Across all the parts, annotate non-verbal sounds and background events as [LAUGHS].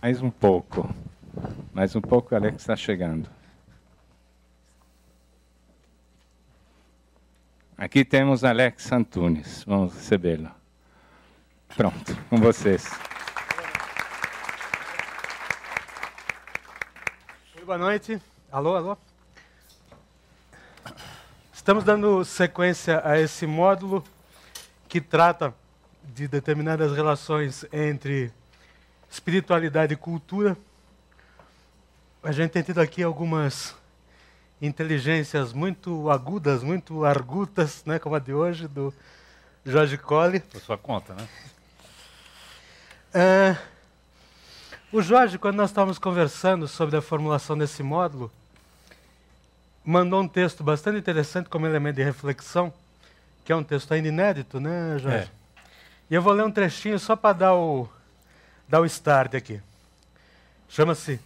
Mais um pouco. Mais um pouco, o Alex está chegando. Aqui temos Alex Antunes. Vamos recebê-lo. Pronto, com vocês. Boa noite. Alô, alô. Estamos dando sequência a esse módulo que trata de determinadas relações entre espiritualidade e cultura, a gente tem tido aqui algumas inteligências muito agudas, muito argutas, né, como a de hoje, do Jorge Colli. Por sua conta, né? É, o Jorge, quando nós estávamos conversando sobre a formulação desse módulo, mandou um texto bastante interessante como elemento de reflexão, que é um texto ainda inédito, né, Jorge? É. E eu vou ler um trechinho só para dar o, dar o start aqui. Chama-se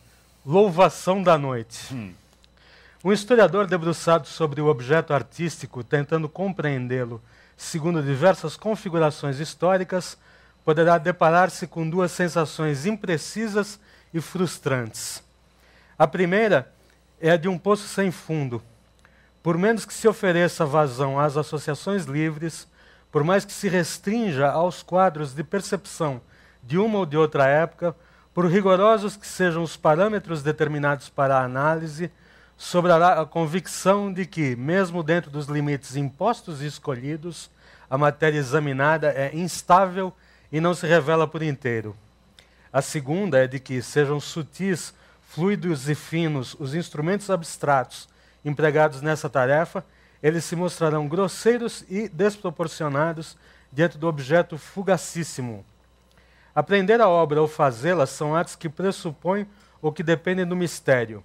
Louvação da Noite. Hum. Um historiador debruçado sobre o objeto artístico, tentando compreendê-lo segundo diversas configurações históricas, poderá deparar-se com duas sensações imprecisas e frustrantes. A primeira é a de um poço sem fundo. Por menos que se ofereça vazão às associações livres, por mais que se restrinja aos quadros de percepção de uma ou de outra época, por rigorosos que sejam os parâmetros determinados para a análise, sobrará a convicção de que, mesmo dentro dos limites impostos e escolhidos, a matéria examinada é instável e não se revela por inteiro. A segunda é de que sejam sutis, fluidos e finos os instrumentos abstratos empregados nessa tarefa, eles se mostrarão grosseiros e desproporcionados diante do objeto fugacíssimo, Aprender a obra ou fazê-la são atos que pressupõem ou que dependem do mistério.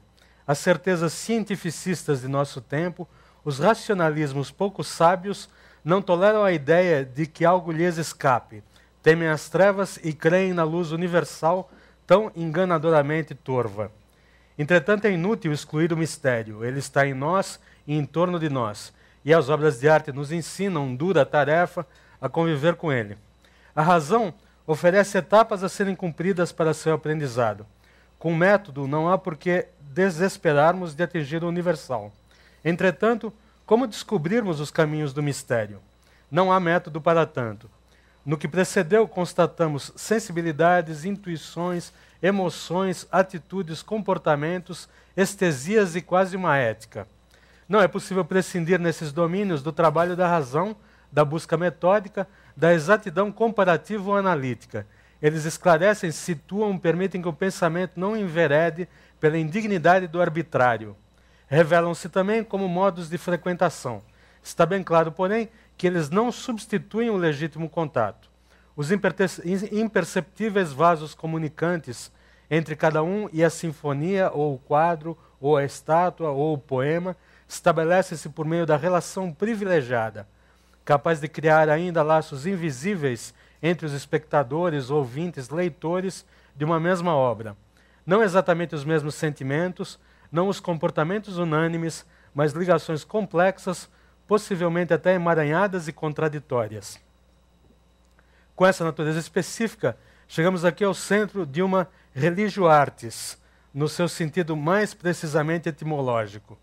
As certezas cientificistas de nosso tempo, os racionalismos pouco sábios, não toleram a ideia de que algo lhes escape. Temem as trevas e creem na luz universal, tão enganadoramente torva. Entretanto, é inútil excluir o mistério. Ele está em nós e em torno de nós. E as obras de arte nos ensinam, dura tarefa, a conviver com ele. A razão oferece etapas a serem cumpridas para seu aprendizado. Com método, não há por que desesperarmos de atingir o universal. Entretanto, como descobrirmos os caminhos do mistério? Não há método para tanto. No que precedeu, constatamos sensibilidades, intuições, emoções, atitudes, comportamentos, estesias e quase uma ética. Não é possível prescindir nesses domínios do trabalho da razão, da busca metódica, da exatidão comparativa ou analítica. Eles esclarecem, situam, permitem que o pensamento não enverede pela indignidade do arbitrário. Revelam-se também como modos de frequentação. Está bem claro, porém, que eles não substituem o legítimo contato. Os imperceptíveis vasos comunicantes entre cada um e a sinfonia, ou o quadro, ou a estátua, ou o poema, estabelecem se por meio da relação privilegiada capaz de criar ainda laços invisíveis entre os espectadores, ouvintes, leitores de uma mesma obra. Não exatamente os mesmos sentimentos, não os comportamentos unânimes, mas ligações complexas, possivelmente até emaranhadas e contraditórias. Com essa natureza específica, chegamos aqui ao centro de uma religio artis, no seu sentido mais precisamente etimológico.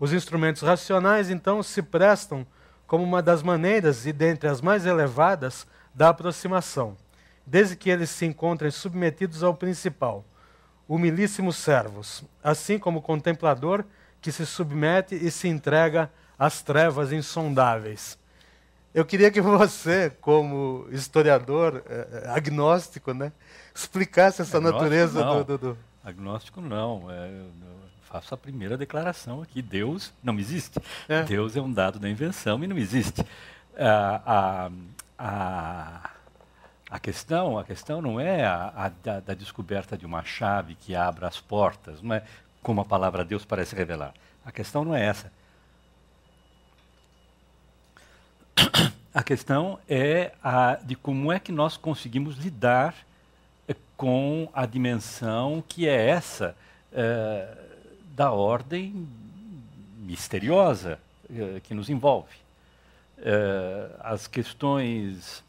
Os instrumentos racionais, então, se prestam como uma das maneiras e dentre as mais elevadas da aproximação, desde que eles se encontrem submetidos ao principal, humilíssimos servos, assim como o contemplador que se submete e se entrega às trevas insondáveis. Eu queria que [LAUGHS] você, como historiador eh, eh, agnóstico, né, explicasse essa agnóstico, natureza não. do, do, do... Agnóstico não. É, faço a primeira declaração aqui: Deus não existe. É. Deus é um dado da invenção e não existe. A, ah, a, a, a questão, a questão não é a, da, da, descoberta de uma chave que abra as portas, não é como a palavra Deus parece revelar. A questão não é essa. A questão é a, de como é que nós conseguimos lidar com a dimensão que é essa. Eh, da ordem misteriosa eh, que nos envolve. Eh, as questões,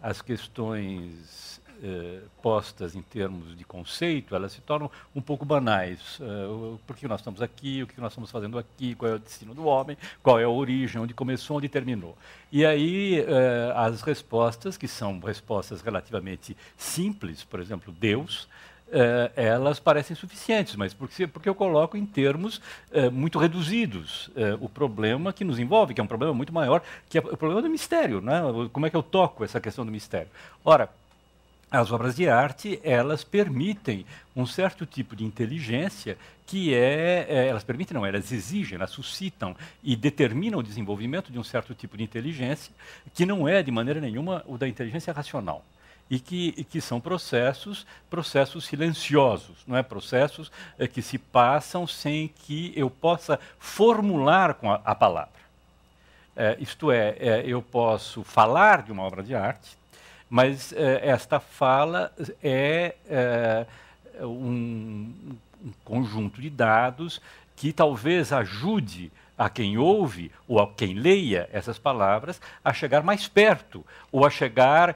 as questões eh, postas em termos de conceito, elas se tornam um pouco banais. por que nós estamos aqui? O que nós estamos fazendo aqui? Qual é o destino do homem? Qual é a origem? Onde começou? Onde terminou? E aí as respostas, que são respostas relativamente simples, por exemplo, Deus, eh, elas parecem suficientes, mas porque, porque eu coloco em termos eh, muito reduzidos eh, o problema que nos envolve, que é um problema muito maior, que é o problema do mistério. Né? Como é que eu toco essa questão do mistério? Ora, as obras de arte elas permitem um certo tipo de inteligência que é, é, elas permitem não elas exigem elas suscitam e determinam o desenvolvimento de um certo tipo de inteligência que não é de maneira nenhuma o da inteligência racional e que, e que são processos, processos silenciosos, não é? Processos é, que se passam sem que eu possa formular com a, a palavra. É, isto é, é, eu posso falar de uma obra de arte, mas esta fala é, um, um conjunto de dados que talvez ajude a quem ouve ou a quem leia essas palavras a chegar mais perto ou a chegar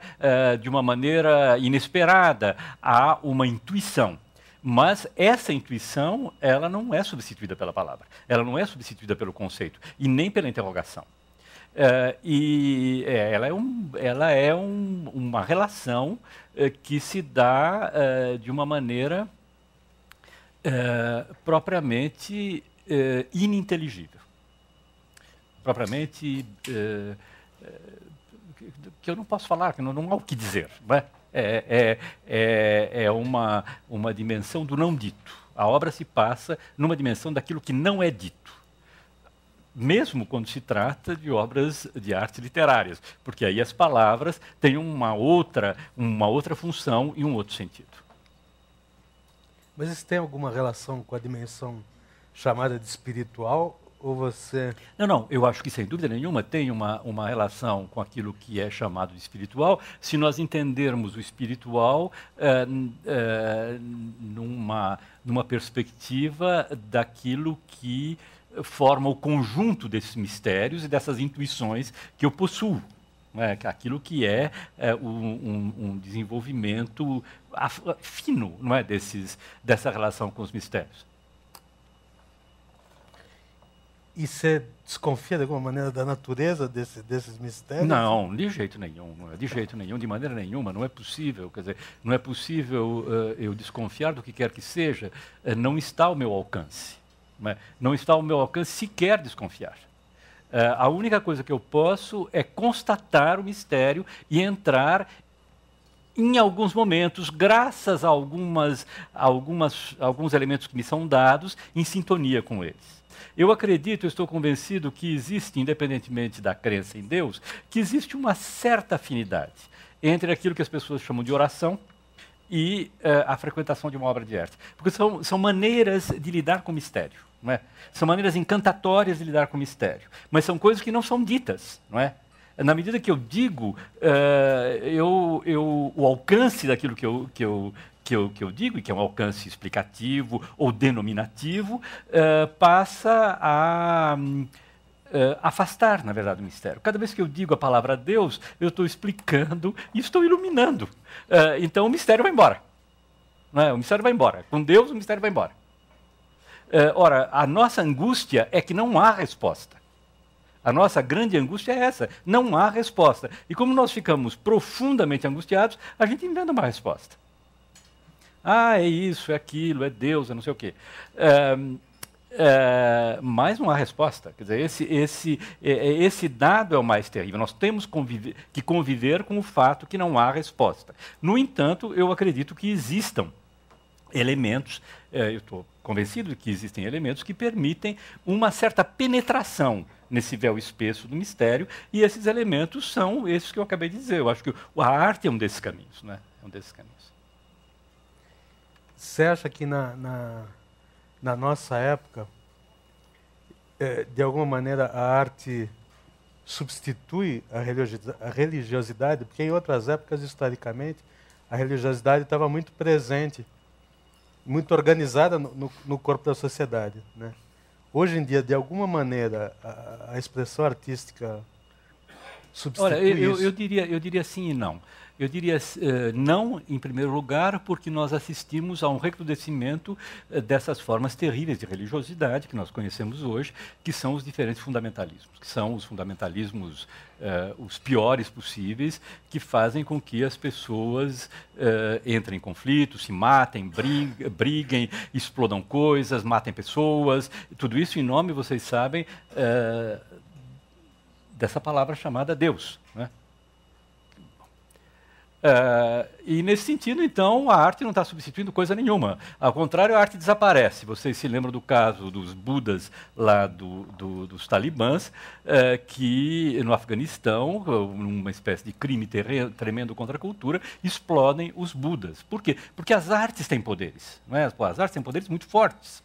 uh, de uma maneira inesperada a uma intuição. Mas essa intuição, ela não é substituída pela palavra, ela não é substituída pelo conceito e nem pela interrogação. Uh, e é, ela é, um, ela é um, uma relação uh, que se dá de uma maneira propriamente ininteligível propriamente eh, eh, que eu não posso falar, que não, não há o que dizer. É? é, é, é, é uma, uma dimensão do não dito. A obra se passa numa dimensão daquilo que não é dito mesmo quando se trata de obras de arte literárias, porque aí as palavras têm uma outra, uma outra função e um outro sentido. Mas isso tem alguma relação com a dimensão chamada de espiritual ou você. Não, não, eu acho que sem dúvida nenhuma tem uma, uma relação com aquilo que é chamado de espiritual, se nós entendermos o espiritual é, é, numa, numa perspectiva daquilo que forma o conjunto desses mistérios e dessas intuições que eu possuo. Né, é, aquilo que é, é um, um, desenvolvimento fino não é, desses, dessa relação com os mistérios. E você desconfia de alguma maneira da natureza desse, desses mistérios? Não, de jeito nenhum, é, de jeito nenhum, de maneira nenhuma, não é possível, quer dizer, não é possível uh, eu desconfiar do que quer que seja, uh, não está ao meu alcance, não, é, não está ao meu alcance sequer desconfiar. Uh, a única coisa que eu posso é constatar o mistério e entrar em alguns momentos, graças a algumas, algumas, alguns elementos que me são dados, em sintonia com eles. Eu acredito, eu estou convencido que existe, independentemente da crença em Deus, que existe uma certa afinidade entre aquilo que as pessoas chamam de oração e uh, a frequentação de uma obra de arte. Porque são, são maneiras de lidar com o mistério. Não é? São maneiras encantatórias de lidar com o mistério. Mas são coisas que não são ditas. Não é? na medida que eu digo, uh, eu, eu, o alcance daquilo que eu, que, eu, que eu, que eu digo, e que é um alcance explicativo ou denominativo, uh, passa a. Uh, afastar, na verdade, o mistério. Cada vez que eu digo a palavra Deus, eu estou explicando e estou iluminando. Uh, então o mistério vai embora. É? O mistério vai embora. Com Deus, o mistério vai embora. Uh, ora, a nossa angústia é que não há resposta. A nossa grande angústia é essa: não há resposta. E como nós ficamos profundamente angustiados, a gente inventa uma resposta. Ah, é isso, é aquilo, é Deus, é não sei o quê. É, é, mas não há resposta. Quer dizer, esse, esse, eh, eh, esse dado é o mais terrível. Nós temos conviver, que conviver com o fato que não há resposta. No entanto, eu acredito que existam elementos, eu estou convencido de que existem elementos que permitem uma certa penetração nesse véu espesso do mistério, e esses elementos são esses que eu acabei de dizer. Eu acho que a arte é um desses caminhos, né? É um desses caminhos. Você acha que na, na, na nossa época, é, de alguma maneira, a arte substitui a religiosidade, Porque em outras épocas, historicamente, a religiosidade estava muito presente, muito organizada no, no, no corpo da sociedade. Né? Hoje em dia, de alguma maneira, a, a expressão artística substitui Olha, eu, eu, eu, diria, eu diria sim e não. Eu diria eh, não, em primeiro lugar, porque nós assistimos a um recrudescimento eh, dessas formas terríveis de religiosidade que nós conhecemos hoje, que são os diferentes fundamentalismos, que são os fundamentalismos eh, os piores possíveis, que fazem com que as pessoas entrem em conflito, se matem, briguem, briguem, explodam coisas, matem pessoas, tudo isso em nome, vocês sabem, dessa palavra chamada Deus. Né? Eh, e nesse sentido, então, a arte não está substituindo coisa nenhuma. Ao contrário, a arte desaparece. Vocês se lembram do caso dos Budas lá do, do, dos talibãs, eh, que no Afeganistão, numa espécie de crime tremendo contra a cultura, explodem os Budas. Por quê? Porque as artes têm poderes. Não é? as artes têm poderes muito fortes.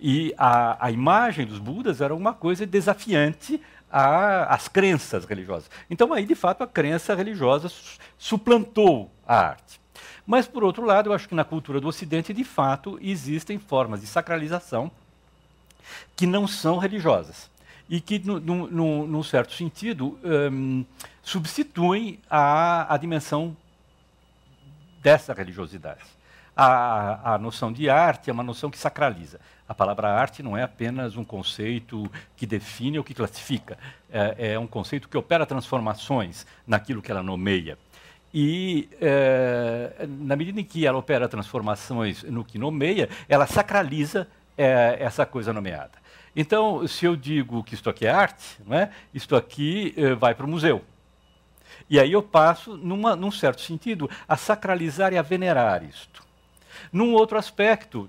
E a, a imagem dos Budas era uma coisa desafiante a, as crenças religiosas. Então, aí, de fato, a crença religiosa suplantou a arte. Mas, por outro lado, eu acho que na cultura do Ocidente, de fato, existem formas de sacralização que não são religiosas e que, no, num certo sentido, hum, substituem a, a dimensão dessa religiosidade a, a noção de arte é uma noção que sacraliza. A palavra arte não é apenas um conceito que define ou que classifica, é, é um conceito que opera transformações naquilo que ela nomeia. E, é, na medida em que ela opera transformações no que nomeia, ela sacraliza é, essa coisa nomeada. Então, se eu digo que isto aqui é arte, não é? isto aqui é, vai para o museu. E aí eu passo, numa, num certo sentido, a sacralizar e a venerar isto. Num outro aspecto,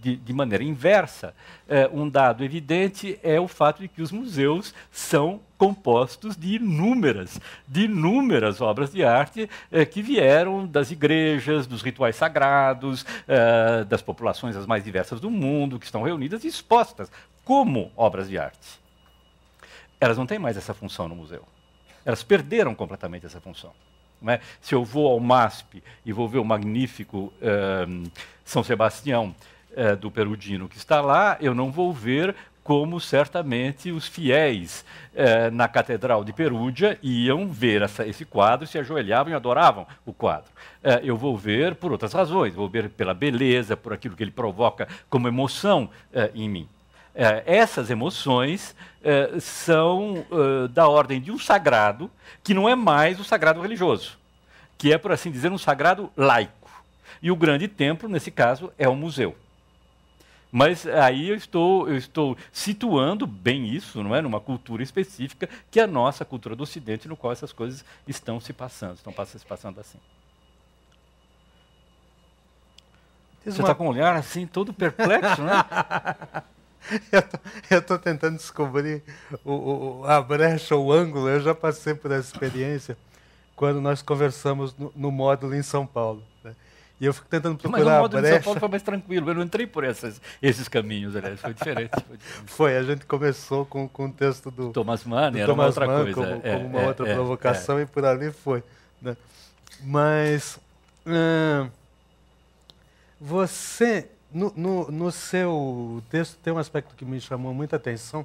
de, de maneira inversa, é, um dado evidente é o fato de que os museus são compostos de inúmeras, de inúmeras obras de arte é, que vieram das igrejas, dos rituais sagrados, é, das populações as mais diversas do mundo, que estão reunidas e expostas como obras de arte. Elas não têm mais essa função no museu. Elas perderam completamente essa função. Né? Se eu vou ao MASP e vou ver o magnífico eh, São Sebastião eh, do Perudino que está lá, eu não vou ver como certamente os fiéis eh, na Catedral de Perúdia iam ver essa, esse quadro, se ajoelhavam e adoravam o quadro. Eh, eu vou ver por outras razões, vou ver pela beleza, por aquilo que ele provoca como emoção eh, em mim. É, essas emoções é, são é, da ordem de um sagrado que não é mais o sagrado religioso, que é, por assim dizer, um sagrado laico. E o grande templo, nesse caso, é o museu. Mas aí eu estou, eu estou situando bem isso, não é, numa cultura específica, que é a nossa cultura do Ocidente, no qual essas coisas estão se passando, estão se passando assim. Você está com um olhar assim, todo perplexo, né? [LAUGHS] [LAUGHS] eu estou tentando descobrir o, o, a brecha, o ângulo. Eu já passei por essa experiência quando nós conversamos no, no módulo em São Paulo. Né? E eu fico tentando procurar Mas o módulo a brecha. em São Paulo foi mais tranquilo. Eu não entrei por essas, esses caminhos, aliás. Foi diferente. Foi, diferente. [LAUGHS] foi a gente começou com, com o texto do Thomas Mann, do era Thomas uma outra Mann, coisa. Como, é, como uma é, outra é, provocação é. e por ali foi. Né? Mas hum, você no, no, seu texto tem um aspecto que me chamou muita atenção,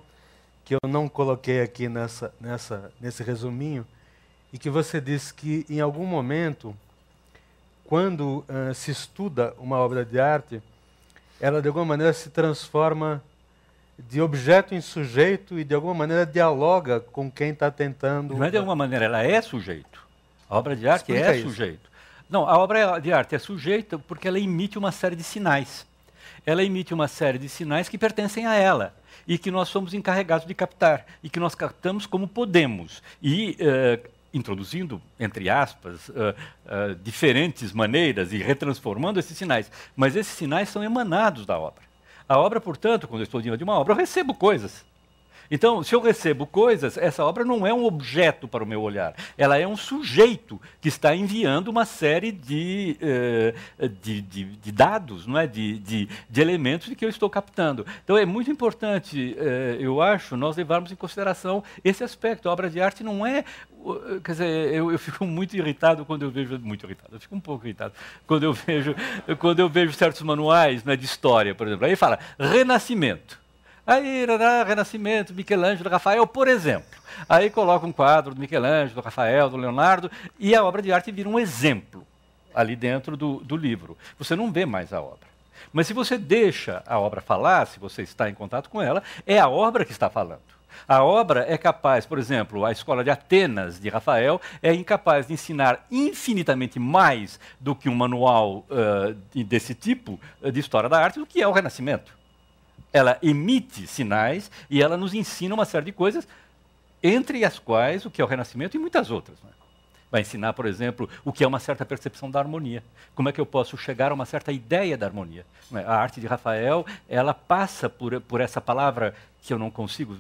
que eu não coloquei aqui nessa, nessa, nesse resuminho, e que você diz que em algum momento, quando uh, se estuda uma obra de arte, ela de alguma maneira se transforma de objeto em sujeito e de alguma maneira dialoga com quem está tentando. Não é de alguma maneira, ela é sujeito. A obra de arte Explica é isso. sujeito. Não, a obra de arte é sujeita porque ela emite uma série de sinais ela emite uma série de sinais que pertencem a ela e que nós somos encarregados de captar e que nós captamos como podemos. E. Uh, introduzindo, entre aspas, uh, uh, diferentes maneiras e retransformando esses sinais. Mas esses sinais são emanados da obra. A obra, portanto, quando eu estou diante de uma obra, eu recebo coisas. Então, se eu recebo coisas, essa obra não é um objeto para o meu olhar, ela é um sujeito que está enviando uma série de, eh, de, de, de, dados, não é? de, de, de elementos que eu estou captando. Então, é muito importante, eh, eu acho, nós levarmos em consideração esse aspecto. A obra de arte não é. Eh, quer dizer, eu, eu fico muito irritado quando eu vejo. Muito irritado, eu fico um pouco irritado quando eu vejo, quando eu vejo certos manuais né, de história, por exemplo. Aí fala Renascimento. Aí, Renascimento, Michelangelo, Rafael, por exemplo. Aí coloca um quadro do Michelangelo, do Rafael, do Leonardo, e a obra de arte vira um exemplo ali dentro do, do livro. Você não vê mais a obra. Mas se você deixa a obra falar, se você está em contato com ela, é a obra que está falando. A obra é capaz, por exemplo, a escola de Atenas de Rafael é incapaz de ensinar infinitamente mais do que um manual uh, desse tipo de história da arte, do que é o Renascimento. Ela emite sinais e ela nos ensina uma série de coisas, entre as quais o que é o renascimento e muitas outras. Né? Vai ensinar, por exemplo, o que é uma certa percepção da harmonia. Como é que eu posso chegar a uma certa ideia da harmonia? Né? A arte de Rafael, ela passa por, por essa palavra que eu não consigo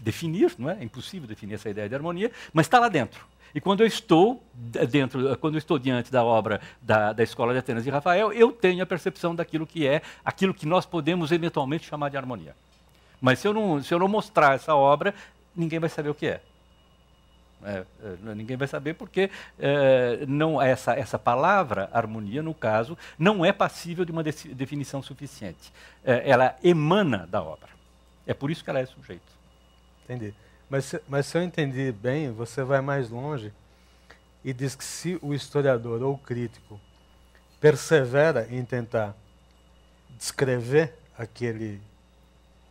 definir, não é? é impossível definir essa ideia de harmonia, mas está lá dentro. E quando eu estou dentro, eh, quando eu estou diante da obra da, da Escola de Atenas de Rafael, eu tenho a percepção daquilo que é, aquilo que nós podemos eventualmente chamar de harmonia. Mas se eu não, se eu não mostrar essa obra, ninguém vai saber o que é. é, é ninguém vai saber porque eh, é, não essa, essa palavra harmonia no caso não é passível de uma definição suficiente. É, ela emana da obra. É por isso que ela é sujeito entendi. Mas, mas se eu entendi bem, você vai mais longe e diz que se o historiador ou o crítico persevera em tentar descrever aquele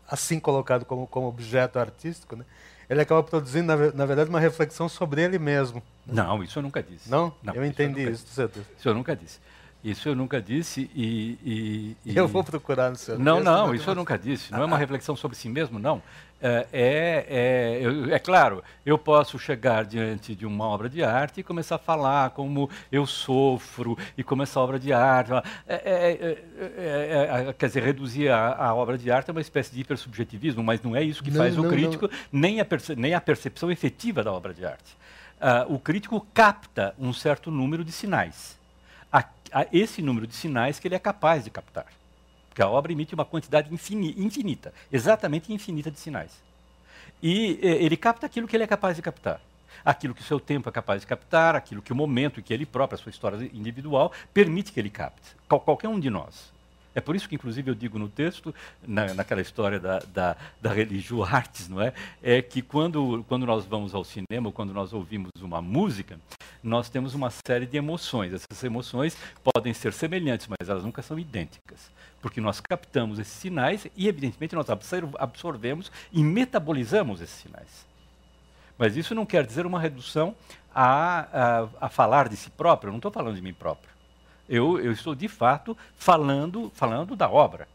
assim colocado como, como objeto artístico, né? ele acaba produzindo, na, na, verdade, uma reflexão sobre ele mesmo. Né? Não, isso eu nunca disse. Não? não eu entendi isso, isso do Isso eu nunca disse. Isso eu nunca disse e... e, e... Eu vou procurar no seu Não, texto, não, né? isso eu nunca disse. Não é uma ah, ah. reflexão sobre si mesmo, não é, é, é, é claro, eu posso chegar diante de uma obra de arte e começar a falar como eu sofro e como essa obra de arte. É é, é, é, quer dizer, reduzir a, a, obra de arte é uma espécie de hipersubjetivismo, mas não é isso que não, faz não, o crítico, Nem, a nem a percepção efetiva da obra de arte. Uh, o crítico capta um certo número de sinais. A, a esse número de sinais que ele é capaz de captar. Porque a obra emite uma quantidade infinita, exatamente infinita de sinais. E ele capta aquilo que ele é capaz de captar. Aquilo que o seu tempo é capaz de captar, aquilo que o momento que ele próprio, a sua história individual, permite que ele capte. Qualquer um de nós. É por isso que, inclusive, eu digo no texto, na, naquela história da, da, da religião artes, não é? É que quando, quando nós vamos ao cinema, quando nós ouvimos uma música, nós temos uma série de emoções. Essas emoções podem ser semelhantes, mas elas nunca são idênticas. Porque nós captamos esses sinais e, evidentemente, nós absorvemos e metabolizamos esses sinais. Mas isso não quer dizer uma redução a, a, a falar de si próprio. Eu não estou falando de mim próprio. Eu, eu estou, de fato, falando, falando da obra.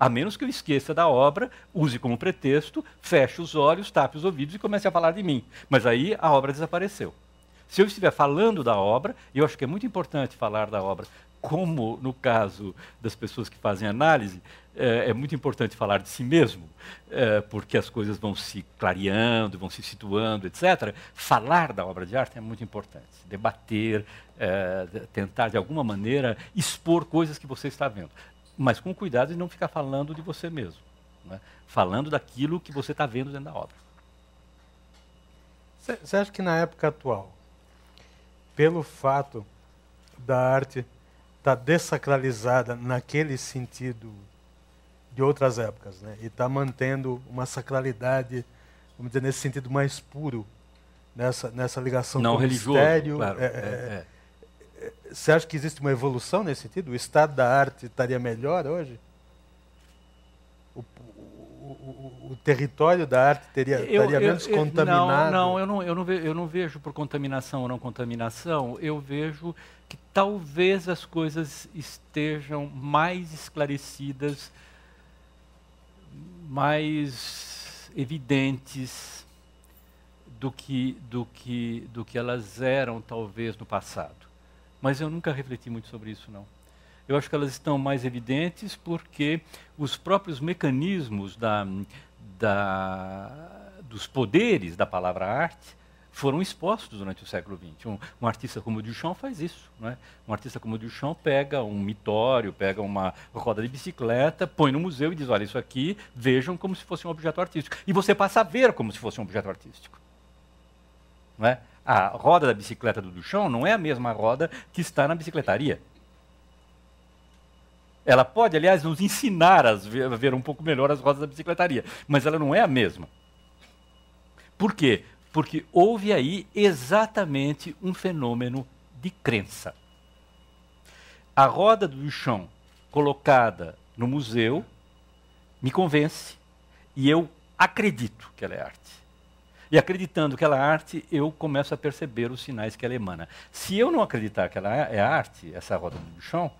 A menos que eu esqueça da obra, use como pretexto, feche os olhos, tape os ouvidos e comece a falar de mim. Mas aí a obra desapareceu. Se eu estiver falando da obra, eu acho que é muito importante falar da obra, como no caso das pessoas que fazem análise, é, é muito importante falar de si mesmo, é, porque as coisas vão se clareando, vão se situando, etc. Falar da obra de arte é muito importante. Debater, é, tentar de alguma maneira expor coisas que você está vendo. Mas com cuidado e não ficar falando de você mesmo. Né? Falando daquilo que você está vendo dentro da obra. Você acha que na época atual, pelo fato da arte está dessacralizada naquele sentido de outras épocas, né? E está mantendo uma sacralidade, vamos dizer, nesse sentido mais puro, nessa, nessa ligação Não com religioso, o mistério. Claro, é é, é, é, é. Você acha que existe uma evolução nesse sentido? O estado da arte estaria melhor hoje? O, o, o, território da arte teria, eu, estaria menos eu, contaminado? Não, não, eu não, eu, não vejo, eu não vejo por contaminação ou não contaminação, eu vejo que talvez as coisas estejam mais esclarecidas, mais evidentes do que, do que, do que elas eram, talvez, no passado. Mas eu nunca refleti muito sobre isso, não. Eu acho que elas estão mais evidentes porque os próprios mecanismos da, da, dos poderes da palavra arte foram expostos durante o século XX. Um, um artista como o Duchamp faz isso. é? Um artista como o Duchamp pega um mitório, pega uma roda de bicicleta, põe no museu e diz, olha, isso aqui, vejam como se fosse um objeto artístico. E você passa a ver como se fosse um objeto artístico. Não é? A roda da bicicleta do Duchamp não é a mesma roda que está na bicicletaria. Ela pode, aliás, nos ensinar a ver um pouco melhor as rodas da bicicletaria, mas ela não é a mesma. Por quê? Porque houve aí exatamente um fenômeno de crença. A roda do chão, colocada no museu me convence e eu acredito que ela é arte. E acreditando que ela é arte, eu começo a perceber os sinais que ela emana. Se eu não acreditar que ela é, é arte, essa roda do chão,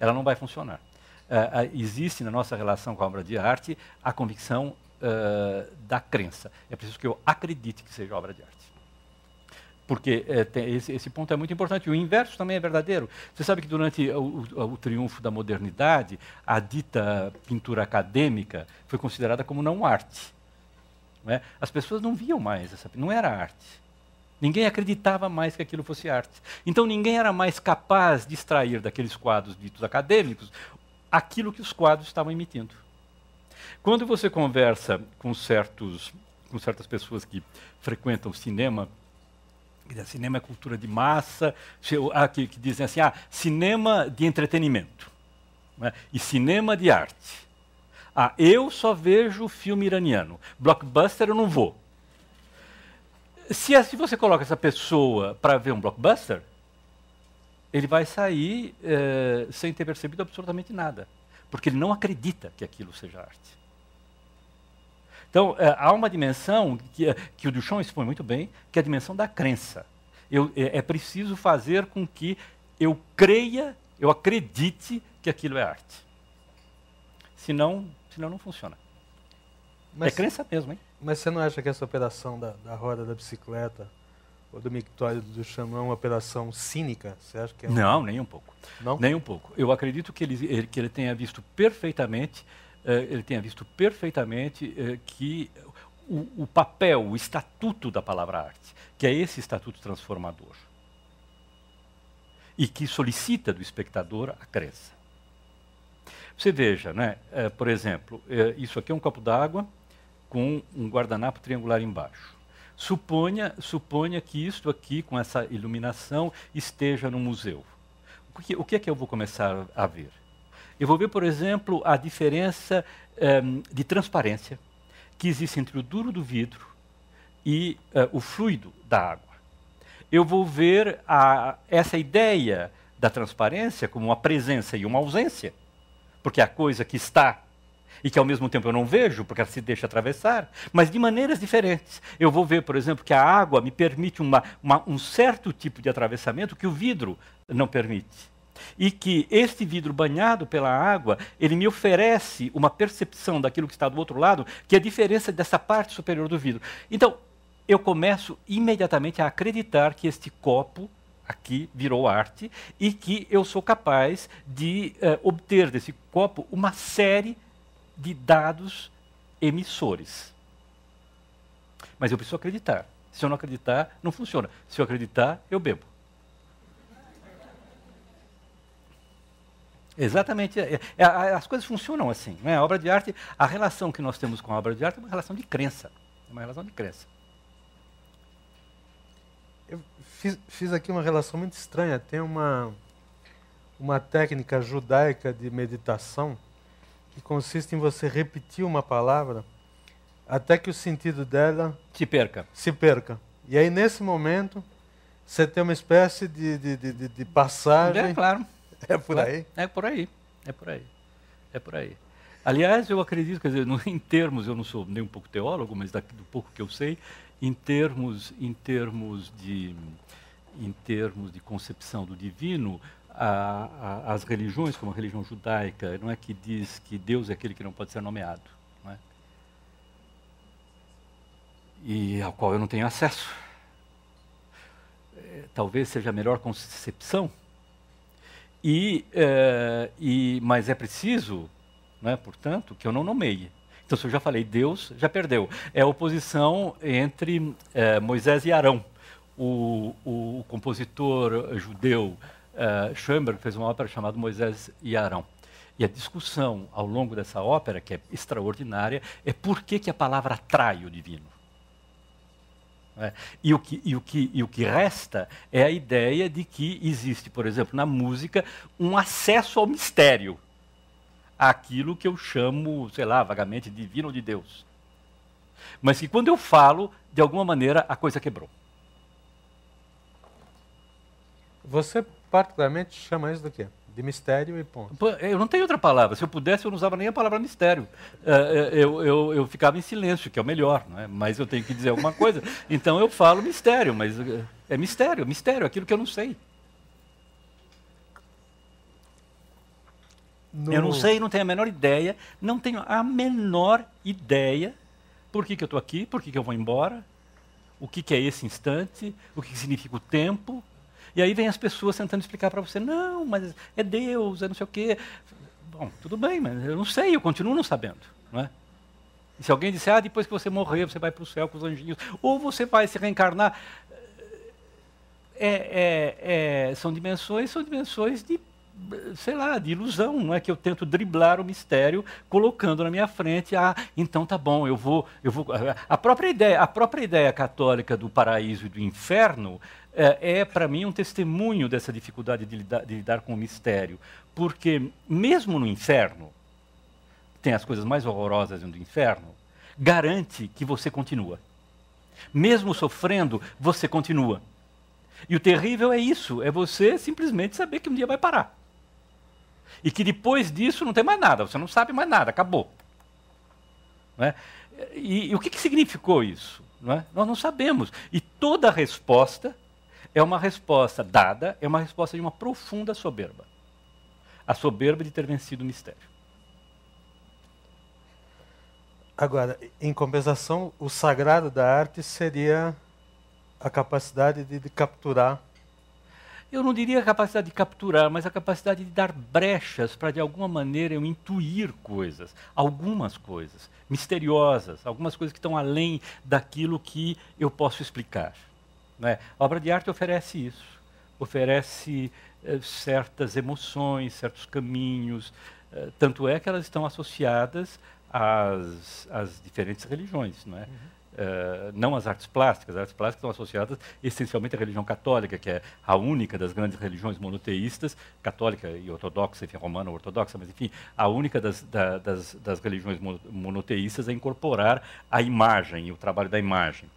ela não vai funcionar uh, existe na nossa relação com a obra de arte a convicção uh, da crença. É preciso que eu acredite que seja obra de arte. Porque esse, esse, ponto é muito importante. O inverso também é verdadeiro. Você sabe que durante o, o, o triunfo da modernidade, a dita pintura acadêmica foi considerada como não arte. Não é? As pessoas não viam mais essa não era arte. Ninguém acreditava mais que aquilo fosse arte. Então ninguém era mais capaz de extrair daqueles quadros ditos acadêmicos aquilo que os quadros estavam emitindo. Quando você conversa com, certos, com certas pessoas que frequentam o cinema, que cinema é cultura de massa, ah, que, que dizem assim, ah, cinema de entretenimento né? e cinema de arte. Ah, eu só vejo filme iraniano, blockbuster eu não vou. Se, se você coloca essa pessoa para ver um blockbuster, ele vai sair eh, sem ter percebido absolutamente nada, porque ele não acredita que aquilo seja arte. Então, eh, há uma dimensão que, eh, que o Duchamp expõe muito bem, que é a dimensão da crença. Eu, é, é preciso fazer com que eu creia, eu acredite que aquilo é arte. Senão, senão não funciona. Mas, é crença mesmo, hein? Mas você não acha que essa operação da, da roda da bicicleta ou é do Mictório chamam uma operação cínica? Você acha que é um... Não, nem um pouco. Não? Nem um pouco. Eu acredito que ele, ele que ele tenha visto perfeitamente, eh, ele tenha visto perfeitamente eh, que o, o, papel, o estatuto da palavra arte, que é esse estatuto transformador, e que solicita do espectador a crença. Você veja, né? Eh, por exemplo, isso aqui é um copo d'água com um guardanapo triangular embaixo. Suponha, suponha que isto aqui, com essa iluminação, esteja no museu. O que, o que é que eu vou começar a ver? Eu vou ver, por exemplo, a diferença um, ehm, de transparência que existe entre o duro do vidro e uh, o fluido da água. Eu vou ver a, essa ideia da transparência como uma presença e uma ausência, porque a coisa que está e que ao mesmo tempo eu não vejo, porque ela se deixa atravessar, mas de maneiras diferentes. Eu vou ver, por exemplo, que a água me permite uma, uma, um certo tipo de atravessamento que o vidro não permite. E que este vidro banhado pela água, ele me oferece uma percepção daquilo que está do outro lado, que é a diferença dessa parte superior do vidro. Então, eu começo imediatamente a acreditar que este copo aqui virou arte e que eu sou capaz de eh, obter desse copo uma série de dados emissores. Mas eu preciso acreditar. Se eu não acreditar, não funciona. Se eu acreditar, eu bebo. Exatamente. É, é, as coisas funcionam assim. Né? A obra de arte, a relação que nós temos com a obra de arte é uma relação de crença. É uma relação de crença. Eu fiz, fiz aqui uma relação muito estranha. Tem uma, uma técnica judaica de meditação que consiste em você repetir uma palavra até que o sentido dela se perca. Se perca. E aí nesse momento você tem uma espécie de, de, de, de passagem. É claro. É por aí. É por aí. É por aí. É por aí. Aliás, eu acredito, quer dizer, em termos, eu não sou nem um pouco teólogo, mas daqui do pouco que eu sei, em termos, em termos de, em termos de concepção do divino, a, a, as religiões, como a religião judaica, não é que diz que Deus é aquele que não pode ser nomeado, é? e ao qual eu não tenho acesso. É, talvez seja a melhor concepção, e, é, e mas é preciso, é? portanto, que eu não nomeie. Então, se eu já falei Deus, já perdeu. É a oposição entre é, Moisés e Arão. O, o, compositor judeu eh, Schoenberg fez uma ópera chamada Moisés e Arão. E a discussão ao longo dessa ópera, que é extraordinária, é por que, que a palavra atrai o divino. É. E, o que, e, o que, e o que resta é a ideia de que existe, por exemplo, na música, um acesso ao mistério, aquilo que eu chamo, sei lá, vagamente divino ou de Deus. Mas que quando eu falo, de alguma maneira, a coisa quebrou. Você particularmente chama isso do quê? De mistério e ponto. Eu não tenho outra palavra. Se eu pudesse, eu não usava nem a palavra mistério. É, é, eu, eu, eu ficava em silêncio, que é o melhor, não é? mas eu tenho que dizer alguma coisa. [LAUGHS] Então eu falo mistério, mas é, é mistério, mistério, aquilo que eu não sei. No... Eu não sei, não tenho a menor ideia, não tenho a menor ideia por que, que eu estou aqui, por que, que eu vou embora, o que, que é esse instante, o que, que significa o tempo, e aí vem as pessoas tentando explicar para você: não, mas é Deus, é não sei o quê. Bom, tudo bem, mas eu não sei, eu continuo não sabendo. Não é? E se alguém disser, ah, depois que você morrer, você vai para o céu com os anjinhos, ou você vai se reencarnar. É, é, é, são dimensões, são dimensões de sei lá, de ilusão, não é que eu tento driblar o mistério colocando na minha frente, ah, então tá bom, eu vou, eu vou. A própria ideia, a própria ideia católica do paraíso e do inferno é, é para mim, um testemunho dessa dificuldade de lidar, de lidar com o mistério. Porque, mesmo no inferno, tem as coisas mais horrorosas do inferno, garante que você continua. Mesmo sofrendo, você continua. E o terrível é isso: é você simplesmente saber que um dia vai parar. E que depois disso não tem mais nada, você não sabe mais nada, acabou. Não é? e, e, o que, que significou isso? Não é? Nós não sabemos. E toda resposta é uma resposta dada, é uma resposta de uma profunda soberba. A soberba de ter vencido o mistério. Agora, em compensação, o sagrado da arte seria a capacidade de, de capturar. Eu não diria a capacidade de capturar, mas a capacidade de dar brechas para, de alguma maneira, eu intuir coisas, algumas coisas misteriosas, algumas coisas que estão além daquilo que eu posso explicar. Né? A obra de arte oferece isso, oferece eh, certas emoções, certos caminhos, eh, tanto é que elas estão associadas às, às diferentes religiões. Né? Uhum. Uh, não as artes plásticas, as artes plásticas estão associadas essencialmente à religião católica, que é a única das grandes religiões monoteístas, católica e ortodoxa, enfim, romana ou ortodoxa, mas enfim, a única das, da, das, das religiões monoteístas a incorporar a imagem e o trabalho da imagem.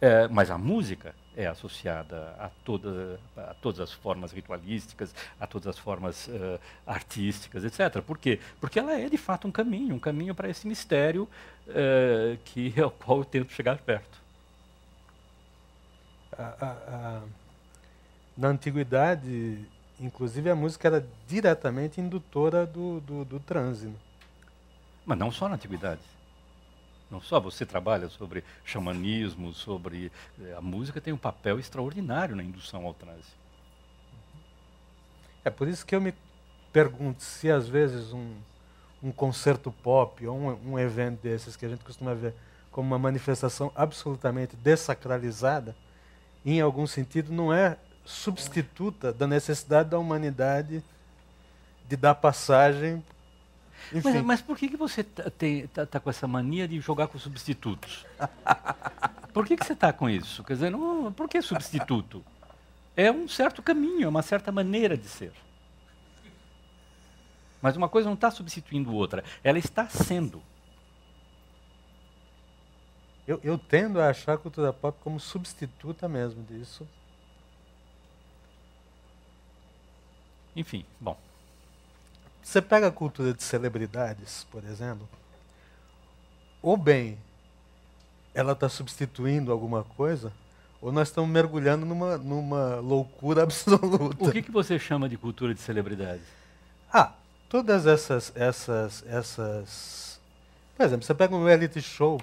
Uh, mas a música é associada a, toda, a todas as formas ritualísticas, a todas as formas uh, artísticas, etc. Por quê? Porque ela é, de fato, um caminho, um caminho para esse mistério uh, que [LAUGHS] ao qual eu tento chegar perto. A, a, na antiguidade, inclusive, a música era diretamente indutora do, do, do Mas não só na antiguidade. Não só você trabalha sobre xamanismo, sobre eh, a música tem um papel extraordinário na indução ao transe. É por isso que eu me pergunto se às vezes um, um concerto pop ou um, um evento desses que a gente costuma ver como uma manifestação absolutamente dessacralizada, em algum sentido, não é substituta da necessidade da humanidade de dar passagem mas, mas, por que, que você está tá, tá com essa mania de jogar com substitutos? Por que, que você está com isso? Quer dizer, não, por que substituto? É um certo caminho, é uma certa maneira de ser. Mas uma coisa não está substituindo outra, ela está sendo. Eu, eu, tendo a achar a cultura pop como substituta mesmo disso. Enfim, bom. Você pega a cultura de celebridades, por exemplo, ou bem ela está substituindo alguma coisa, ou nós estamos mergulhando numa, numa loucura [LAUGHS] absoluta. O que, que você chama de cultura de celebridades? Ah, todas essas, essas, essas. Por exemplo, você pega um reality show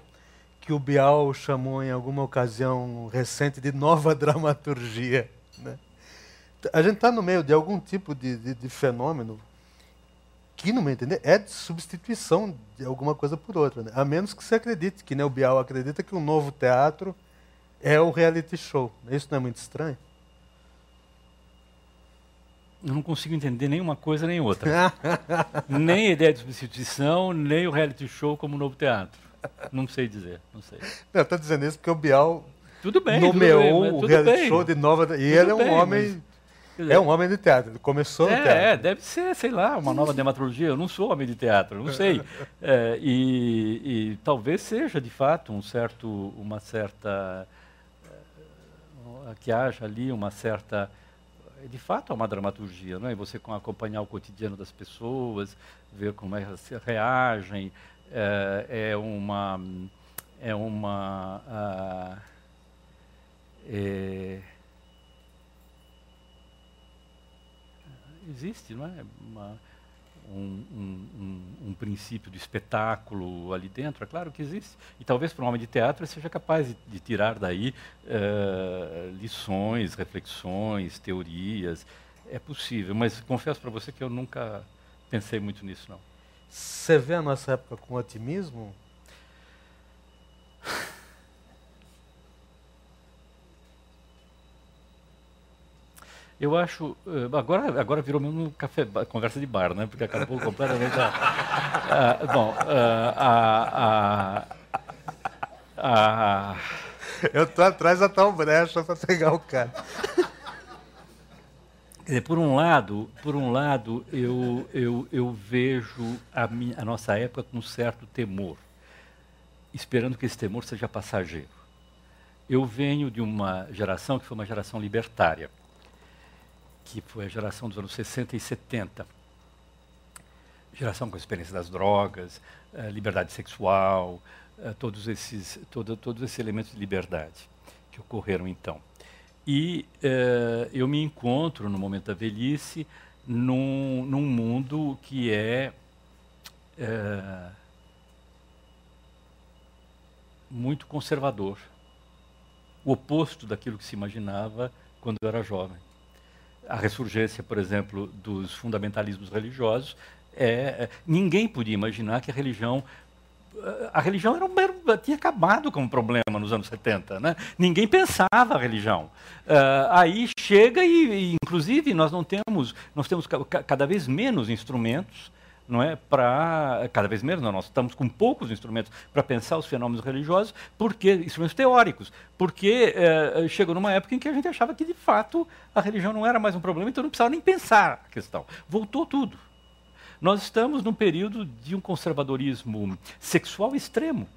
que o Bial chamou em alguma ocasião recente de nova [LAUGHS] dramaturgia. Né? A gente está no meio de algum tipo de, de, de fenômeno que, no meu entender, é de substituição de alguma coisa por outra. Né? A menos que você acredite, que né, o Bial acredita que o novo teatro é o reality show. Isso não é muito estranho? Eu não consigo entender nenhuma coisa nem outra. [LAUGHS] nem a ideia de substituição, nem o reality show como novo teatro. Não sei dizer, não sei. Não, dizendo isso porque o Bial tudo bem, nomeou tudo bem, o reality bem. show de nova... E tudo ele é um bem, homem... Mas é um homem de teatro, começou é, no teatro. É, deve ser, sei lá, uma nova dramaturgia. Eu não sou homem de teatro, não sei. [LAUGHS] É, e, e, talvez seja, de fato, um certo, uma certa. Eh, que haja ali uma certa. De fato, é uma dramaturgia, não é? Você acompanhar o cotidiano das pessoas, ver como elas reagem. É, é uma. É uma. é, existe não é? Uma, um, um, um, princípio do espetáculo ali dentro, é claro que existe. E talvez para um homem de teatro seja capaz de, de tirar daí uh, lições, reflexões, teorias. É possível, mas confesso para você que eu nunca pensei muito nisso, não. Você vê a nossa época com otimismo? Eu acho. Eh, agora, agora virou mesmo café, conversa de bar, né? Porque acabou completamente a. a, eh, a bom, a, a, Eu estou atrás da tal brecha para pegar o cara. Por um lado, por um lado eu, eu, eu vejo a, minha, a nossa época com um certo temor, esperando que esse temor seja passageiro. Eu venho de uma geração que foi uma geração libertária que foi a geração dos anos 60 e 70. Geração com experiência das drogas, eh, liberdade sexual, eh, todos, esses, todo, todos esses elementos de liberdade que ocorreram então. E eh, eu me encontro, no momento da velhice, num, num mundo que é muito conservador, o oposto daquilo que se imaginava quando eu era jovem a ressurgência, por exemplo, dos fundamentalismos religiosos, é, é, ninguém podia imaginar que a religião a religião era um, tinha acabado como problema nos anos 70. Né? Ninguém pensava a religião. Uh, aí chega e, e, inclusive, nós não temos, nós temos cada vez menos instrumentos não é? Para cada vez menos, não, nós estamos com poucos instrumentos para pensar os fenômenos religiosos, porque instrumentos teóricos, porque eh, chegou numa época em que a gente achava que de fato a religião não era mais um problema, então não precisava nem pensar a questão. Voltou tudo. Nós estamos num período de um conservadorismo sexual extremo.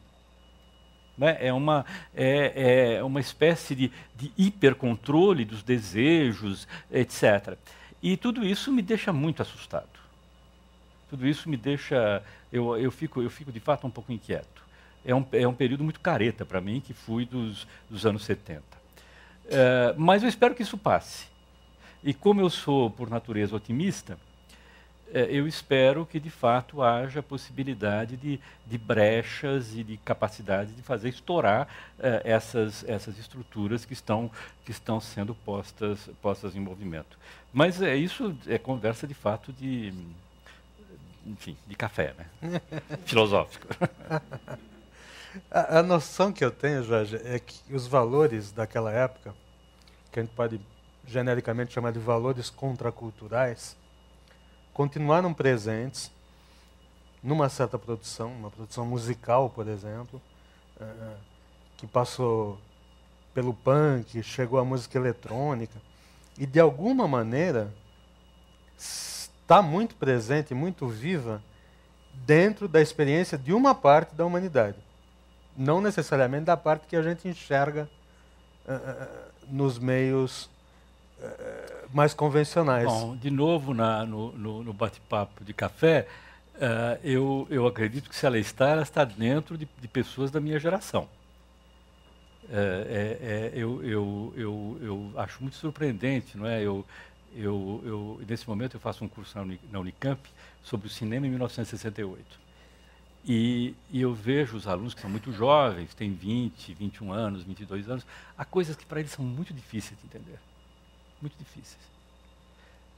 Né? É uma, é, é uma espécie de, de hipercontrole dos desejos, etc. E tudo isso me deixa muito assustado tudo isso me deixa, eu, eu, fico, eu fico de fato um pouco inquieto. É um, é um período muito careta para mim, que fui dos, dos anos 70. É, mas eu espero que isso passe. E como eu sou, por natureza, otimista, é, eu espero que, de fato, haja possibilidade de, de brechas e de capacidade de fazer estourar é, essas, essas estruturas que estão, que estão sendo postas, postas em movimento. Mas é, isso é conversa, de fato, de enfim, de café, né? [LAUGHS] Filosófico. [LAUGHS] a, a, noção que eu tenho, Jorge, é que os valores daquela época, que a gente pode genericamente chamar de valores contraculturais, continuaram presentes numa certa produção, uma produção musical, por exemplo, uh, que passou pelo punk, chegou à música eletrônica, e de alguma maneira está muito presente, muito viva dentro da experiência de uma parte da humanidade. Não necessariamente da parte que a gente enxerga uh, nos meios uh, mais convencionais. Bom, de novo, na, no, no, no bate-papo de café, uh, eu, eu acredito que se ela está, ela está dentro de, de pessoas da minha geração. É, é, eu, eu, eu, eu acho muito surpreendente, não é? Eu, eu, eu, nesse momento eu faço um curso na Unicamp sobre o cinema em 1968. E, e, eu vejo os alunos que são muito jovens, têm 20, 21 anos, 22 anos, há coisas que para eles são muito difíceis de entender. Muito difíceis.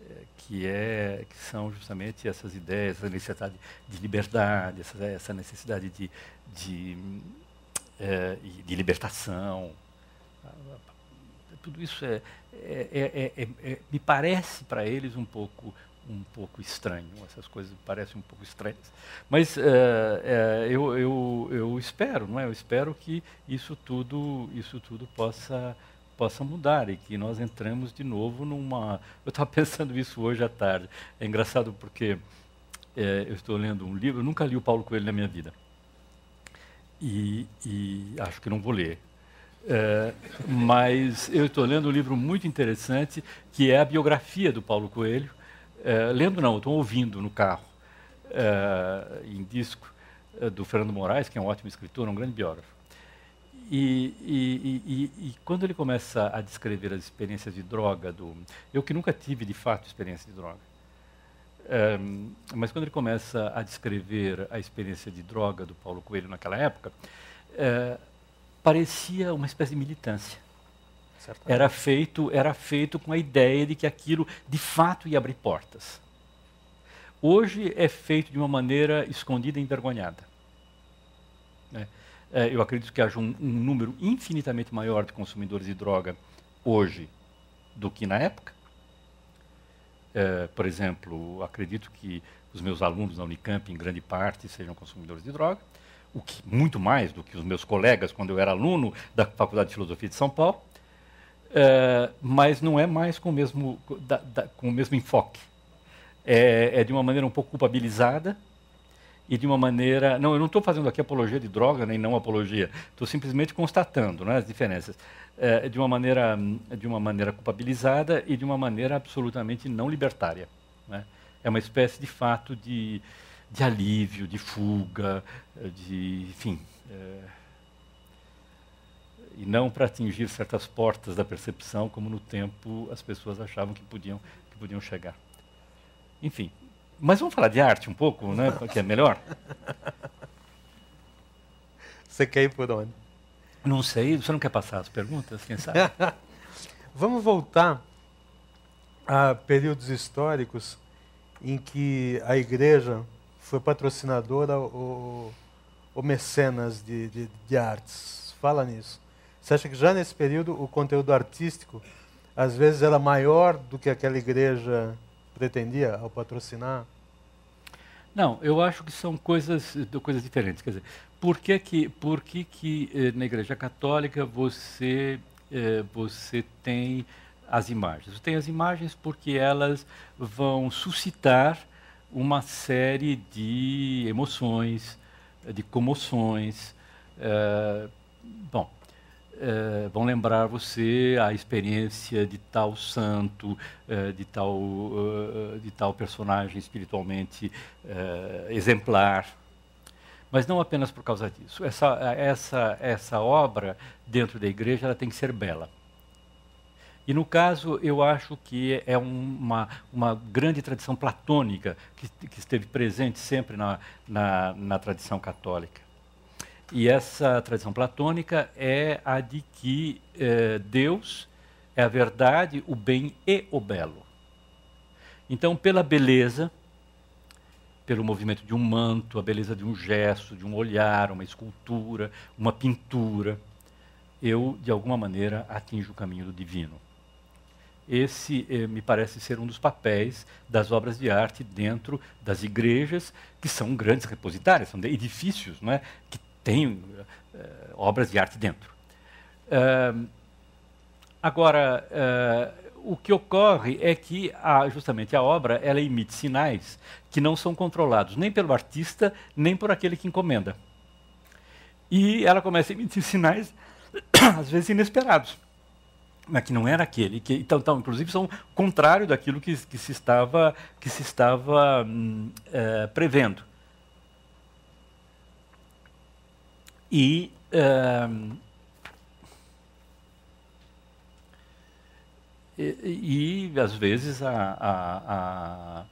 É, que, é, que são justamente essas ideias, essa necessidade de liberdade, essa, essa necessidade de, de, é, de libertação tudo isso é, é, é, me parece para eles um pouco um pouco estranho, essas coisas parecem um pouco estranhas, mas eu, eu, eu espero, não é? Eu espero que isso tudo isso tudo possa possa mudar e que nós entramos de novo numa. Eu estava pensando isso hoje à tarde. É engraçado porque é, eu estou lendo um livro, eu nunca li o Paulo Coelho na minha vida. E, e acho que não vou ler. É, mas eu estou lendo um livro muito interessante que é a biografia do Paulo Coelho. É, lendo não, estou ouvindo no carro, é, em disco, é, do Fernando Moraes, que é um ótimo escritor, um grande biógrafo. E, e, e, e, quando ele começa a descrever as experiências de droga, do, eu que nunca tive de fato experiência de droga, é, mas quando ele começa a descrever a experiência de droga do Paulo Coelho naquela época, é, parecia uma espécie de militância. Era feito, era feito com a ideia de que aquilo de fato ia abrir portas. Hoje é feito de uma maneira escondida e envergonhada. Né? É, eu acredito que haja um, um, número infinitamente maior de consumidores de droga hoje do que na época. É, por exemplo, acredito que os meus alunos na Unicamp, em grande parte, sejam consumidores de droga o que, muito mais do que os meus colegas quando eu era aluno da Faculdade de Filosofia de São Paulo, é, mas não é mais com o mesmo, da, da, com o mesmo enfoque. É, é, de uma maneira um pouco culpabilizada e de uma maneira. Não, eu não estou fazendo aqui apologia de droga nem não apologia, estou simplesmente constatando né, as diferenças. É, de, uma maneira, de uma maneira culpabilizada e de uma maneira absolutamente não libertária. Né? É uma espécie de fato de de alívio, de fuga, eh, de enfim. É, e não para atingir certas portas da percepção, como no tempo as pessoas achavam que podiam, que podiam chegar. Enfim, mas vamos falar de arte um pouco, né? [LAUGHS] Que é melhor. Você quer ir por onde? Não sei, você não quer passar as perguntas, quem sabe? [LAUGHS] vamos voltar a períodos históricos em que a igreja foi patrocinadora ou, ou mecenas de, de, de artes. Fala nisso. Você acha que já nesse período o conteúdo artístico às vezes era maior do que aquela igreja pretendia ao patrocinar? Não, eu acho que são coisas, eh, coisas diferentes. Quer dizer, por que que, por que, que eh, na Igreja Católica você, eh, você tem as imagens? Você tem as imagens porque elas vão suscitar uma série de emoções, de comoções. É, bom, é, vão lembrar você a experiência de tal santo, é, de, tal, de tal personagem espiritualmente exemplar. Mas não apenas por causa disso. Essa, essa, essa obra dentro da igreja ela tem que ser bela. E no caso, eu acho que é uma, uma grande tradição platônica que, que esteve presente sempre na, na, na tradição católica. E essa tradição platônica é a de que eh, Deus é a verdade, o bem e o belo. Então, pela beleza, pelo movimento de um manto, a beleza de um gesto, de um olhar, uma escultura, uma pintura, eu, de alguma maneira, atinjo o caminho do divino esse eh, me parece ser um dos papéis das obras de arte dentro das igrejas, que são grandes repositórios são edifícios não é? que têm eh, obras de arte dentro. Uh, agora, uh, o que ocorre é que a, justamente a obra ela emite sinais que não são controlados nem pelo artista, nem por aquele que encomenda. E ela começa a emitir sinais, [COUGHS] às vezes inesperados mas né, que não era aquele. Que, então, então, inclusive, são contrário daquilo que, que se estava, que se estava hum, é, prevendo. E eh, e, e, às vezes a,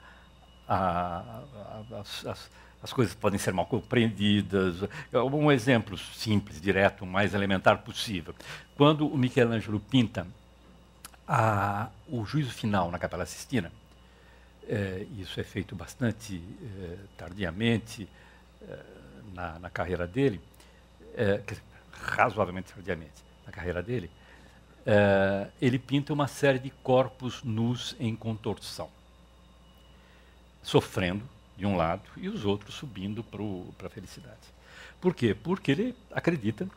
a, a, as coisas podem ser mal compreendidas. É, um exemplo simples, direto, mais elementar possível. Quando o Michelangelo pinta a, o juízo final na Capela Sistina, é, isso é feito bastante é, tardiamente é, na, na, carreira dele, é, razoavelmente tardiamente na carreira dele, é, ele pinta uma série de corpos nus em contorção, sofrendo de um lado e os outros subindo para a felicidade. Por quê? Porque ele acredita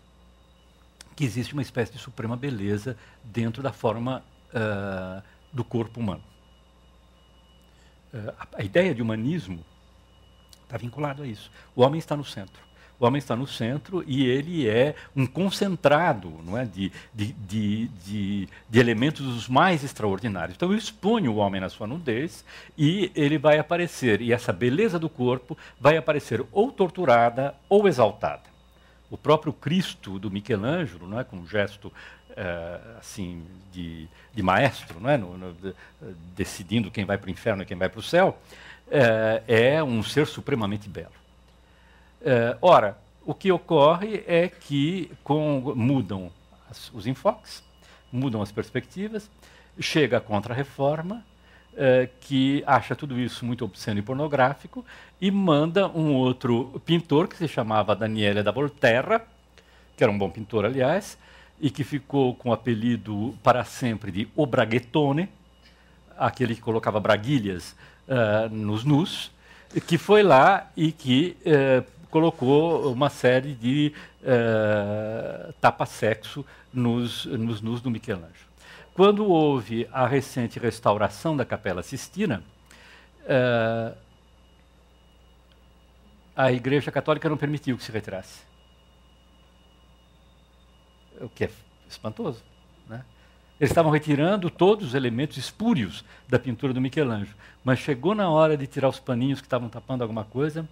que existe uma espécie de suprema beleza dentro da forma uh, do corpo humano. Uh, a, a, ideia de humanismo está vinculada a isso. O homem está no centro o homem está no centro e ele é um concentrado não é, de, de, de, de, de elementos os mais extraordinários. Então eu exponho o homem na sua nudez e ele vai aparecer, e essa beleza do corpo vai aparecer ou torturada ou exaltada. O próprio Cristo do Michelangelo, não é, com um gesto Uh, assim de, de, maestro, não é? No, no, decidindo quem vai para o inferno e quem vai para o céu, uh, é um ser supremamente belo. É, ora, o que ocorre é que com, mudam os enfoques, mudam as perspectivas, chega a contra-reforma, é, que acha tudo isso muito obsceno e pornográfico, e manda um outro pintor, que se chamava Daniele da Volterra, que era um bom pintor, aliás, e que ficou com o apelido para sempre de O Braguetone, aquele que colocava braguilhas é, nos nus, que foi lá e que colocou uma série de uh, tapa-sexo nos, nos nus do Michelangelo. Quando houve a recente restauração da Capela Sistina, uh, a Igreja Católica não permitiu que se retirasse. O que é espantoso. Né? Eles estavam retirando todos os elementos espúrios da pintura do Michelangelo. Mas chegou na hora de tirar os paninhos que estavam tapando alguma coisa,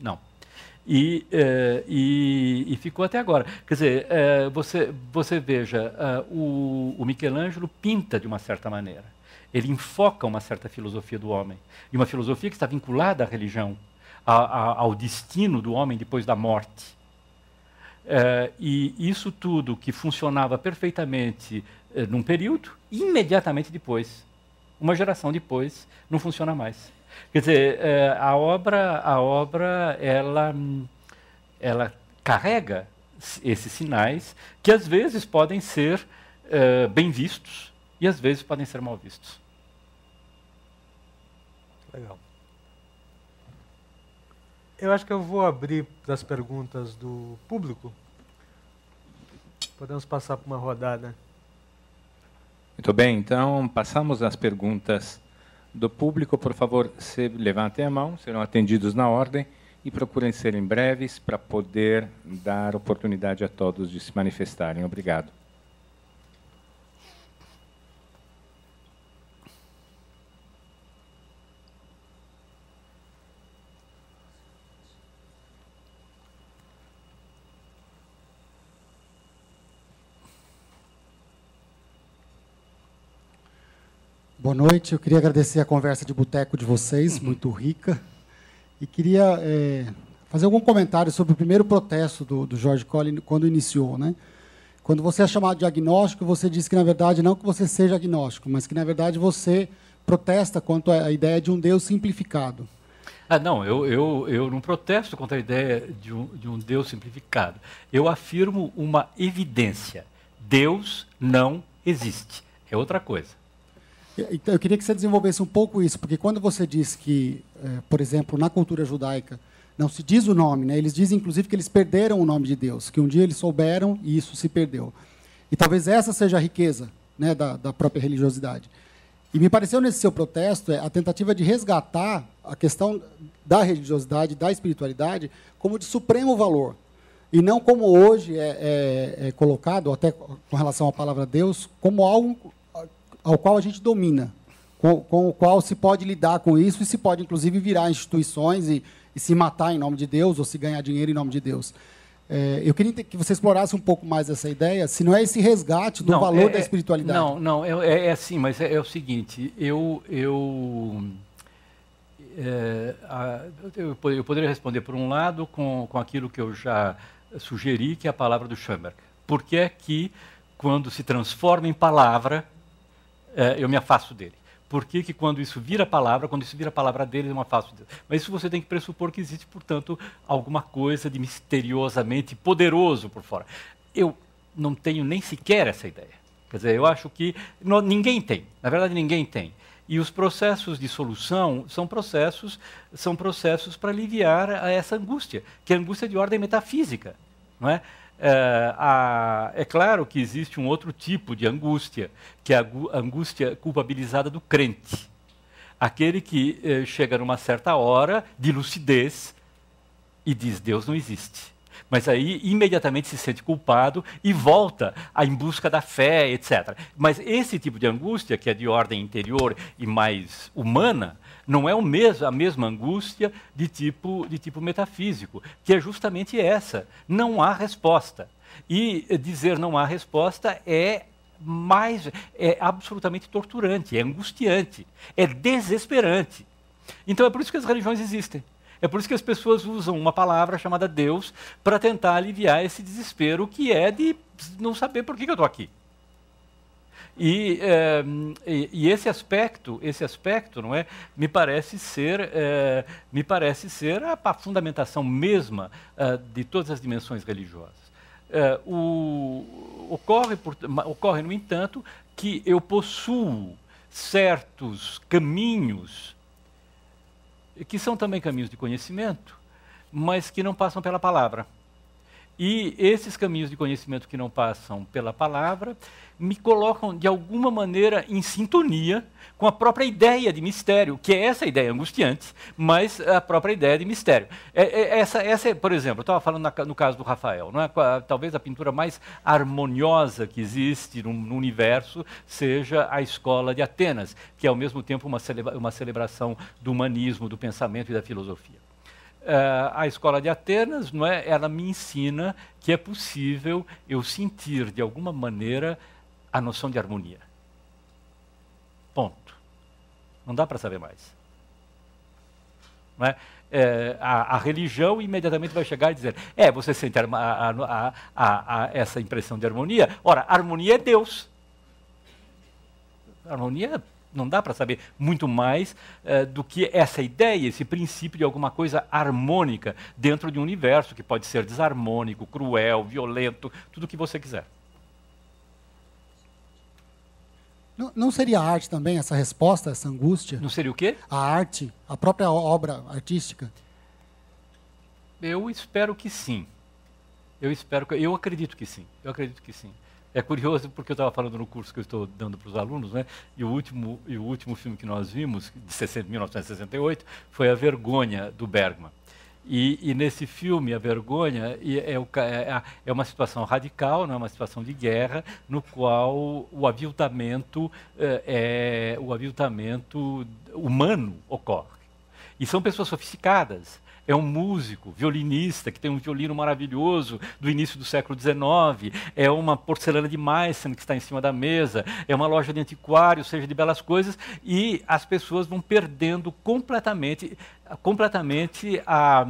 não e, é, e, e, ficou até agora. Quer dizer, é, você, você veja, é, o, o Michelangelo pinta de uma certa maneira. Ele enfoca uma certa filosofia do homem, e uma filosofia que está vinculada à religião, a, a, ao destino do homem depois da morte. e isso tudo que funcionava perfeitamente num período, imediatamente depois, uma geração depois, não funciona mais. Quer dizer, é, a obra, a obra ela, ela carrega esses sinais que às vezes podem ser uh, bem vistos e às vezes podem ser mal vistos. Legal. Eu acho que eu vou abrir para as perguntas do público. Podemos passar para uma rodada. Muito bem, então passamos às perguntas do público, por favor, se levantem a mão, serão atendidos na ordem e procurem serem breves para poder dar oportunidade a todos de se manifestarem. Obrigado. Boa noite. Eu queria agradecer a conversa de boteco de vocês, uhum. muito rica. E queria é, fazer algum comentário sobre o primeiro protesto do, do George Collin quando iniciou. Né? Quando você é chamado de agnóstico, você diz que, na verdade, não que você seja agnóstico, mas que, na verdade, você protesta quanto à ideia de um Deus simplificado. Ah, não, eu, eu, eu não protesto contra a ideia de um, de um Deus simplificado. Eu afirmo uma evidência. Deus não existe. É outra coisa. Então, eu queria que você desenvolvesse um pouco isso, porque quando você diz que, eh, por exemplo, na cultura judaica, não se diz o nome, né? eles dizem inclusive que eles perderam o nome de Deus, que um dia eles souberam e isso se perdeu. E talvez essa seja a riqueza né, da, da própria religiosidade. E me pareceu nesse seu protesto eh, a tentativa de resgatar a questão da religiosidade, da espiritualidade, como de supremo valor. E não como hoje é, é, é colocado, até com relação à palavra Deus, como algo ao qual a gente domina, com, com, o qual se pode lidar com isso e se pode, inclusive, virar instituições e, e se matar em nome de Deus ou se ganhar dinheiro em nome de Deus. É, eu queria que você explorasse um pouco mais essa ideia, se não é esse resgate do não, valor é, da é, espiritualidade. Não, não, é, é, é assim, mas é, é, o seguinte, eu. eu... A, eu, eu poderia responder por um lado com, com aquilo que eu já sugeri, que é a palavra do Schoenberg. Por que é que, quando se transforma em palavra, é, eu me afasto dele. Por que, que quando isso vira palavra, quando isso vira palavra dele, eu me afasto dele? Mas isso você tem que pressupor que existe, portanto, alguma coisa de misteriosamente poderoso por fora. Eu não tenho nem sequer essa ideia. Quer dizer, eu acho que não, ninguém tem. Na verdade, ninguém tem. E os processos de solução são processos são processos para aliviar essa angústia, que é angústia de ordem metafísica, não é? É, a, é claro que existe um outro tipo de angústia, que é a angústia culpabilizada do crente. Aquele que é, chega numa certa hora de lucidez e diz: Deus não existe. Mas aí imediatamente se sente culpado e volta à em busca da fé, etc. Mas esse tipo de angústia, que é de ordem interior e mais humana, não é o a mesma angústia de tipo, de tipo metafísico, que é justamente essa: não há resposta. E dizer não há resposta é mais é absolutamente torturante, é angustiante, é desesperante. Então é por isso que as religiões existem. É por isso que as pessoas usam uma palavra chamada Deus para tentar aliviar esse desespero que é de não saber por que, que eu estou aqui. E, é, e, esse aspecto, esse aspecto, não é, me parece ser, é, me parece ser a, a fundamentação mesma eh, de todas as dimensões religiosas. o, ocorre, por, ocorre, no entanto, que eu possuo certos caminhos que são também caminhos de conhecimento, mas que não passam pela palavra. E esses caminhos de conhecimento que não passam pela palavra me colocam, de alguma maneira, em sintonia com a própria ideia de mistério, que é essa ideia angustiante, mas a própria ideia de mistério. É, é, essa, essa, é, por exemplo, eu estava falando na, no caso do Rafael, não é? talvez a pintura mais harmoniosa que existe no, no, universo seja a Escola de Atenas, que é ao mesmo tempo uma, celebra, uma celebração do humanismo, do pensamento e da filosofia. Eh, a escola de Atenas, não é? Ela me ensina que é possível eu sentir de alguma maneira a noção de harmonia. Ponto. Não dá para saber mais. Não é? É, a, a, religião imediatamente vai chegar e dizer: é, você sente a, a, essa impressão de harmonia? Ora, harmonia é Deus. Harmonia é não dá para saber muito mais eh, do que essa ideia, esse princípio de alguma coisa harmônica dentro de um universo que pode ser desarmônico, cruel, violento, tudo o que você quiser. Não, não seria a arte também essa resposta, essa angústia? Não seria o quê? A arte, a própria obra artística? Eu espero que sim. Eu espero que, eu acredito que sim. Eu acredito que sim. É curioso porque eu estava falando no curso que eu estou dando para os alunos, né? E o último e o último filme que nós vimos de 1968 foi A Vergonha do Bergman. E, e, nesse filme, A Vergonha, é, é, é, uma situação radical, é uma situação de guerra, no qual o aviltamento, é, é o aviltamento humano ocorre. E são pessoas sofisticadas é um músico, violinista, que tem um violino maravilhoso do início do século XIX, é uma porcelana de Meissen que está em cima da mesa, é uma loja de antiquários, seja de belas coisas, e as pessoas vão perdendo completamente, completamente a.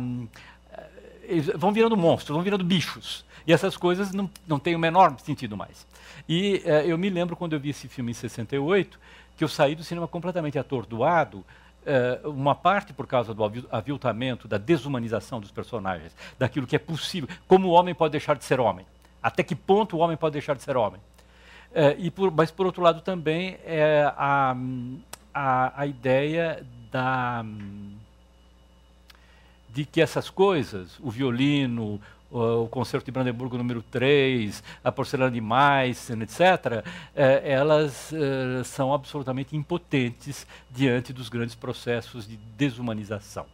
Eh, vão virando monstros, vão virando bichos. E essas coisas não, não têm o menor sentido mais. E eh, eu me lembro quando eu vi esse filme em 68, que eu saí do cinema completamente atordoado, uh, uma parte por causa do aviltamento, da desumanização dos personagens, daquilo que é possível, como o homem pode deixar de ser homem, até que ponto o homem pode deixar de ser homem. Uh, e por, mas, por outro lado, também é a, a, a ideia da, de que essas coisas, o violino, o, o Concerto de Brandeburgo número 3, a Porcelana de Meissen, etc., é, elas é, são absolutamente impotentes diante dos grandes processos de desumanização.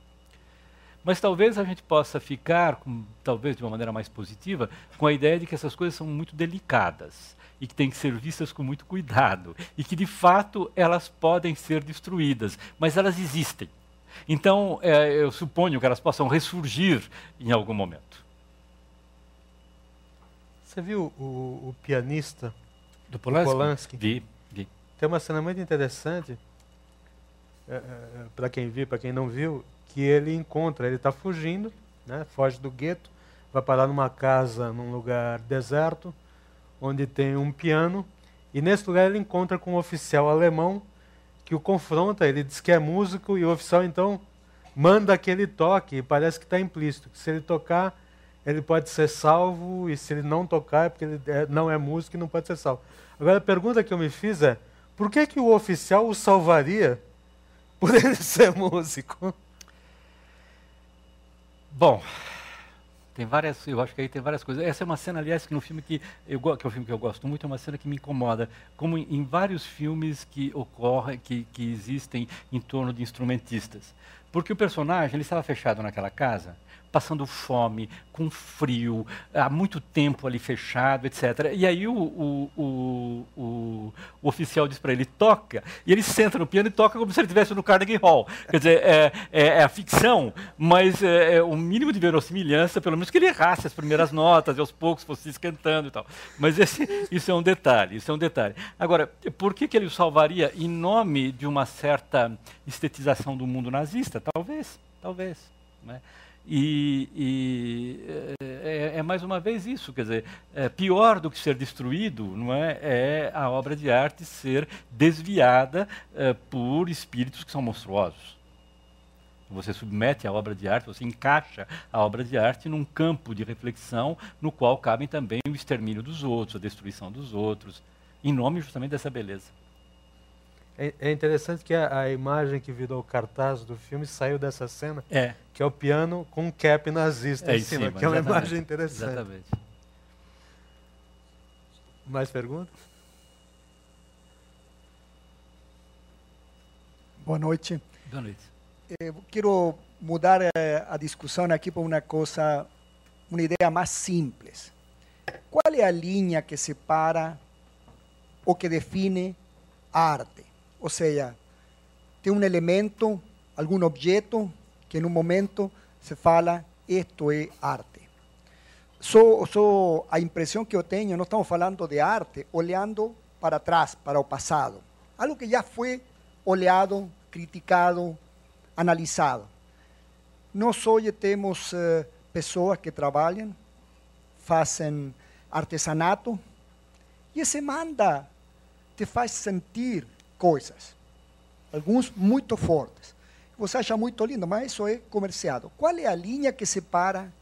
Mas talvez a gente possa ficar, com, talvez de uma maneira mais positiva, com a ideia de que essas coisas são muito delicadas e que têm que ser vistas com muito cuidado e que, de fato, elas podem ser destruídas, mas elas existem. Então, é, eu suponho que elas possam ressurgir em algum momento. Você viu o, o pianista do Polanski? Polanski? Vi, vi. Tem uma cena muito interessante, é, é, para quem viu, para quem não viu, que ele encontra, ele está fugindo, né, foge do gueto, vai parar numa casa, num lugar deserto, onde tem um piano, e nesse lugar ele encontra com um oficial alemão que o confronta, ele diz que é músico, e o oficial então manda que ele toque, e parece que está implícito, que se ele tocar ele pode ser salvo e se ele não tocar é porque ele é, não é músico e não pode ser salvo. Agora a pergunta que eu me fiz é: por que que o oficial o salvaria por [LAUGHS] ele ser músico? Bom, tem várias, eu acho que aí tem várias coisas. Essa é uma cena, aliás, que no filme que eu que é um filme que eu gosto muito, é uma cena que me incomoda, como em, em vários filmes que ocorrem, que, que existem em torno de instrumentistas, porque o personagem ele estava fechado naquela casa passando fome, com frio, há muito tempo ali fechado, etc. E aí o, o, o, o oficial diz para ele, toca, e ele senta no piano e toca como se ele estivesse no Carnegie Hall. Quer dizer, é, é, é a ficção, mas é, é, o mínimo de verossimilhança, pelo menos que ele errasse as primeiras notas e aos poucos fosse esquentando e tal. Mas esse, isso é um detalhe, isso é um detalhe. Agora, por que, que ele o salvaria em nome de uma certa estetização do mundo nazista? Talvez, talvez. Né? E, e é, é, é, mais uma vez isso, quer dizer, é pior do que ser destruído, não é? É a obra de arte ser desviada é, por espíritos que são monstruosos. Você submete a obra de arte, você encaixa a obra de arte num campo de reflexão no qual cabem também o extermínio dos outros, a destruição dos outros, em nome justamente dessa beleza. É, é interessante que a, a, imagem que virou o cartaz do filme saiu dessa cena, é. que é o piano com um cap nazista é em cima, que é uma imagem interessante. Exatamente. Mais perguntas? Boa noite. Boa noite. Eu eh, quero mudar eh, a discussão aqui para uma coisa, uma ideia mais simples. Qual é a linha que separa ou que define a arte? Ou seja, tem um elemento, algum objeto, que em um momento se fala, isto é arte. Só, só a impressão que eu tenho, não estamos falando de arte, olhando para trás, para o passado. Algo que já foi olhado, criticado, analisado. Nós hoje temos eh, pessoas que trabalham, fazem artesanato, e esse manda te faz sentir coisas. Alguns muito fortes. Você acha muito lindo, mas isso é comerciado. Qual é a linha que separa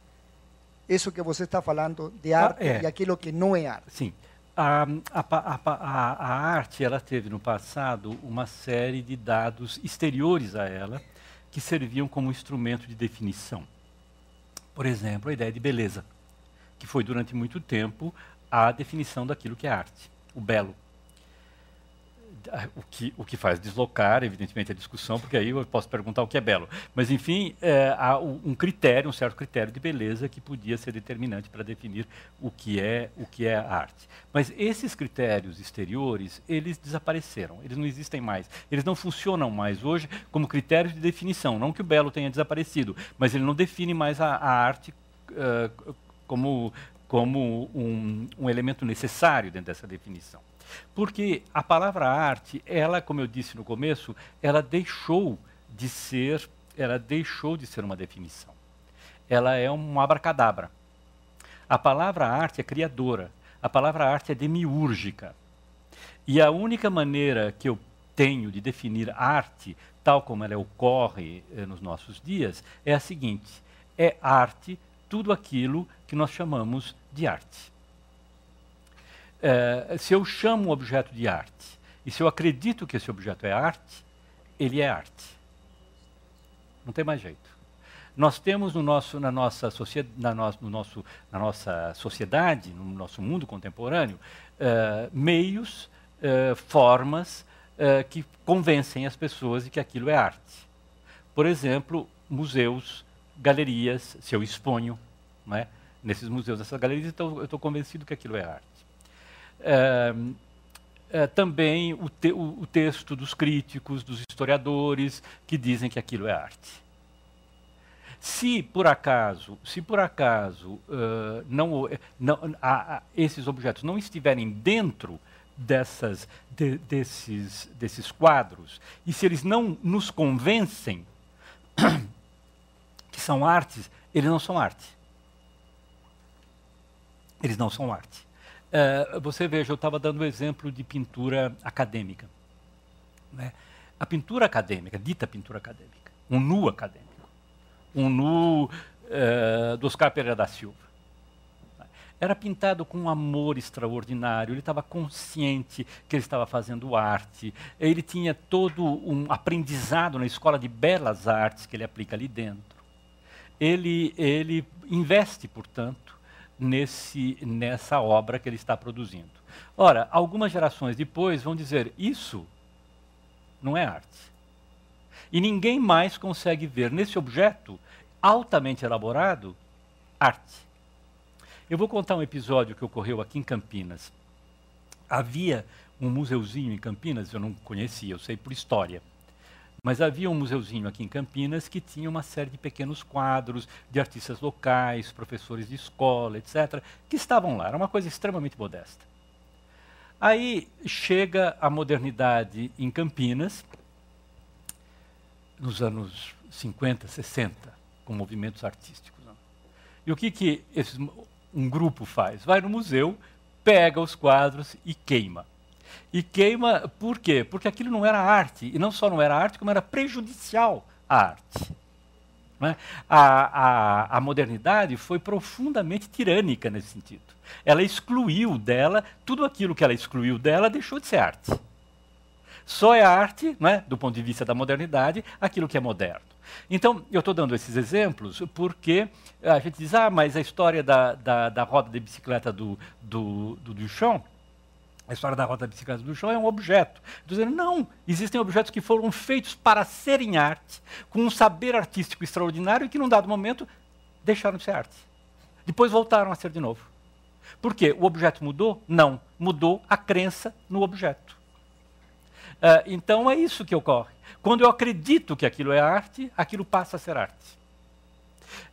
isso que você está falando de ah, arte é. e aquilo que não é arte? Sim. A, a, a, a, arte ela teve no passado uma série de dados exteriores a ela que serviam como instrumento de definição. Por exemplo, a ideia de beleza, que foi durante muito tempo a definição daquilo que é arte, o belo o que, o que faz deslocar, evidentemente, a discussão, porque aí eu posso perguntar o que é belo. Mas, enfim, é, há um critério, um certo critério de beleza que podia ser determinante para definir o que é o que é arte. Mas esses critérios exteriores, eles desapareceram, eles não existem mais, eles não funcionam mais hoje como critérios de definição. Não que o belo tenha desaparecido, mas ele não define mais a, a arte uh, como como um, um elemento necessário dentro dessa definição. Porque a palavra arte, ela, como eu disse no começo, ela deixou de ser, ela deixou de ser uma definição. Ela é um abracadabra. A palavra arte é criadora. A palavra arte é demiúrgica. E a única maneira que eu tenho de definir arte, tal como ela ocorre eh, nos nossos dias, é a seguinte: é arte tudo aquilo que nós chamamos de arte. É, se eu chamo um objeto de arte e se eu acredito que esse objeto é arte, ele é arte. Não tem mais jeito. Nós temos no nosso, na, nossa na, no, no nosso, na nossa sociedade, no nosso mundo contemporâneo, eh, meios, eh, formas que convencem as pessoas de que aquilo é arte. Por exemplo, museus, galerias, se eu exponho é? nesses museus, nessas galerias, então eu estou convencido que aquilo é arte. Eh, também o, te, o, o texto dos críticos, dos historiadores, que dizem que aquilo é arte. Se por acaso, se por acaso uh, não, eh, não a, a, esses objetos não estiverem dentro dessas, de, desses, desses quadros e se eles não nos convencem [COUGHS] que são artes, eles não são arte. Eles não são arte. Eh, você veja, eu estava dando o exemplo de pintura acadêmica. Né? A pintura acadêmica, dita pintura acadêmica, um nu acadêmico, um nu uh, eh, do Oscar Pereira da Silva. Né? Era pintado com um amor extraordinário, ele estava consciente que ele estava fazendo arte, ele tinha todo um aprendizado na escola de belas artes que ele aplica ali dentro. Ele, ele investe, portanto, nesse, nessa obra que ele está produzindo. Ora, algumas gerações depois vão dizer: isso não é arte. E ninguém mais consegue ver nesse objeto altamente elaborado arte. Eu vou contar um episódio que ocorreu aqui em Campinas. Havia um museuzinho em Campinas, eu não conhecia, eu sei por história mas havia um museuzinho aqui em Campinas que tinha uma série de pequenos quadros de artistas locais, professores de escola, etc., que estavam lá. Era uma coisa extremamente modesta. Aí chega a modernidade em Campinas, nos anos 50, 60, com movimentos artísticos. E o que, que um grupo faz? Vai no museu, pega os quadros e queima. E queima por quê? Porque aquilo não era arte. E não só não era arte, como era prejudicial à arte. É? A, a, a modernidade foi profundamente tirânica nesse sentido. Ela excluiu dela, tudo aquilo que ela excluiu dela deixou de ser arte. Só é arte, né, do ponto de vista da modernidade, aquilo que é moderno. Então, eu estou dando esses exemplos porque a gente diz, ah, mas a história da, da, da roda de bicicleta do, do, do Duchamp a história da roda de bicicleta do chão é um objeto. Dizendo, não, existem objetos que foram feitos para serem arte, com um saber artístico extraordinário e que, num dado momento, deixaram de ser arte. Depois voltaram a ser de novo. Por quê? O objeto mudou? Não. Mudou a crença no objeto. Uh, então é isso que ocorre. Quando eu acredito que aquilo é arte, aquilo passa a ser arte.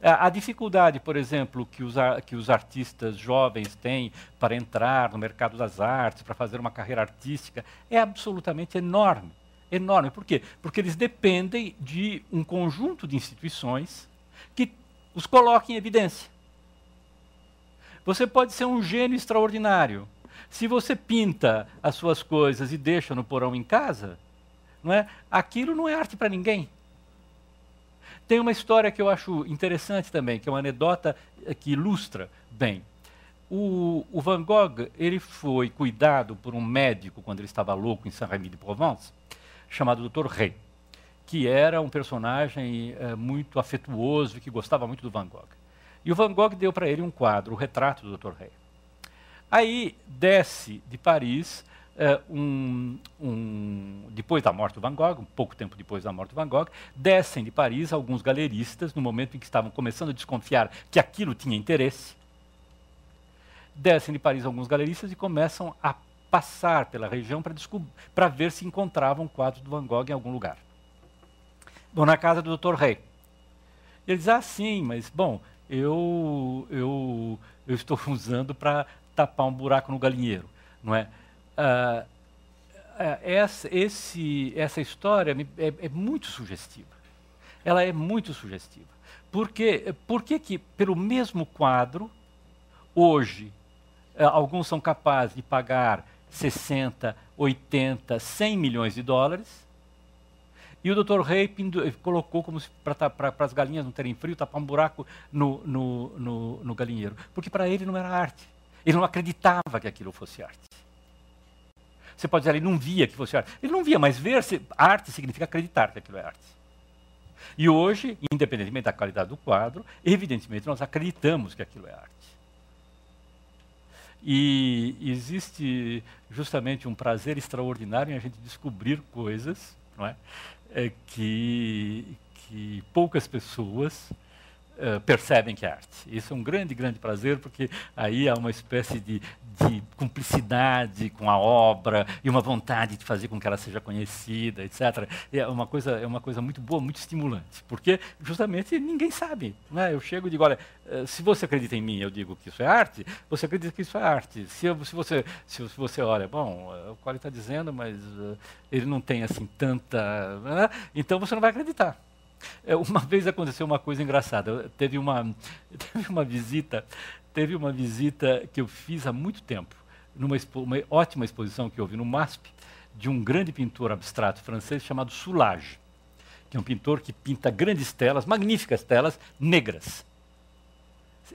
É, a, dificuldade, por exemplo, que os, que os artistas jovens têm para entrar no mercado das artes, para fazer uma carreira artística, é absolutamente enorme. Enorme. Por quê? Porque eles dependem de um conjunto de instituições que os coloquem em evidência. Você pode ser um gênio extraordinário. Se você pinta as suas coisas e deixa no porão em casa, não é? aquilo não é arte para ninguém. Tem uma história que eu acho interessante também, que é uma anedota eh, que ilustra bem. O, o Van Gogh ele foi cuidado por um médico quando ele estava louco em Saint-Rémy-de-Provence, chamado Dr. Rey, que era um personagem é, muito afetuoso e que gostava muito do Van Gogh. E o Van Gogh deu para ele um quadro, o retrato do Dr. Rey. Aí desce de Paris é, um, um, depois da morte do Van Gogh, um pouco tempo depois da morte do Van Gogh, descem de Paris alguns galeristas, no momento em que estavam começando a desconfiar que aquilo tinha interesse, descem de Paris alguns galeristas e começam a passar pela região para ver se encontravam quadros do Van Gogh em algum lugar. Vão na casa do Dr. Rey. Ele diz, ah, sim, mas, bom, eu, eu, eu estou [LAUGHS] usando para tapar um buraco no galinheiro, não é? Uh, essa, esse, essa história é, é, muito sugestiva. Ela é muito sugestiva. Porque, porque que, pelo mesmo quadro, hoje, uh, alguns são capazes de pagar 60, 80, 100 milhões de dólares, e o Dr. Rey eh, colocou como para tá, as galinhas não terem frio, tapar um buraco no, no, no, no galinheiro. Porque para ele não era arte. Ele não acreditava que aquilo fosse arte. Você pode dizer, ah, ele não via que fosse arte. Ele não via, mas ver arte significa acreditar que aquilo é arte. E hoje, independentemente da qualidade do quadro, evidentemente nós acreditamos que aquilo é arte. E existe justamente um prazer extraordinário em a gente descobrir coisas não é? é que, que poucas pessoas eh, percebem que é arte. Isso é um grande, grande prazer, porque aí há uma espécie de, de cumplicidade com a obra e uma vontade de fazer com que ela seja conhecida, etc. É uma coisa, é uma coisa muito boa, muito estimulante, porque justamente ninguém sabe. Né? Eu chego e digo, olha, eh, se você acredita em mim, eu digo que isso é arte, você acredita que isso é arte. Se, eu, se, você, se, você olha, bom, eh, o Cole está dizendo, mas ele não tem assim tanta... Né? Então você não vai acreditar. É, uma [LAUGHS] vez aconteceu uma coisa engraçada. Teve uma, [LAUGHS] teve uma visita, teve uma visita que eu fiz há muito tempo, numa expo, uma ótima exposição que houve no MASP, de um grande pintor abstrato francês chamado Soulage, que é um pintor que pinta grandes telas, magníficas telas, negras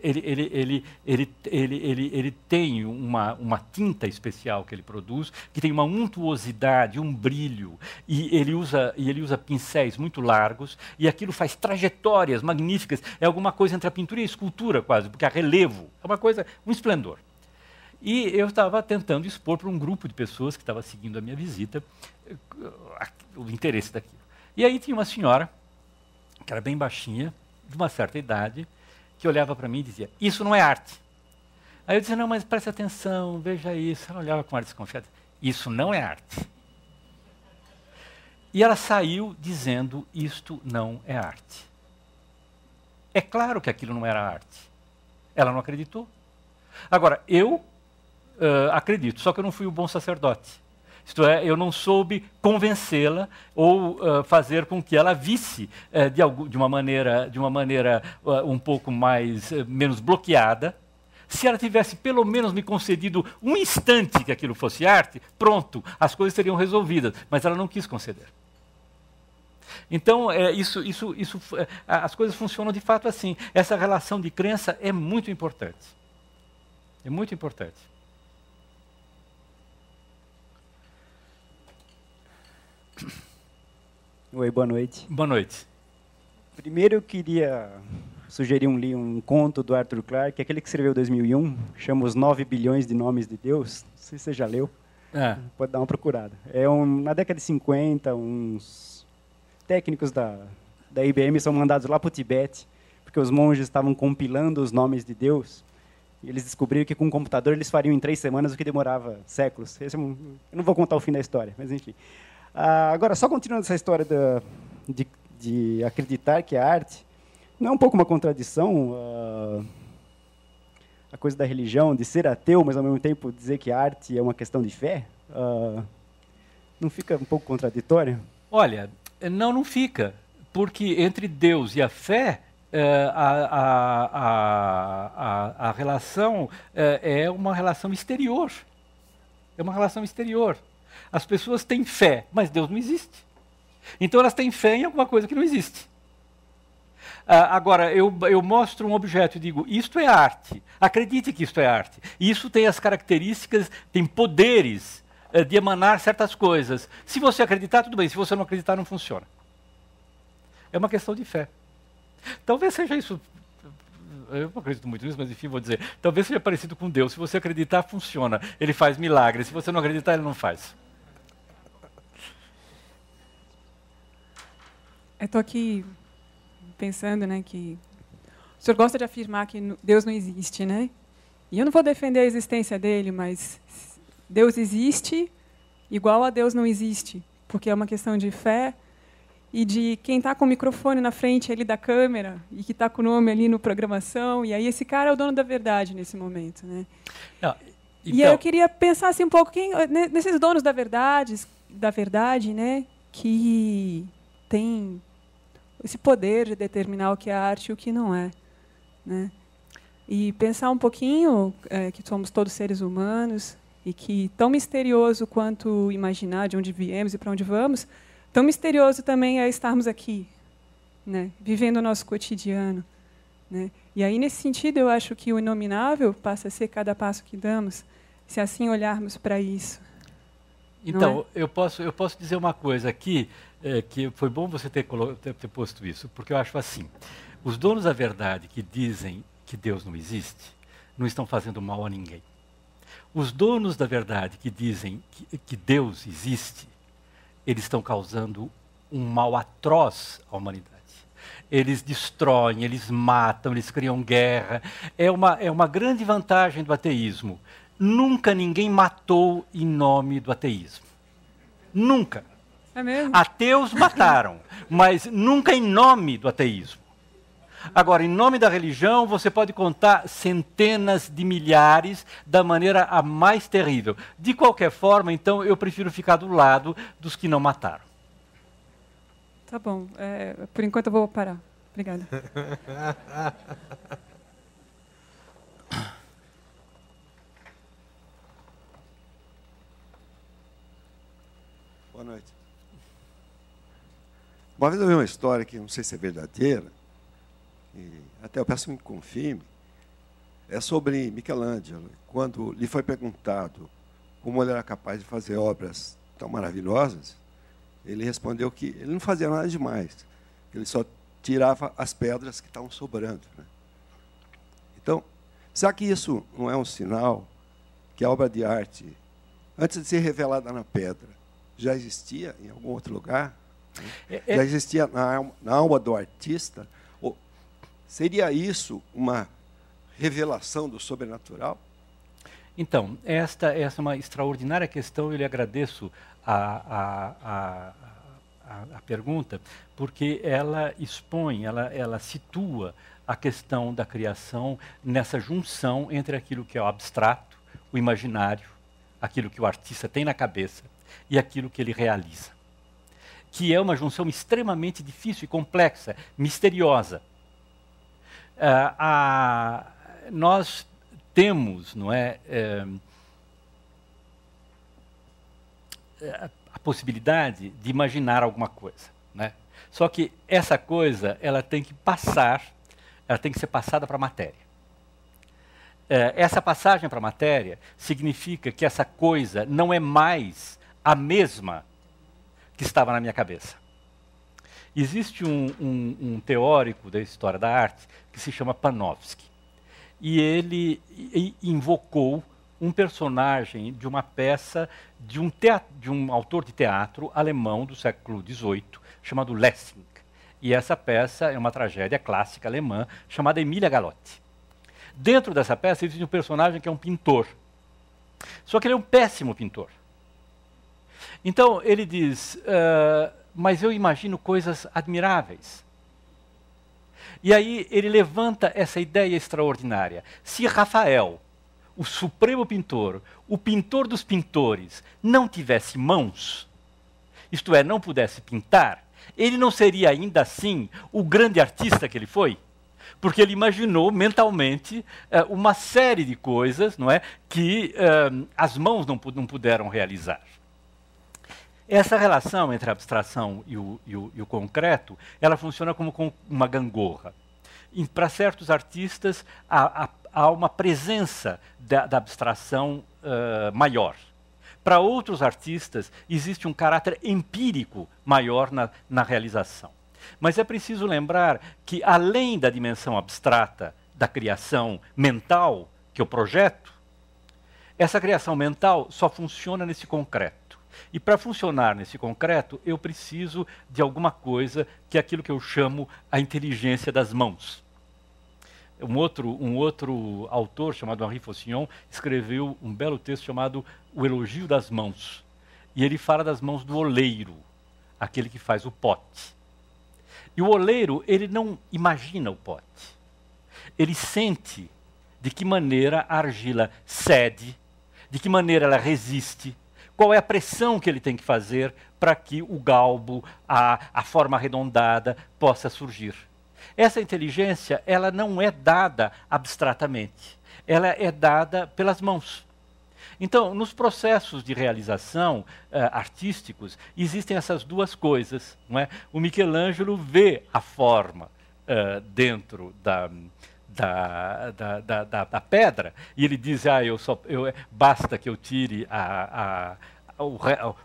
ele, ele, ele, ele, ele, ele, ele tem uma, uma tinta especial que ele produz, que tem uma untuosidade, um brilho, e ele usa, e ele usa pincéis muito largos, e aquilo faz trajetórias magníficas. É alguma coisa entre a pintura e a escultura, quase, porque há relevo. É uma coisa, um esplendor. E eu estava tentando expor para um grupo de pessoas que estava seguindo a minha visita eh, o interesse daquilo. E aí tinha uma senhora, que era bem baixinha, de uma certa idade, que olhava para mim e dizia: Isso não é arte. Aí eu dizia: Não, mas preste atenção, veja isso. Ela olhava com ar desconfiado Isso não é arte. E ela saiu dizendo: Isto não é arte. É claro que aquilo não era arte. Ela não acreditou. Agora, eu uh, acredito, só que eu não fui o bom sacerdote isto é, eu não soube convencê-la ou uh, fazer com que ela visse uh, de, algum, de, uma maneira, de uma maneira uh, um pouco mais menos bloqueada. Se ela tivesse pelo menos me concedido um instante que aquilo fosse arte, pronto, as coisas seriam resolvidas. Mas ela não quis conceder. Então, é, isso, isso, isso, é, as coisas funcionam de fato assim. Essa relação de crença é muito importante. É muito importante. Oi, boa noite. Boa noite. Primeiro eu queria sugerir um, um conto do Arthur Clarke, aquele que escreveu em 2001, chama Os Nove Bilhões de Nomes de Deus. Não sei se você já leu. É. Pode dar uma procurada. É um, na década de 50, uns técnicos da, da IBM são mandados lá para o Tibete, porque os monges estavam compilando os nomes de Deus. E eles descobriram que com um computador eles fariam em três semanas o que demorava séculos. É um, eu não vou contar o fim da história, mas enfim. Ah, agora, só continuando essa história da, de, de, acreditar que a arte não é um pouco uma contradição ah, a coisa da religião, de ser ateu, mas ao mesmo tempo dizer que a arte é uma questão de fé? Ah, não fica um pouco contraditório? Olha, não, não fica. Porque entre Deus e a fé, ah, a, a, a, a, relação ah, é uma relação exterior. É uma relação exterior. As pessoas têm fé, mas Deus não existe. Então elas têm fé em alguma coisa que não existe. Ah, agora, eu, eu mostro um objeto e digo, isto é arte. Acredite que isto é arte. Isso tem as características, tem poderes ah, de emanar certas coisas. Se você acreditar, tudo bem. Se você não acreditar, não funciona. É uma questão de fé. Talvez seja isso. Eu não acredito muito nisso, mas enfim, vou dizer. Talvez seja parecido com Deus. Se você acreditar, funciona. Ele faz milagres. Se você não acreditar, ele não faz. Eu estou aqui pensando né, que o senhor gosta de afirmar que Deus não existe, né? E eu não vou defender a existência dele, mas Deus existe igual a Deus não existe, porque é uma questão de fé e de quem está com o microfone na frente ali da câmera e que está com o nome ali no programação. E aí esse cara é o dono da verdade nesse momento, né? Não, então... E aí eu então queria pensar assim um pouco quem, né, nesses donos da verdade, da verdade, né? Que tem esse poder de determinar o que é arte e o que não é. Né? E pensar um pouquinho é, que somos todos seres humanos e que tão misterioso quanto imaginar de onde viemos e para onde vamos, tão misterioso também é estarmos aqui, né? vivendo o nosso cotidiano. Né? E aí, nesse sentido, eu acho que o inominável passa a ser cada passo que damos, se assim olharmos para isso. Então, é? eu, posso, eu posso dizer uma coisa aqui é, que foi bom você ter, ter posto isso, porque eu acho assim: os donos da verdade que dizem que Deus não existe não estão fazendo mal a ninguém. Os donos da verdade que dizem que, que Deus existe, eles estão causando um mal atroz à humanidade eles destroem, eles matam, eles criam guerra. É uma, é uma grande vantagem do ateísmo. Nunca ninguém matou em nome do ateísmo. Nunca. É mesmo? Ateus mataram, [LAUGHS] mas nunca em nome do ateísmo. Agora, em nome da religião, você pode contar centenas de milhares da maneira a mais terrível. De qualquer forma, então, eu prefiro ficar do lado dos que não mataram. Tá bom. É, por enquanto, eu vou parar. Obrigada. Boa noite. Uma vez eu vi uma história que não sei se é verdadeira, e até eu peço que me confirme, é sobre Michelangelo. Quando lhe foi perguntado como ele era capaz de fazer obras tão maravilhosas, ele respondeu que ele não fazia nada demais, que ele só tirava as pedras que estavam sobrando. Né? Então, será que isso não é um sinal que a obra de arte, antes de ser revelada na pedra, já existia em algum outro lugar? É, Já é. existia na, na alma do artista. Oh, seria isso uma revelação do sobrenatural? Então, esta, esta é uma extraordinária questão. Eu lhe agradeço a, a, a, a pergunta, porque ela expõe, ela, ela situa a questão da criação nessa junção entre aquilo que é o abstrato, o imaginário, aquilo que o artista tem na cabeça e aquilo que ele realiza que é uma junção extremamente difícil e complexa, misteriosa. Ah, a, nós temos, não é, é a possibilidade de imaginar alguma coisa, né? Só que essa coisa ela tem que passar, ela tem que ser passada para a matéria. Eh, essa passagem para a matéria significa que essa coisa não é mais a mesma que estava na minha cabeça. Existe um, um, um teórico da história da arte que se chama Panofsky. E ele invocou um personagem de uma peça de um, teatro, de um autor de teatro alemão do século XVIII, chamado Lessing. E essa peça é uma tragédia clássica alemã chamada Emília Galotti. Dentro dessa peça existe um personagem que é um pintor. Só que ele é um péssimo pintor. Então ele diz: uh, Mas eu imagino coisas admiráveis. E aí ele levanta essa ideia extraordinária. Se Rafael, o supremo pintor, o pintor dos pintores, não tivesse mãos, isto é, não pudesse pintar, ele não seria ainda assim o grande artista que ele foi? porque ele imaginou mentalmente uh, uma série de coisas não é, que uh, as mãos não, não puderam realizar. Essa relação entre a abstração e o, e o, e o concreto, ela funciona como uma gangorra. Para certos artistas, há, há, há, uma presença da, da abstração uh, maior. Para outros artistas, existe um caráter empírico maior na, na realização. Mas é preciso lembrar que, além da dimensão abstrata da criação mental, que eu projeto, essa criação mental só funciona nesse concreto. E para funcionar nesse concreto, eu preciso de alguma coisa que é aquilo que eu chamo a inteligência das mãos. Um outro, um outro autor chamado Henri Faucillon escreveu um belo texto chamado O Elogio das Mãos. E ele fala das mãos do oleiro, aquele que faz o pote. E o oleiro, ele não imagina o pote. Ele sente de que maneira a argila cede, de que maneira ela resiste, qual é a pressão que ele tem que fazer para que o galbo, a, a forma arredondada, possa surgir. Essa inteligência, ela não é dada abstratamente, ela é dada pelas mãos. Então, nos processos de realização uh, artísticos, existem essas duas coisas. Não é? O Michelangelo vê a forma uh, dentro da, da, da, da, da, pedra, e ele diz, ah, eu só, eu, basta que eu tire a, a, o,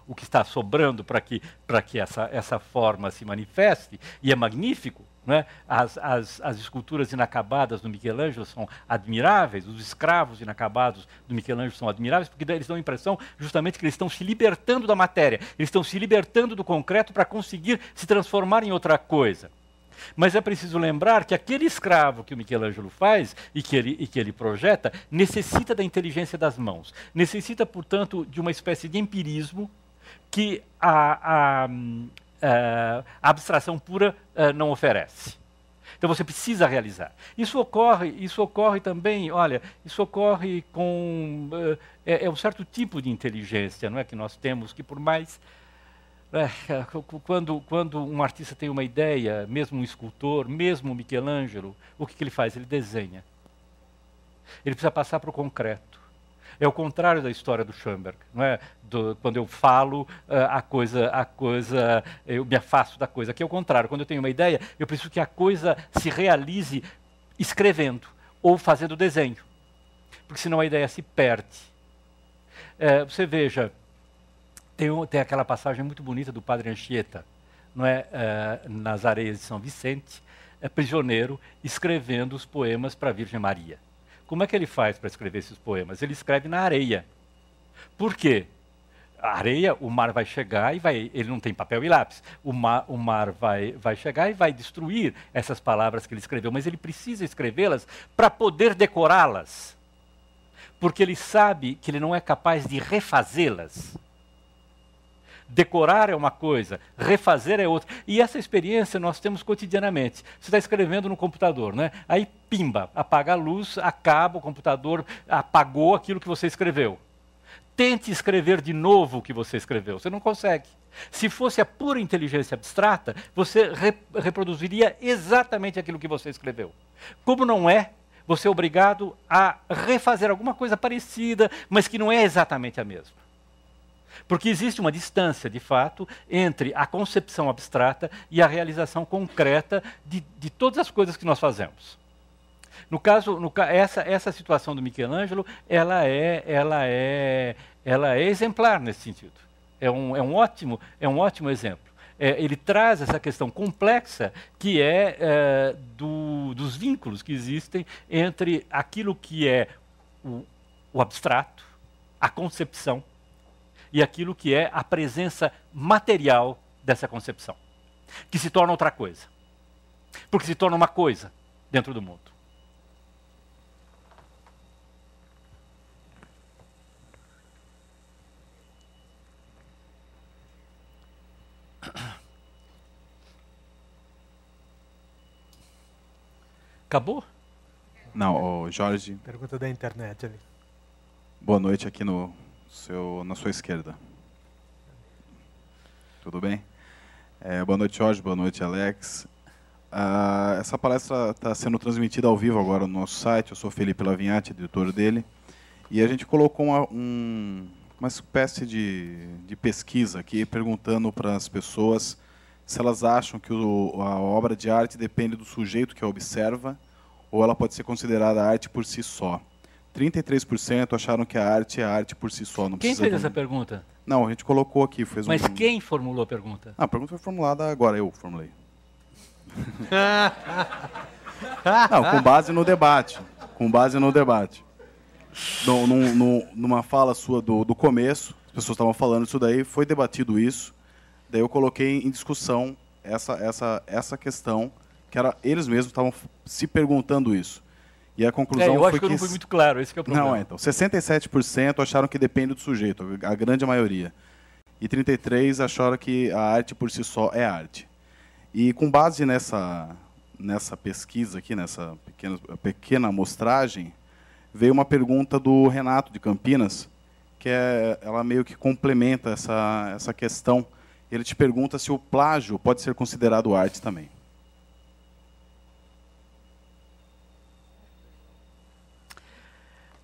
o que está sobrando para que, para que essa, essa forma se manifeste, e é magnífico, né As, as, as, esculturas inacabadas do Michelangelo são admiráveis, os escravos inacabados do Michelangelo são admiráveis, porque eles dão a impressão justamente que eles estão se libertando da matéria, eles estão se libertando do concreto para conseguir se transformar em outra coisa. Mas é preciso lembrar que aquele escravo que o Michelangelo faz e que ele, e que ele projeta necessita da inteligência das mãos. Necessita, portanto, de uma espécie de empirismo que a, a, a, eh, a abstração pura eh, não oferece. Então você precisa realizar. Isso ocorre, isso ocorre também, olha, isso ocorre com eh, é, é um certo tipo de inteligência, não é que nós temos que por mais é, é quando, quando um artista tem uma ideia, mesmo um escultor, mesmo Michelangelo, o que, que ele faz? Ele desenha. Ele precisa passar para o concreto. É o contrário da história do Schoenberg, não é? Do, quando eu falo ah, a coisa, a coisa, eu me afasto da coisa. Aqui é o contrário. Quando eu tenho uma ideia, eu preciso que a coisa se realize escrevendo ou fazendo desenho, porque senão a ideia se perde. É, você veja, tem, tem aquela passagem muito bonita do padre Anchieta, não é, é nas areias de São Vicente, é prisioneiro, escrevendo os poemas para a Virgem Maria. Como é que ele faz para escrever esses poemas? Ele escreve na areia. Por quê? A areia, o mar vai chegar e vai. Ele não tem papel e lápis. O mar, o mar vai, vai chegar e vai destruir essas palavras que ele escreveu, mas ele precisa escrevê-las para poder decorá-las. Porque ele sabe que ele não é capaz de refazê-las. Decorar é uma coisa, refazer é outra. E essa experiência nós temos cotidianamente. Você está escrevendo no computador, né? Aí pimba, apaga a luz, acaba o computador, apagou aquilo que você escreveu. Tente escrever de novo o que você escreveu. Você não consegue. Se fosse a pura inteligência abstrata, você re reproduziria exatamente aquilo que você escreveu. Como não é, você é obrigado a refazer alguma coisa parecida, mas que não é exatamente a mesma. Porque existe uma distância, de fato, entre a concepção abstrata e a realização concreta de, de todas as coisas que nós fazemos. No caso, no, essa, essa situação do Michelangelo, ela é, ela é, ela é exemplar nesse sentido. É um, é um ótimo, é um ótimo exemplo. É, ele traz essa questão complexa que é, é do, dos vínculos que existem entre aquilo que é o, o abstrato, a concepção e aquilo que é a presença material dessa concepção, que se torna outra coisa, porque se torna uma coisa dentro do mundo. Acabou? Não, o Jorge. Pergunta da internet ali. Boa noite aqui no seu, na sua esquerda. Tudo bem? É, boa noite, Jorge. Boa noite, Alex. Ah, essa palestra está sendo transmitida ao vivo agora no nosso site. Eu sou Felipe Lavinhati, editor dele. E a gente colocou uma, um, uma espécie de, de pesquisa aqui, perguntando para as pessoas se elas acham que o, a obra de arte depende do sujeito que a observa ou ela pode ser considerada arte por si só. 33% acharam que a arte é arte por si só. Não quem fez essa pergunta? Não, a gente colocou aqui. Fez Mas um... quem formulou a pergunta? Ah, a pergunta foi formulada agora, eu formulei. [LAUGHS] não, com base no debate. Com base no debate. No, no, no, numa fala sua do, do começo, as pessoas estavam falando isso daí, foi debatido isso. Daí eu coloquei em discussão essa, essa, essa questão, que era eles mesmos estavam se perguntando isso. E a conclusão é, eu acho foi que, que não foi muito claro, esse é o problema. Não, é, então, 67% acharam que depende do sujeito, a grande maioria. E 33 acharam que a arte por si só é arte. E com base nessa nessa pesquisa aqui, nessa pequena pequena amostragem, veio uma pergunta do Renato de Campinas, que é, ela meio que complementa essa essa questão. Ele te pergunta se o plágio pode ser considerado arte também.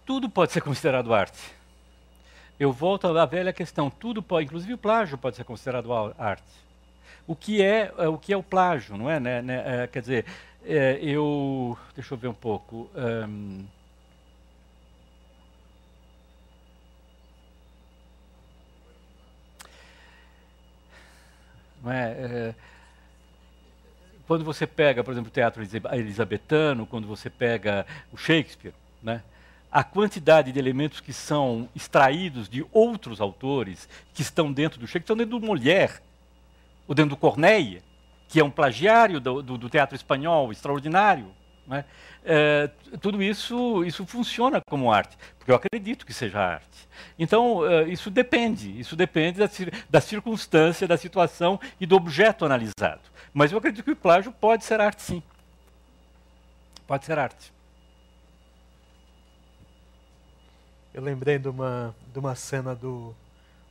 tudo pode ser considerado arte. Eu volto à velha questão, tudo pode, inclusive o plágio pode ser considerado arte. O que é, é, o que é o plágio, não é? Né, né, é quer dizer, é, eu, deixa eu ver um pouco. Um, é, é quando você pega, por exemplo, o teatro elisabetano, quando você pega o Shakespeare, né? a quantidade de elementos que são extraídos de outros autores que estão dentro do Shakespeare, estão dentro do Molière, ou dentro do Corneille, que é um plagiário do, do, do teatro espanhol extraordinário. Né? É, tudo isso, isso funciona como arte, porque eu acredito que seja arte. Então, é, isso depende, isso depende da, da circunstância, da situação e do objeto analisado. Mas eu acredito que o plágio pode ser arte, sim. Pode ser arte. Eu lembrei de uma, de uma cena do,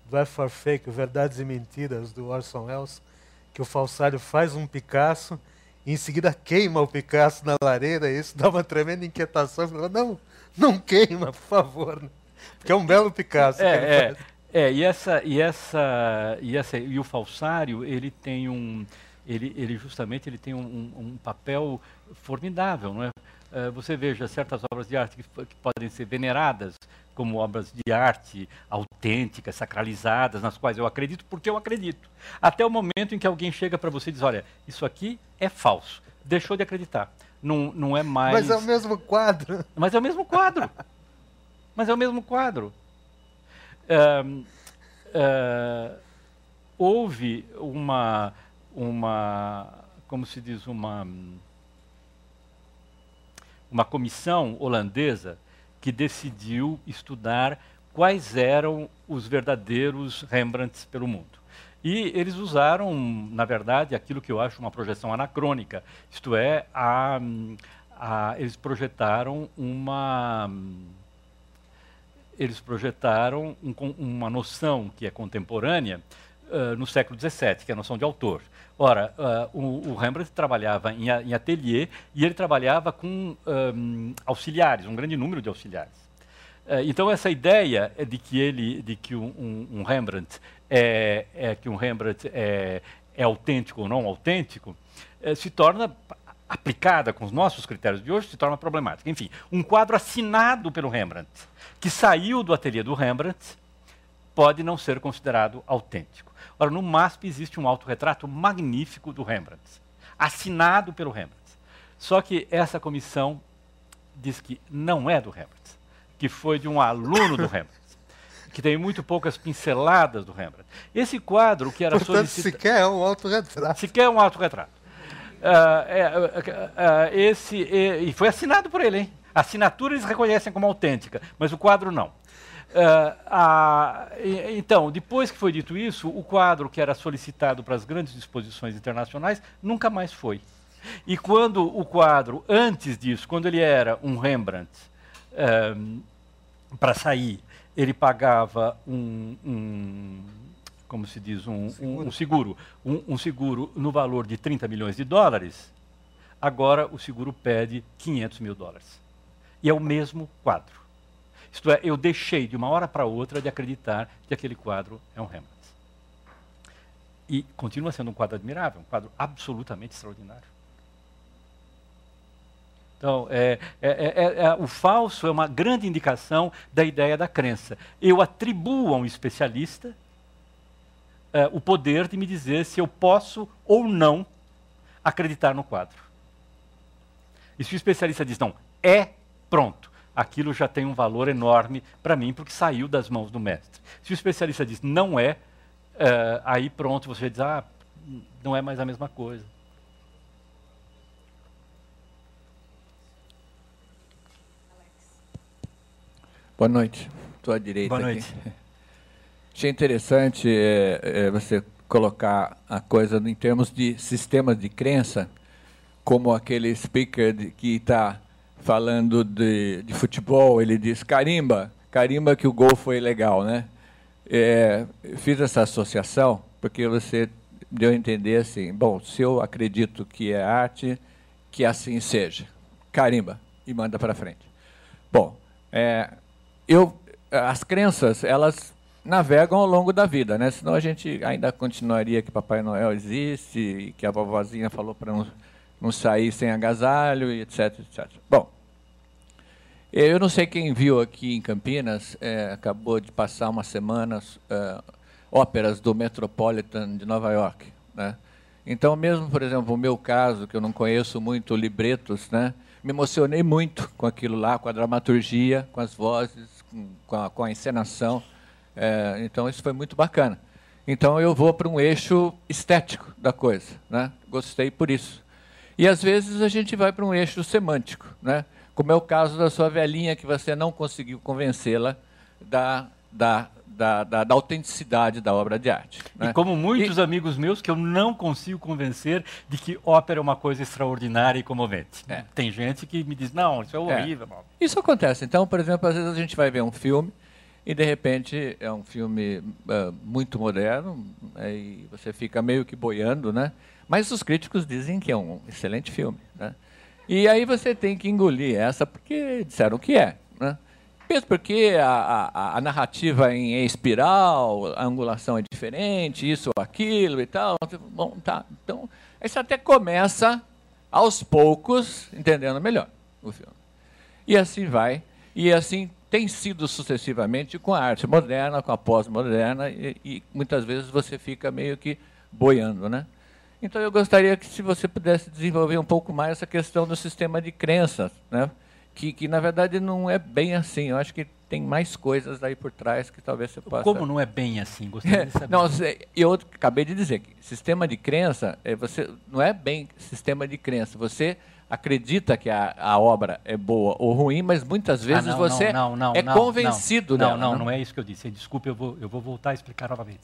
do F for Fake, Verdades e Mentiras, do Orson Welles, que o falsário faz um Picasso e em seguida queima o Picasso na lareira, e isso dá uma tremenda inquietação. falo não, não queima, por favor. Porque é um belo Picasso. É, é, é, e essa, e essa, e essa, e o falsário, ele tem um, ele, ele justamente ele tem um, um papel formidável, não é? Eh, você veja certas obras de arte que, que, podem ser veneradas como obras de arte autênticas, sacralizadas, nas quais eu acredito, porque eu acredito. Até o momento em que alguém chega para você e diz: olha, isso aqui é falso. Deixou de acreditar. Não, não é mais. Mas é o mesmo quadro. [LAUGHS] Mas é o mesmo quadro. Mas é o mesmo quadro. Uh, uh, houve uma, uma. Como se diz? Uma hum, uma comissão holandesa que decidiu estudar quais eram os verdadeiros Rembrandts pelo mundo. E eles usaram, na verdade, aquilo que eu acho uma projeção anacrônica, isto é, a, a, eles projetaram uma eles projetaram um, uma noção que é contemporânea eh, no século XVII, que é a noção de autor. Ora, uh, o, o, Rembrandt trabalhava em, em, atelier e ele trabalhava com um, eh, auxiliares, um grande número de auxiliares. Uh, então essa ideia de que ele, de que um, um Rembrandt é, é, que um Rembrandt é, é autêntico ou não autêntico, se torna aplicada com os nossos critérios de hoje, se torna problemática. Enfim, um quadro assinado pelo Rembrandt, que saiu do ateliê do Rembrandt, pode não ser considerado autêntico. Ora, no MASP existe um autorretrato magnífico do Rembrandt, assinado pelo Rembrandt. Só que essa comissão diz que não é do Rembrandt, que foi de um aluno do [LAUGHS] Rembrandt. que tem muito poucas pinceladas do Rembrandt. Esse quadro que era Portanto, solicitado... sequer é um autorretrato. Sequer é um autorretrato. Uh, é, ah, ah, esse, e, e foi assinado por ele, hein? assinatura eles reconhecem como autêntica, mas o quadro não. Uh, a, então, depois que foi dito isso, o quadro que era solicitado para as grandes exposições internacionais nunca mais foi. E quando o quadro, antes disso, quando ele era um Rembrandt, ah, para sair, ele pagava um, um como se diz, um seguro, um seguro, um, seguro no valor de 30 milhões de dólares, agora o seguro pede 500 mil dólares. E é o mesmo quadro. Isto é, eu deixei de uma hora para outra de acreditar que aquele quadro é um Rembrandt. E continua sendo um quadro admirável, um quadro absolutamente extraordinário. Então, é é, é, é, é, o falso é uma grande indicação da ideia da crença. Eu atribuo a um especialista é, o poder de me dizer se eu posso ou não acreditar no quadro. E se o especialista diz, não, é pronto, aquilo já tem um valor enorme para mim, porque saiu das mãos do mestre. Se o especialista diz não é", é, aí pronto, você diz, ah, não é mais a mesma coisa. Boa noite. Estou à direita. Boa noite. Aqui. [LAUGHS] Achei interessante é, é, você colocar a coisa em termos de sistemas de crença, como aquele speaker de, que está falando de, de futebol, ele diz: carimba, carimba que o gol foi legal, né? É, fiz essa associação porque você deu a entender assim: bom, se eu acredito que é arte, que assim seja. Carimba e manda para frente. Bom, é, eu, as crenças, elas navegam ao longo da vida, né? Senão a gente ainda continuaria que Papai Noel existe, que a vovozinha falou para não, não sair sem agasalho, etc, etc. Bom, é, eu não sei quem viu aqui em Campinas, é, acabou de passar umas semanas é, óperas do Metropolitan de Nova York. Né? Então, mesmo, por exemplo, o meu caso, que eu não conheço muito libretos, né, me emocionei muito com aquilo lá, com a dramaturgia, com as vozes, com, a, com a, encenação. É, então, isso foi muito bacana. Então, eu vou para um eixo estético da coisa. Né? Gostei por isso. E, às vezes, a gente vai para um eixo semântico. Né? como é o caso da sua velhinha que você não conseguiu convencê-la da, da, da, da, da autenticidade da obra de arte. Né? E como muitos e... amigos meus que eu não consigo convencer de que ópera é uma coisa extraordinária e comovente. É. Tem gente que me diz, não, isso é, é. horrível. É. Isso acontece. Então, por exemplo, às vezes a gente vai ver um filme e de repente é um filme uh, muito moderno né, e você fica meio que boiando, né? Mas os críticos dizem que é um excelente filme, né? E aí você tem que engolir essa, porque disseram que é. Né? Mesmo porque a, a, a narrativa é em espiral, a angulação é diferente, isso ou aquilo e tal. Bom, tá. Então, isso até começa aos poucos entendendo melhor o filme. E assim vai. E assim tem sido sucessivamente com a arte moderna, com a pós-moderna, e, e muitas vezes você fica meio que boiando, né? Então, eu gostaria que, se você pudesse desenvolver um pouco mais essa questão do sistema de crenças, né? que, que na verdade não é bem assim. Eu acho que tem mais coisas aí por trás que talvez você possa. Como não é bem assim? Gostaria de [LAUGHS] saber. não, eu acabei de dizer que sistema de crença é você não é bem sistema de crença. Você acredita que a, a obra é boa ou ruim, mas muitas ah, vezes ah, não, você não, não, é convencido não, não, Não, não, né? não é isso que eu disse. Desculpe, eu vou, eu vou voltar a explicar novamente.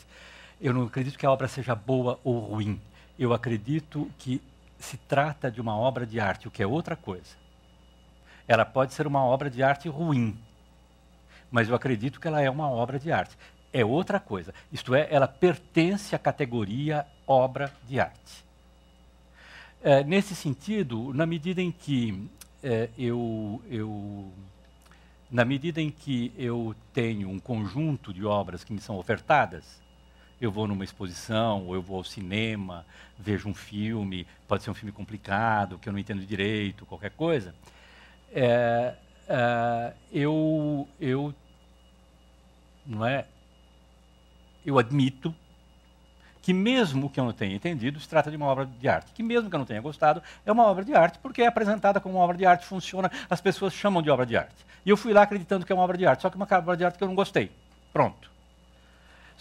Eu não acredito que a obra seja boa ou ruim eu acredito que se trata de uma obra de arte, o que é outra coisa. Ela pode ser uma obra de arte ruim, mas eu acredito que ela é uma obra de arte. É outra coisa. Isto é, ela pertence à categoria obra de arte. É, nesse sentido, na medida em que é, eu, eu na medida em que eu tenho um conjunto de obras que me são ofertadas, eu vou numa exposição, ou eu vou ao cinema, vejo um filme, pode ser um filme complicado, que eu não entendo direito, qualquer coisa, é, é, eu, eu, não é, eu admito que mesmo que eu não tenha entendido, se trata de uma obra de arte. Que mesmo que eu não tenha gostado, é uma obra de arte, porque é apresentada como uma obra de arte, funciona, as pessoas chamam de obra de arte. E eu fui lá acreditando que é uma obra de arte, só que é uma obra de arte que eu não gostei. Pronto.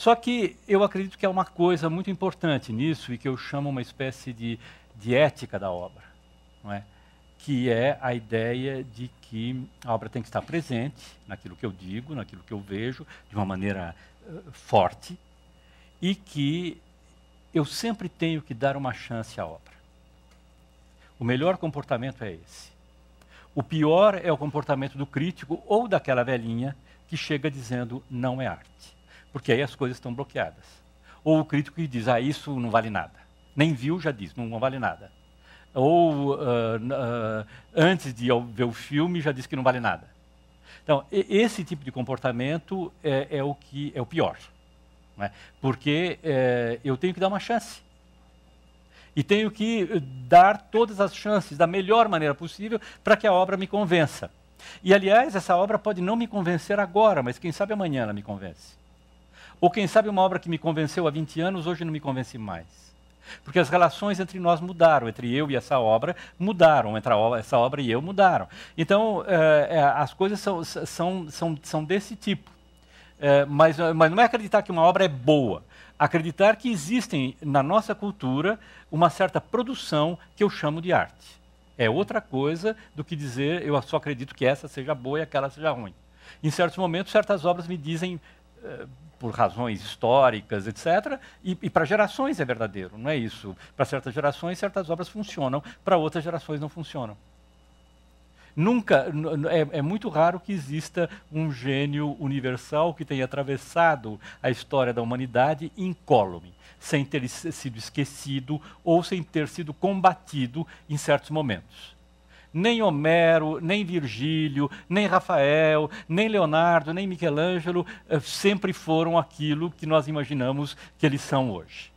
Só que eu acredito que há uma coisa muito importante nisso e que eu chamo uma espécie de, de ética da obra, não é? que é a ideia de que a obra tem que estar presente naquilo que eu digo, naquilo que eu vejo, de uma maneira uh, forte, e que eu sempre tenho que dar uma chance à obra. O melhor comportamento é esse. O pior é o comportamento do crítico ou daquela velhinha que chega dizendo não é arte. Porque aí as coisas estão bloqueadas. Ou o crítico que diz, ah, isso não vale nada. Nem viu, já diz, não, vale nada. Ou uh, uh, antes de ver o filme, já diz que não vale nada. Então, esse tipo de comportamento é, é o, que, é o pior. Né? Porque é, eu tenho que dar uma chance. E tenho que dar todas as chances da melhor maneira possível para que a obra me convença. E, aliás, essa obra pode não me convencer agora, mas quem sabe amanhã ela me convence. Ou quem sabe uma obra que me convenceu há 20 anos, hoje não me convence mais. Porque as relações entre nós mudaram, entre eu e essa obra mudaram, entre a essa obra e eu mudaram. Então, é, as coisas são, são, são, são desse tipo. É, mas, mas não é acreditar que uma obra é boa. Acreditar que existem na nossa cultura uma certa produção que eu chamo de arte. É outra coisa do que dizer eu só acredito que essa seja boa e aquela seja ruim. Em certos momentos, certas obras me dizem por razões históricas, etc. E, e para gerações é verdadeiro, não é isso? Para certas gerações, certas obras funcionam, para outras gerações não funcionam. Nunca, é, é, muito raro que exista um gênio universal que tenha atravessado a história da humanidade incólume, sem ter sido esquecido ou sem ter sido combatido em certos momentos nem Homero, nem Virgílio, nem Rafael, nem Leonardo, nem Michelangelo eh, sempre foram aquilo que nós imaginamos que eles são hoje.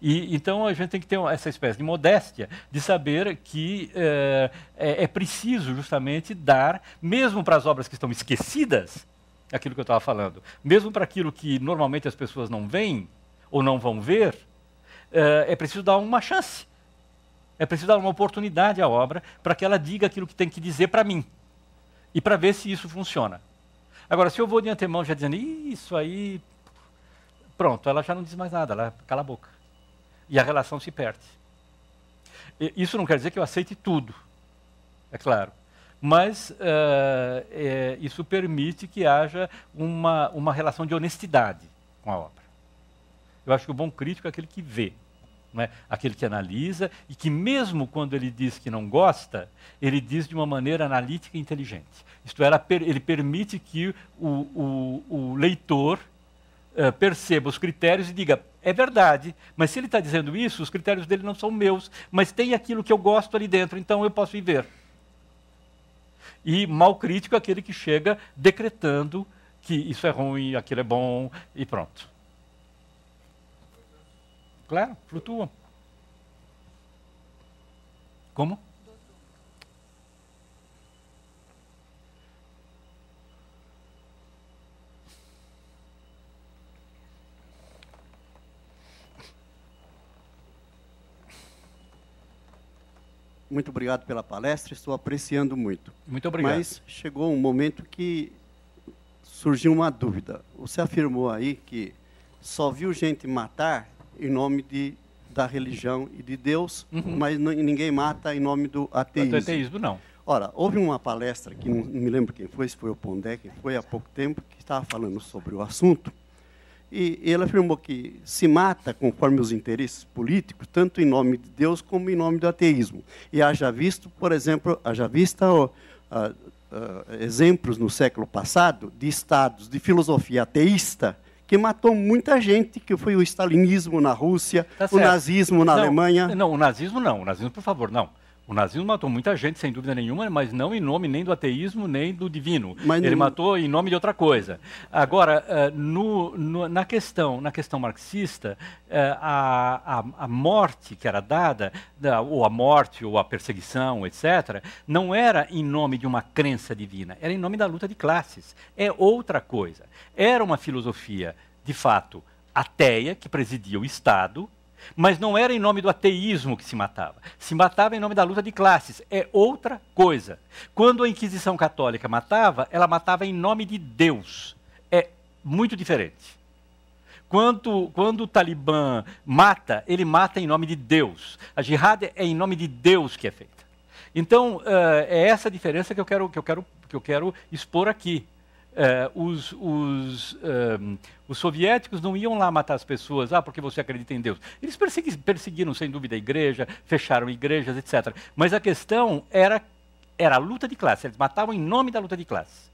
E, então a gente tem que ter essa espécie de modéstia de saber que eh, é, é preciso justamente dar, mesmo para as obras que estão esquecidas, aquilo que eu estava falando, mesmo para aquilo que normalmente as pessoas não veem ou não vão ver, eh, é preciso dar uma chance é preciso dar uma oportunidade à obra para que ela diga aquilo que tem que dizer para mim. E para ver se isso funciona. Agora, se eu vou de antemão já dizendo, isso aí. Pronto, ela já não diz mais nada, ela cala a boca. E a relação se perde. E, isso não quer dizer que eu aceite tudo, é claro. Mas uh, é, isso permite que haja uma, uma relação de honestidade com a obra. Eu acho que o bom crítico é aquele que vê. Né, aquele que analisa e que, mesmo quando ele diz que não gosta, ele diz de uma maneira analítica e inteligente. Isto é, ele permite que o, o, o leitor eh, perceba os critérios e diga: é verdade, mas se ele está dizendo isso, os critérios dele não são meus, mas tem aquilo que eu gosto ali dentro, então eu posso viver. E mal crítico é aquele que chega decretando que isso é ruim, aquilo é bom e pronto. Claro, flutuam. Como? Muito obrigado pela palestra, estou apreciando muito. Muito obrigado. Mas chegou um momento que surgiu uma dúvida. Você afirmou aí que só viu gente matar em nome de, da religião e de Deus, uhum. mas ninguém mata em nome do ateísmo. Do ateísmo, não. Ora, houve uma palestra, que não me lembro quem foi, se foi o Pondé, que foi há pouco tempo, que estava falando sobre o assunto, e ele afirmou que se mata conforme os interesses políticos, tanto em nome de Deus como em nome do ateísmo. E haja visto, por exemplo, haja visto ah, ah, exemplos no século passado de estados de filosofia ateísta que matou muita gente, que foi o stalinismo na Rússia, tá o nazismo na não, Alemanha. Não, o nazismo não, o nazismo, por favor, não. O nazismo matou muita gente, sem dúvida nenhuma, mas não em nome nem do ateísmo, nem do divino. Mas Ele não... matou em nome de outra coisa. Agora, eh, no, no, na, questão, na questão marxista, eh, a, a, a morte que era dada, ou a morte, ou a perseguição, etc., não era em nome de uma crença divina, era em nome da luta de classes. É outra coisa. Era uma filosofia, de fato, ateia, que presidia o Estado, mas não era em nome do ateísmo que se matava. Se matava em nome da luta de classes. É outra coisa. Quando a Inquisição Católica matava, ela matava em nome de Deus. É muito diferente. Quando, quando o Talibã mata, ele mata em nome de Deus. A jihad é em nome de Deus que é feita. Então, uh, é essa diferença que eu quero, que eu quero, que eu quero expor aqui. Eh, os, os, ehm, os, soviéticos não iam lá matar as pessoas, ah, porque você acredita em Deus. Eles persegui perseguiram, sem dúvida, a igreja, fecharam igrejas, etc. Mas a questão era, era a luta de classe, eles matavam em nome da luta de classe.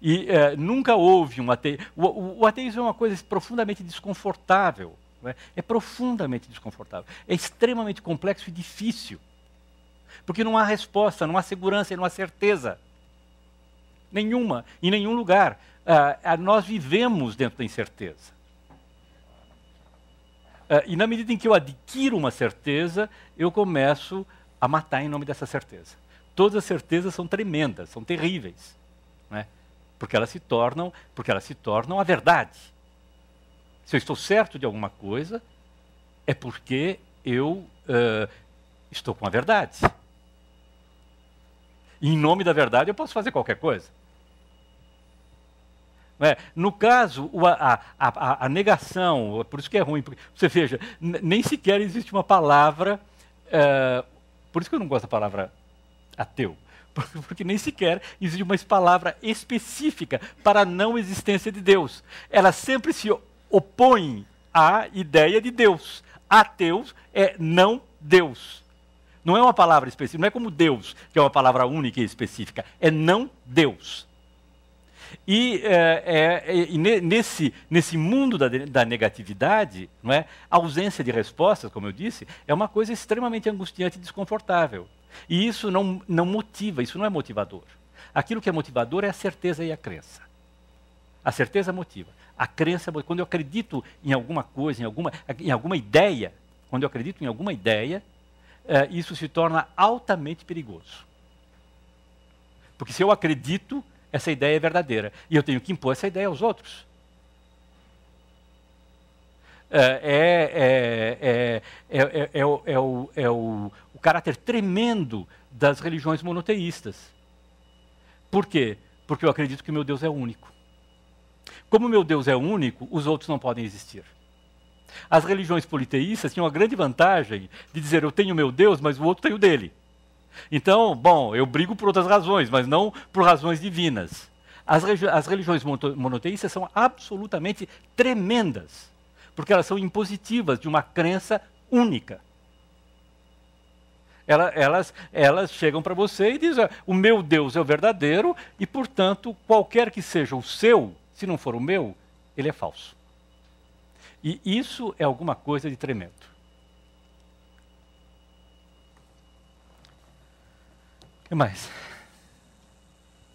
E eh, nunca houve um ateísmo. O, o, ateísmo é uma coisa profundamente desconfortável. É? é profundamente desconfortável. É extremamente complexo e difícil. Porque não há resposta, não há segurança e não há certeza nenhuma, em nenhum lugar. Uh, nós vivemos dentro da incerteza. Uh, e na medida em que eu adquiro uma certeza, eu começo a matar em nome dessa certeza. Todas as certezas são tremendas, são terríveis, né? porque elas se tornam, porque elas se tornam a verdade. Se eu estou certo de alguma coisa, é porque eu uh, estou com a verdade. E em nome da verdade eu posso fazer qualquer coisa. É? No caso, a, a, a, negação, por isso que é ruim, porque, você veja, nem sequer existe uma palavra, uh, por isso que eu não gosto da palavra ateu, [LAUGHS] porque nem sequer existe uma palavra específica para a não existência de Deus. Ela sempre se opõe à ideia de Deus. Ateus é não Deus. Não é uma palavra específica, não é como Deus, que é uma palavra única e específica, é não Deus. E, é, é, é e nesse, nesse mundo da, da negatividade, não é? a ausência de respostas, como eu disse, é uma coisa extremamente angustiante e desconfortável. E isso não, não motiva, isso não é motivador. Aquilo que é motivador é a certeza e a crença. A certeza motiva. A crença, quando eu acredito em alguma coisa, em alguma, em alguma ideia, quando eu acredito em alguma ideia, é, isso se torna altamente perigoso. Porque se eu acredito, essa ideia é verdadeira. E eu tenho que impor essa ideia aos outros. É, é, é, é, o, é o, é o, o caráter tremendo das religiões monoteístas. Por quê? Porque eu acredito que meu Deus é único. Como meu Deus é único, os outros não podem existir. As religiões politeístas tinham a grande vantagem de dizer eu tenho meu Deus, mas o outro tem o dele. Então, bom, eu brigo por outras razões, mas não por razões divinas. As, as religiões monoteístas são absolutamente tremendas, porque elas são impositivas de uma crença única. Elas, elas, elas chegam para você e dizem: o meu Deus é o verdadeiro, e portanto, qualquer que seja o seu, se não for o meu, ele é falso. E isso é alguma coisa de tremendo. Mas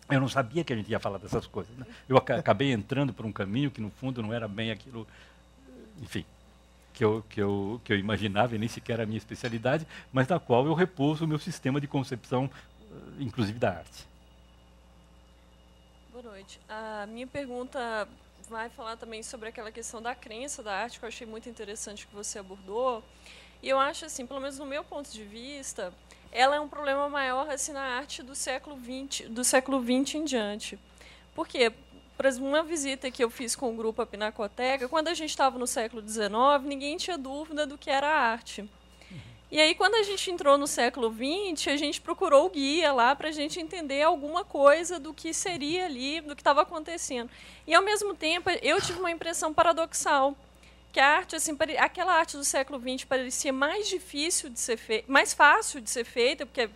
eu não sabia que a gente ia falar dessas coisas. Né? Eu acabei entrando por um caminho que, no fundo, não era bem aquilo, enfim, que eu, que eu, que eu imaginava e nem sequer era a minha especialidade, mas da qual eu repouso o meu sistema de concepção, eh, inclusive da arte. Boa noite. A minha pergunta vai falar também sobre aquela questão da crença da arte, que eu achei muito interessante que você abordou. E eu acho, assim, pelo menos no meu ponto de vista, ela é um problema maior assim na arte do século 20, do século 20 em diante. Por quê? Para uma visita que eu fiz com o grupo à Pinacoteca, quando a gente estava no século XIX, ninguém tinha dúvida do que era arte. E aí, quando a gente entrou no século XX, a gente procurou o guia lá para a gente entender alguma coisa do que seria ali, do que estava acontecendo. E, ao mesmo tempo, eu tive uma impressão paradoxal que a arte, assim, pare... aquela arte do século XX parecia mais difícil de ser feita, mais fácil de ser feita, porque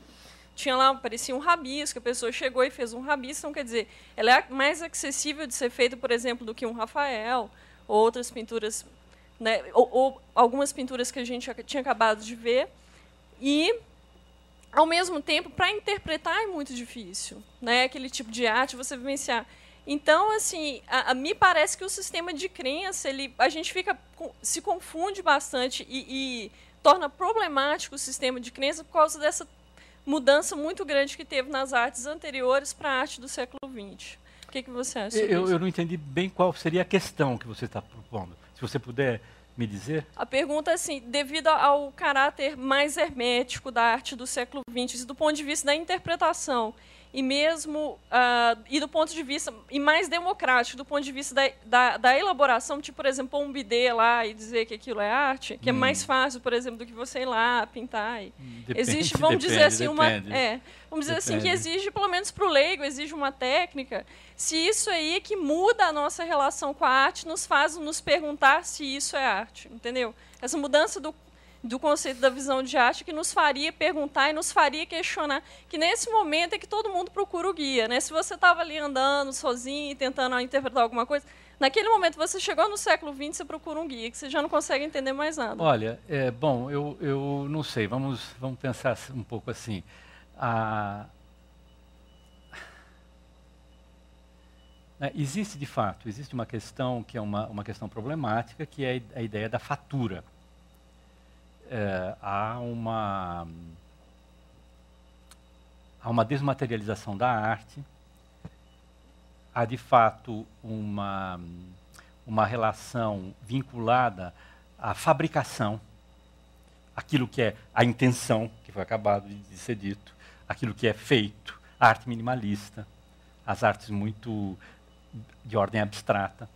tinha lá, parecia um rabisco, a pessoa chegou e fez um rabisco, então quer dizer, ela é mais acessível de ser feita, por exemplo, do que um Rafael, ou outras pinturas, né, ou, ou algumas pinturas que a gente tinha acabado de ver, e ao mesmo tempo, para interpretar é muito difícil, né, aquele tipo de arte, você vivenciar então, assim, a, a, me parece que o sistema de crença, ele, a gente fica se confunde bastante e, e, torna problemático o sistema de crença por causa dessa mudança muito grande que teve nas artes anteriores para a arte do século XX. O que, que você acha? Eu, eu, não entendi bem qual seria a questão que você está propondo. Se você puder me dizer. A pergunta é assim, devido ao caráter mais hermético da arte do século XX, do ponto de vista da interpretação e mesmo uh, e do ponto de vista e mais democrático do ponto de vista da, da, da elaboração tipo por exemplo um bidê lá e dizer que aquilo é arte que é hum. é mais fácil por exemplo do que você ir lá pintar e depende, existe vamos depende, dizer assim depende. uma é, vamos dizer assim que exige pelo menos para o leigo exige uma técnica se isso aí é que muda a nossa relação com a arte nos faz nos perguntar se isso é arte entendeu essa mudança do do conceito da visão de arte que nos faria perguntar e nos faria questionar, que nesse momento é que todo mundo procura o guia. Né? Se você estava ali andando sozinho, tentando interpretar alguma coisa, naquele momento você chegou no século XX, você procura um guia, que você já não consegue entender mais nada. Olha, é, bom, eu, eu não sei, vamos, vamos pensar um pouco assim. A... Né, existe, de fato, existe uma questão que é uma, uma questão problemática, que é a ideia da fatura é, há uma há uma desmaterialização da arte, há de fato uma uma relação vinculada à fabricação, aquilo que é a intenção que foi acabado de ser dito, aquilo que é feito, a arte minimalista, as artes muito de ordem abstrata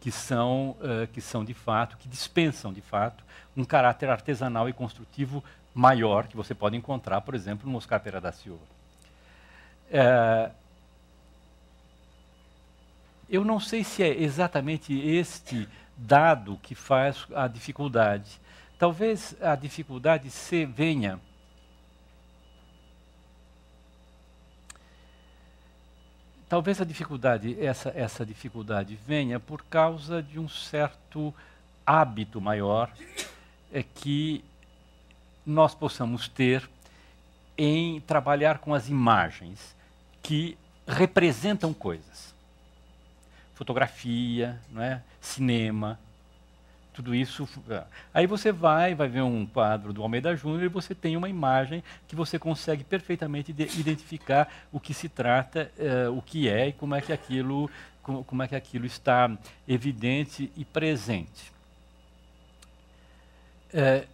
que são, uh, que são de fato, que dispensam de fato um caráter artesanal e construtivo maior que você pode encontrar, por exemplo, no Oscar da Silva. Uh, eu não sei se é exatamente este dado que faz a dificuldade. Talvez a dificuldade se venha talvez a dificuldade, essa, essa dificuldade venha por causa de um certo hábito maior é que nós possamos ter em trabalhar com as imagens que representam coisas. Fotografia, não é? cinema, tudo isso. Ah. Aí você vai, vai ver um quadro do Almeida Júnior e você tem uma imagem que você consegue perfeitamente identificar o que se trata, uh, o que é e como é que aquilo, como, como é que aquilo está evidente e presente. Uh,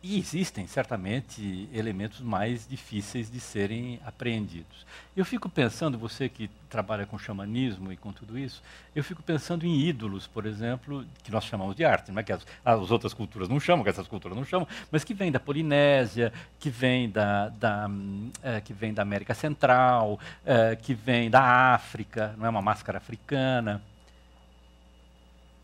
e existem, certamente, elementos mais difíceis de serem apreendidos. Eu fico pensando, você que trabalha com xamanismo e com tudo isso, eu fico pensando em ídolos, por exemplo, que nós chamamos de arte, não é que as, as outras culturas não chamam, que essas culturas não chamam, mas que vem da Polinésia, que vem da, da é, que vem da América Central, é, que vem da África, não é uma máscara africana.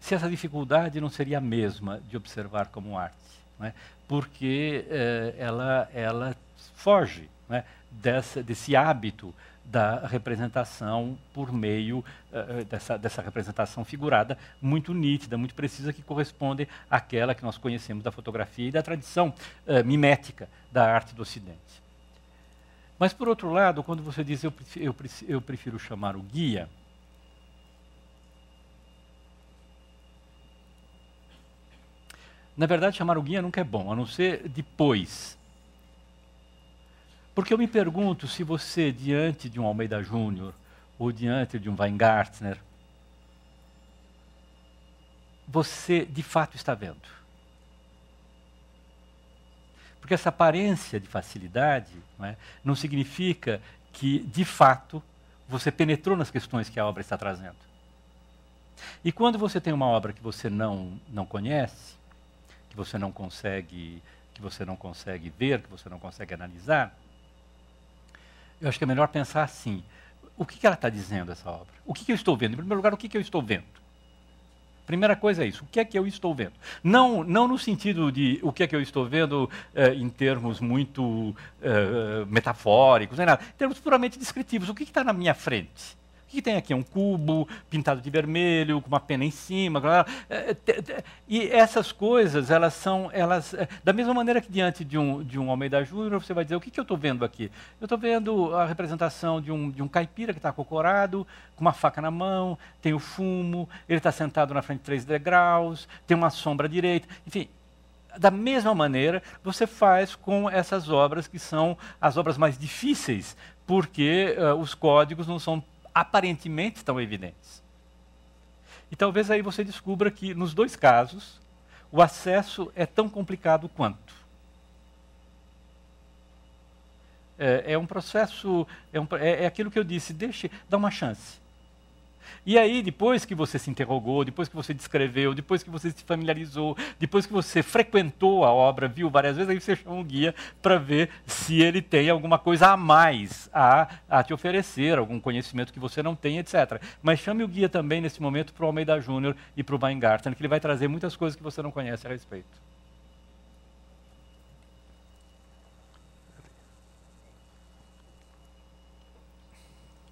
Se essa dificuldade não seria a mesma de observar como arte? né, porque eh, ela, ela foge né, dessa, desse hábito da representação por meio eh, eh, dessa, dessa representação figurada muito nítida, muito precisa, que corresponde àquela que nós conhecemos da fotografia e da tradição eh, mimética da arte do Ocidente. Mas, por outro lado, quando você diz eu prefiro, eu prefiro chamar o guia, Na verdade, chamar o guia nunca é bom, a não ser depois. Porque eu me pergunto se você, diante de um Almeida Júnior, ou diante de um Weingartner, você de fato está vendo. Porque essa aparência de facilidade não, é, não significa que, de fato, você penetrou nas questões que a obra está trazendo. E quando você tem uma obra que você não, não conhece, que você não consegue que você não consegue ver, que você não consegue analisar, eu acho que é melhor pensar assim: o que, que ela está dizendo essa obra? O que, que, eu estou vendo? Em primeiro lugar, o que, que eu estou vendo? Primeira coisa é isso, o que é que eu estou vendo? Não, não no sentido de o que é que eu estou vendo eh, em termos muito eh, eh metafóricos, nem nada, em termos puramente descritivos, o que está na minha frente? que tem aqui? É um cubo pintado de vermelho, com uma pena em cima. É, é, e essas coisas, elas são. elas é, Da mesma maneira que diante de um, de um Almeida Júnior, você vai dizer: o que, que eu estou vendo aqui? Eu estou vendo a representação de um, de um caipira que está acocorado, com uma faca na mão, tem o fumo, ele está sentado na frente de três degraus, tem uma sombra direita. Enfim, da mesma maneira você faz com essas obras que são as obras mais difíceis, porque uh, os códigos não são aparentemente tão evidentes. E talvez aí você descubra que, nos dois casos, o acesso é tão complicado quanto. É, é um processo, é, um, é, é aquilo que eu disse, deixe, dá uma chance. E aí, depois que você se interrogou, depois que você descreveu, depois que você se familiarizou, depois que você frequentou a obra, viu várias vezes, aí você chama um guia para ver se ele tem alguma coisa a mais a, a te oferecer, algum conhecimento que você não tem, etc. Mas chame o guia também, nesse momento, para o Almeida Júnior e para o Weingarten, que ele vai trazer muitas coisas que você não conhece a respeito.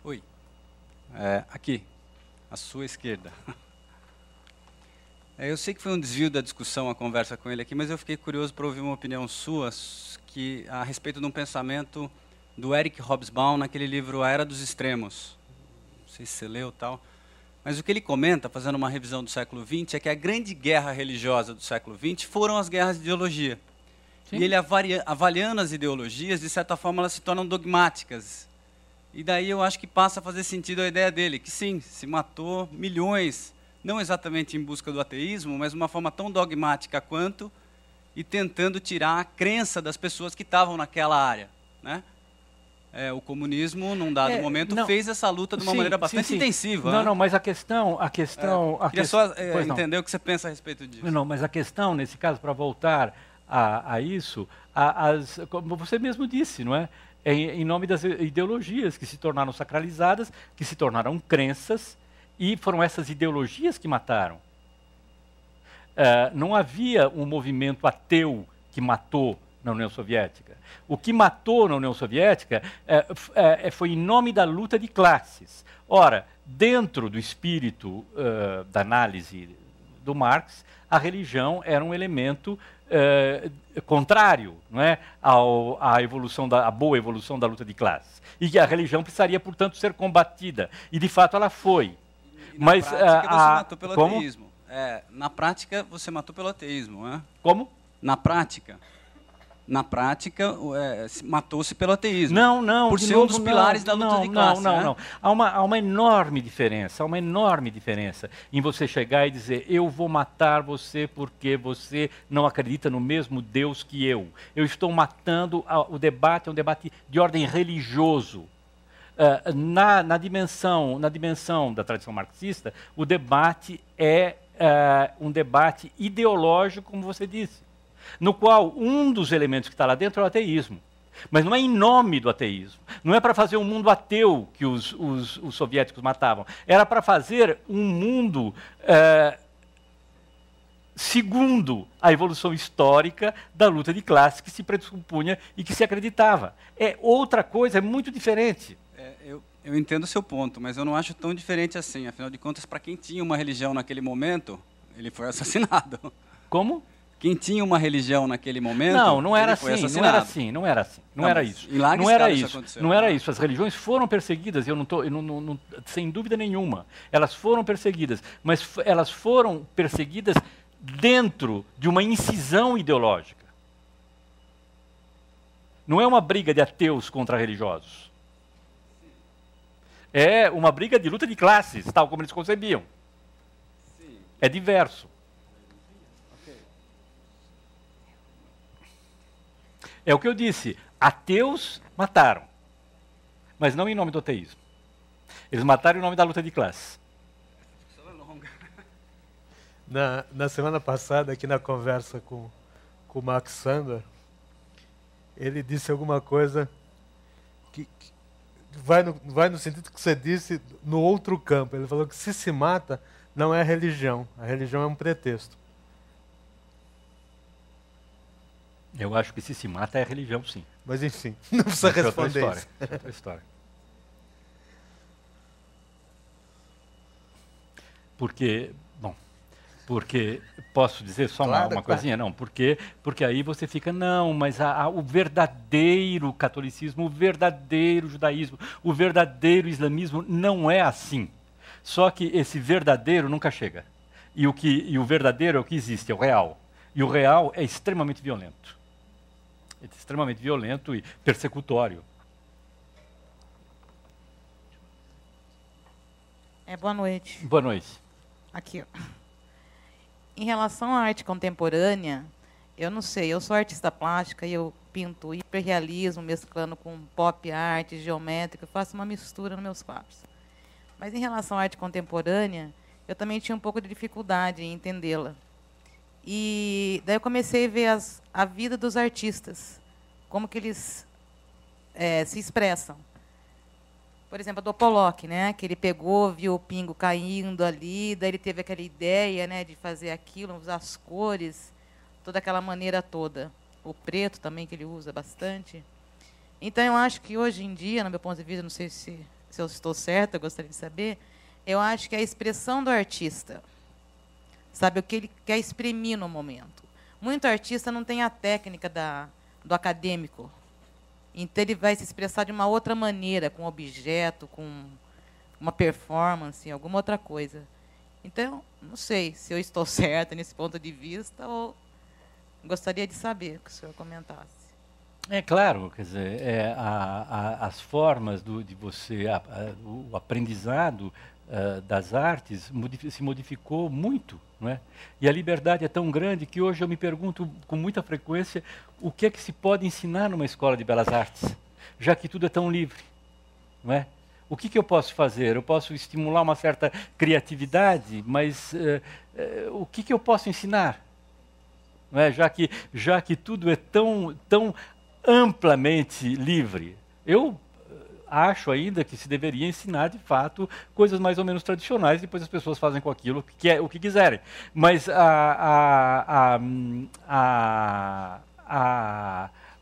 Oi. É, aqui à sua esquerda. [LAUGHS] É, eu sei que foi um desvio da discussão a conversa com ele aqui, mas eu fiquei curioso para ouvir uma opinião sua que, a respeito de um pensamento do Eric Hobsbawm naquele livro A Era dos Extremos. Não sei se você leu tal. Mas o que ele comenta, fazendo uma revisão do século XX, é que a grande guerra religiosa do século XX foram as guerras de ideologia. Sim. E ele avalia, avaliando as ideologias, de certa forma elas se tornam dogmáticas. E daí eu acho que passa a fazer sentido a ideia dele, que sim, se matou milhões, não exatamente em busca do ateísmo, mas uma forma tão dogmática quanto e tentando tirar a crença das pessoas que estavam naquela área, né? É, o comunismo, num dado é, momento, não. fez essa luta de uma sim, maneira bastante sim, sim. intensiva. Não, né? não, mas a questão. A questão é, a queria que... só é, entender não. o que você pensa a respeito disso. Não, não mas a questão, nesse caso, para voltar a, a isso, a, as, como você mesmo disse, não é? É em nome das ideologias que se tornaram sacralizadas, que se tornaram crenças, e foram essas ideologias que mataram. Uh, não havia um movimento ateu que matou na União Soviética. O que matou na União Soviética uh, uh, foi em nome da luta de classes. Ora, dentro do espírito da análise do Marx, a religião era um elemento eh, contrário não é, ao, à, evolução da, à boa evolução da luta de classes. E que a religião precisaria, portanto, ser combatida. E, de fato, ela foi. Mas prática, eh, a, você matou pelo como? ateísmo. É, na prática, você matou pelo ateísmo. Né? Como? Na prática na prática, é, matou-se pelo ateísmo. Não, não. Por ser novo, um dos pilares não, da luta não, de classe. Não, não, né? não. Há uma, há uma enorme diferença, há uma enorme diferença em você chegar e dizer, eu vou matar você porque você não acredita no mesmo Deus que eu. Eu estou matando, a, o debate é um debate de ordem religioso. Uh, na, na, dimensão, na dimensão da tradição marxista, o debate é uh, um debate ideológico, como você disse no qual um dos elementos que está lá dentro é o ateísmo. Mas não é em nome do ateísmo. Não é para fazer um mundo ateu que os, os, os soviéticos matavam. Era para fazer um mundo é, segundo a evolução histórica da luta de classes que se pressupunha e que se acreditava. É outra coisa, é muito diferente. É, eu, eu entendo o seu ponto, mas eu não acho tão diferente assim. Afinal de contas, para quem tinha uma religião naquele momento, ele foi [LAUGHS] assassinado. Como? quem tinha uma religião naquele momento. Não, não era assim, assim, não era assim, não tá era assim, não, não era isso. Em não era isso, isso não era isso. As religiões foram perseguidas, eu não tô, eu não, não, não, sem dúvida nenhuma. Elas foram perseguidas, mas elas foram perseguidas dentro de uma incisão ideológica. Não é uma briga de ateus contra religiosos. É uma briga de luta de classes, tal como eles concebiam. É diverso. É o que eu disse: ateus mataram, mas não em nome do ateísmo. Eles mataram em nome da luta de classe. Na, na semana passada, aqui na conversa com, com o Max Sander, ele disse alguma coisa que, que vai, no, vai no sentido que você disse no outro campo. Ele falou que se se mata, não é religião. A religião é um pretexto. Eu acho que se se mata é religião, sim. Mas enfim, [LAUGHS] não precisa Isso responder. É outra história. Isso é outra história. Porque, bom, porque posso dizer só claro, uma, uma claro. coisinha, não? Porque porque aí você fica não, mas a, a, o verdadeiro catolicismo, o verdadeiro judaísmo, o verdadeiro islamismo não é assim. Só que esse verdadeiro nunca chega. E o que e o verdadeiro é o que existe, é o real. E o real é extremamente violento. É extremamente violento e persecutório. É, boa noite. Boa noite. Aqui. Em relação à arte contemporânea, eu não sei, eu sou artista plástica e eu pinto hiperrealismo mesclando com pop art, geométrica, faço uma mistura nos meus quadros. Mas em relação à arte contemporânea, eu também tinha um pouco de dificuldade em entendê-la. E daí eu comecei a ver as, a vida dos artistas, como que eles é, se expressam. Por exemplo, a do Pollock, né, que ele pegou, viu o pingo caindo ali, daí ele teve aquela ideia né, de fazer aquilo, usar as cores, toda aquela maneira toda. O preto também, que ele usa bastante. Então, eu acho que hoje em dia, no meu ponto de vista, não sei se, se eu estou certa, eu gostaria de saber, eu acho que a expressão do artista, sabe o que ele quer exprimir no momento. Muito artista não tem a técnica da, do acadêmico, então ele vai se expressar de uma outra maneira, com objeto, com uma performance, alguma outra coisa. Então, não sei se eu estou [LAUGHS] certa nesse ponto de vista ou gostaria de saber que o senhor comentasse. É claro, quer dizer, é, a, a, as formas do, de você, a, o aprendizado ah, das artes se modificou muito é? E a liberdade é tão grande que hoje eu me pergunto com muita frequência o que é que se pode ensinar numa escola de belas artes, já que tudo é tão livre. Não é? O que, que eu posso fazer? Eu posso estimular uma certa criatividade, mas uh, uh, o que, que eu posso ensinar? Não é? já, que, já que tudo é tão, tão amplamente livre. Eu acho ainda que se deveria ensinar de fato coisas mais ou menos tradicionais, e depois as pessoas fazem com aquilo que é, o que quiserem. Mas a, a, a,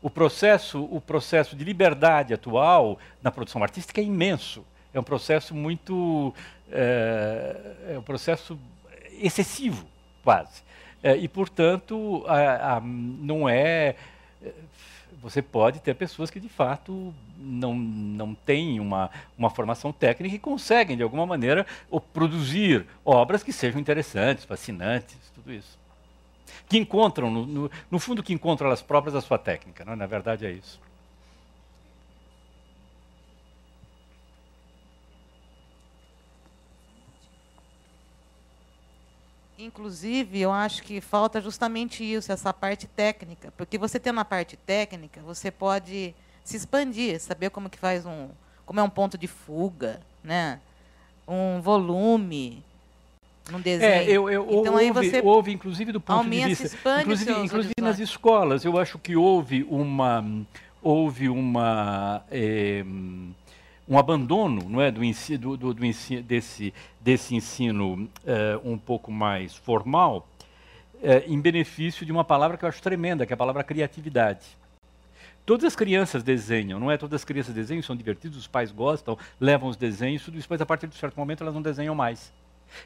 o processo, o processo de liberdade atual na produção artística é imenso. É um processo muito, é, é um processo excessivo quase. É, e portanto, não é eh, você pode ter pessoas que de fato não, não têm uma, uma formação técnica e conseguem, de alguma maneira, produzir obras que sejam interessantes, fascinantes, tudo isso. Que encontram, no, no, no fundo, que encontram elas próprias a sua técnica, não é? na verdade é isso. Inclusive, eu acho que falta justamente isso, essa parte técnica, porque você tendo a parte técnica, você pode se expandir, saber como que faz um, como é um ponto de fuga, né? Um volume, um é, desenho. É, eu, eu, então, aí você houve, inclusive, do ponto aumenta, de vista. Expande inclusive, inclusive nas escolas, eu acho que houve uma. Houve uma. É, um abandono não é, do, ensino, do, do ensino, desse, desse ensino uh, um pouco mais formal uh, em benefício de uma palavra que eu acho tremenda, que é a palavra criatividade. Todas as crianças desenham, não é? Todas as crianças desenham, são divertidas, os pais gostam, levam os desenhos, tudo isso, mas a partir de um certo momento elas não desenham mais.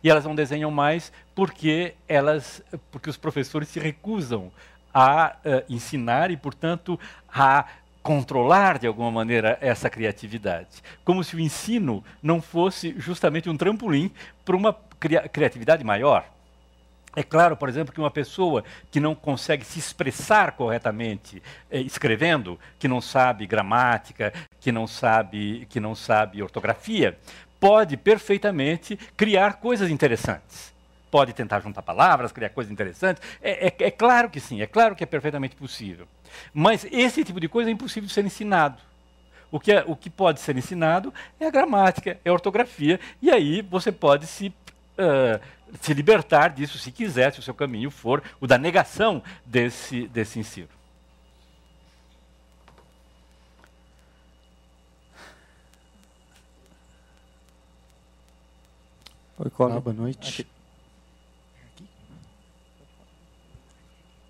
E elas não desenham mais porque, elas, porque os professores se recusam a uh, ensinar e, portanto, a controlar de alguma maneira essa criatividade. Como se o ensino não fosse justamente um trampolim para uma cri criatividade maior. É claro, por exemplo, que uma pessoa que não consegue se expressar corretamente eh, escrevendo, que não sabe gramática, que não sabe, que não sabe ortografia, pode perfeitamente criar coisas interessantes pode tentar juntar palavras, criar coisas interessantes. É, é, é claro que sim, é claro que é perfeitamente possível. Mas esse tipo de coisa é impossível de ser ensinado. O que, é, o que pode ser ensinado é a gramática, é a ortografia, e aí você pode se Uh, se libertar disso se quiser, se o seu caminho for o da negação desse, desse ensino. Oi, Cláudio. Ah, boa noite. Aqui.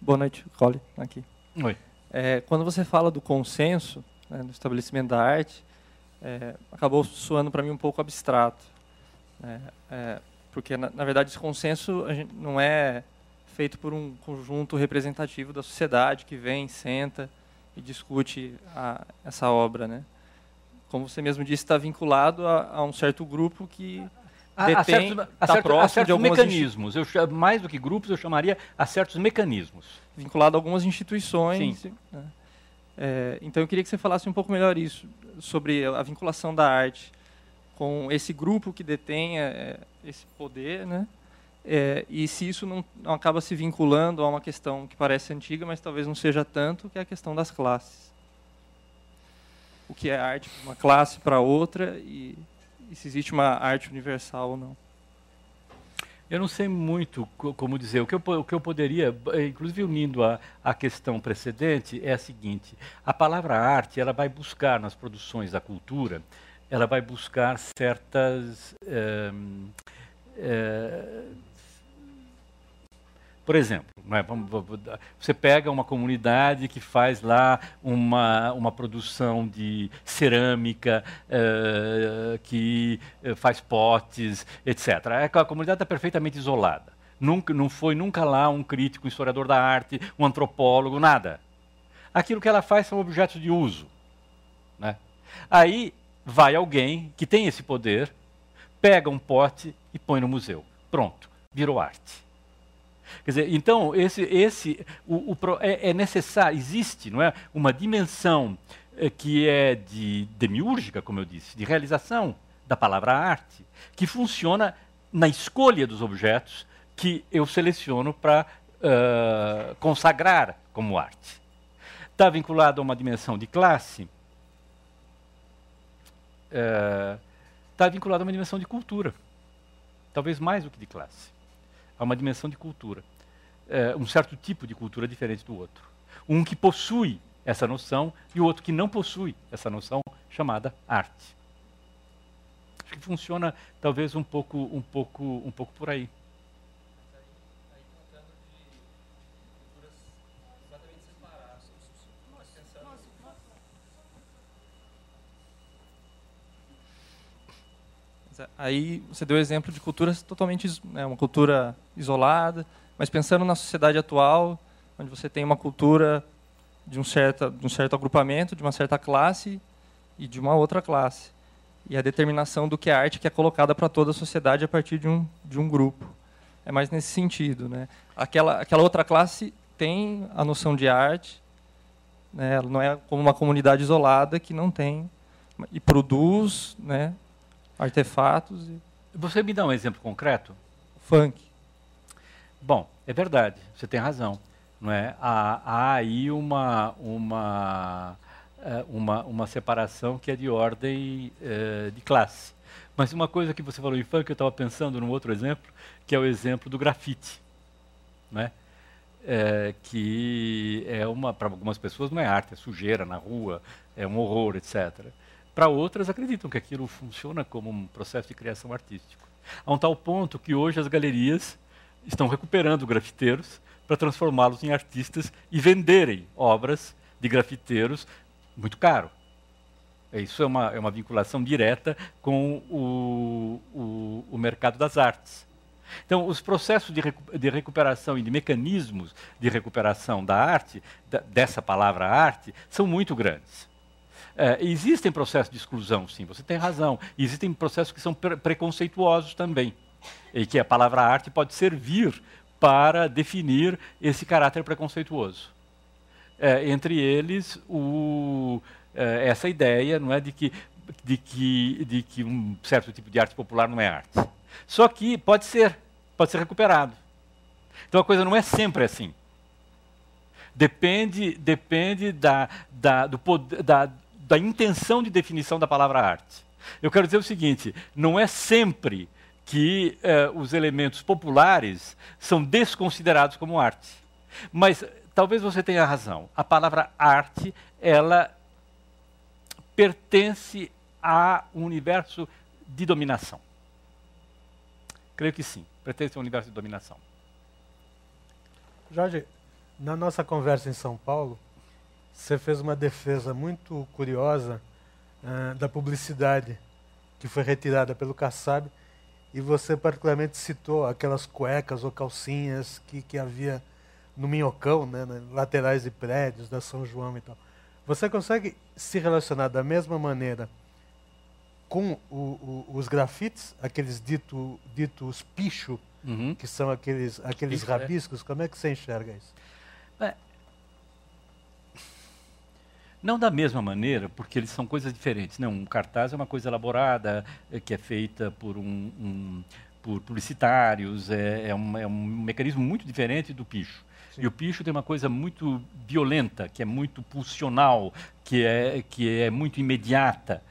Boa noite, Cole, aqui. Oi. É, quando você fala do consenso né, no estabelecimento da arte, é, acabou soando para mim um pouco abstrato. Né, é, porque, na, na, verdade, esse consenso não é feito por um conjunto representativo da sociedade que vem, senta e discute a, essa obra. Né? Como você mesmo disse, está vinculado a, a um certo grupo que detém, tá a, próximo a de alguns mecanismos. Eu, mais do que grupos, eu chamaria a certos mecanismos. Vinculado a algumas instituições. Sim. Né? É, então eu queria que você falasse um pouco melhor isso, sobre a vinculação da arte com esse grupo que detém é, esse poder, né? É, e se isso não, não, acaba se vinculando a uma questão que parece antiga, mas talvez não seja tanto, que é a questão das classes. O que é arte para uma classe, para outra, e e se existe uma arte universal ou não. Eu não sei muito como dizer. O que eu, o que eu poderia, eh, inclusive unindo a, a questão precedente, é a seguinte: a palavra arte ela vai buscar nas produções da cultura, ela vai buscar certas. Eh, eh, por exemplo, né, você pega uma comunidade que faz lá uma, uma produção de cerâmica, eh, que eh, faz potes, etc. É a comunidade está perfeitamente isolada. Nunca, não foi nunca lá um crítico, um historiador da arte, um antropólogo, nada. Aquilo que ela faz são objetos de uso. Né? Aí vai alguém que tem esse poder, pega um pote e põe no museu. Pronto, virou arte. Quer dizer, então, esse, esse o, o é, é, necessário, existe não é, uma dimensão é, que é de demiúrgica, como eu disse, de realização da palavra arte, que funciona na escolha dos objetos que eu seleciono para uh, eh, consagrar como arte. Está vinculado a uma dimensão de classe, está eh, uh, vinculado a uma dimensão de cultura, talvez mais do que de classe a uma dimensão de cultura, é, um certo tipo de cultura diferente do outro. Um que possui essa noção e o outro que não possui essa noção, chamada arte. Acho que funciona talvez um pouco, um pouco, um pouco por aí. É, aí você deu exemplo de culturas totalmente, né, uma cultura isolada, mas pensando na sociedade atual, onde você tem uma cultura de um, certo de um certo agrupamento, de uma certa classe e de uma outra classe. E a determinação do que é arte que é colocada para toda a sociedade a partir de um, de um grupo. É mais nesse sentido. Né? Aquela, aquela outra classe tem a noção de arte, né? não é como uma comunidade isolada que não tem e produz né, artefatos. E... Você me dá um exemplo concreto? Funk. Bom, é verdade, você tem razão. Não é? há, há aí uma, uma, eh, uma, uma separação que é de ordem eh, de classe. Mas uma coisa que você falou em funk, eu estava pensando num outro exemplo, que é o exemplo do grafite. Né? É, eh, que é uma, para algumas pessoas não é arte, é sujeira na rua, é um horror, etc. Para outras, acreditam que aquilo funciona como um processo de criação artístico. A um tal ponto que hoje as galerias estão recuperando grafiteiros para transformá-los em artistas e venderem obras de grafiteiros muito caro. É, isso é uma, é uma vinculação direta com o, o, o mercado das artes. Então, os processos de, recu de, recuperação e de mecanismos de recuperação da arte, da, dessa palavra arte, são muito grandes. É, existem processos de exclusão, sim, você tem razão. Existem processos que são pre preconceituosos também. E que a palavra arte pode servir para definir esse caráter preconceituoso. É, entre eles, o, é, essa ideia não é, de, que, de, que, de que um certo tipo de arte popular não é arte. Só que pode ser, pode ser recuperado. Então a coisa não é sempre assim depende, depende da, da, do, da, da intenção de definição da palavra arte. Eu quero dizer o seguinte: não é sempre que eh, os elementos populares são desconsiderados como arte. Mas talvez você tenha razão. A palavra arte, ela pertence a um universo de dominação. Creio que sim, pertence a um universo de dominação. Jorge, na nossa conversa em São Paulo, você fez uma defesa muito curiosa uh, da publicidade que foi retirada pelo Kassab e você particularmente citou aquelas cuecas ou calcinhas que, que havia no Minhocão, né, laterais de prédios, da São João e tal. Você consegue se relacionar da mesma maneira com o, o, os grafites, aqueles dito, ditos picho, uhum. que são aqueles, aqueles é. rabiscos? Como é que você enxerga isso? É, não da mesma maneira, porque eles são coisas diferentes. Não, né? um cartaz é uma coisa elaborada, é, que é feita por um, um por publicitários, é, é, um, é, um, mecanismo muito diferente do picho. Sim. E o picho tem uma coisa muito violenta, que é muito pulsional, que é, que é muito imediata.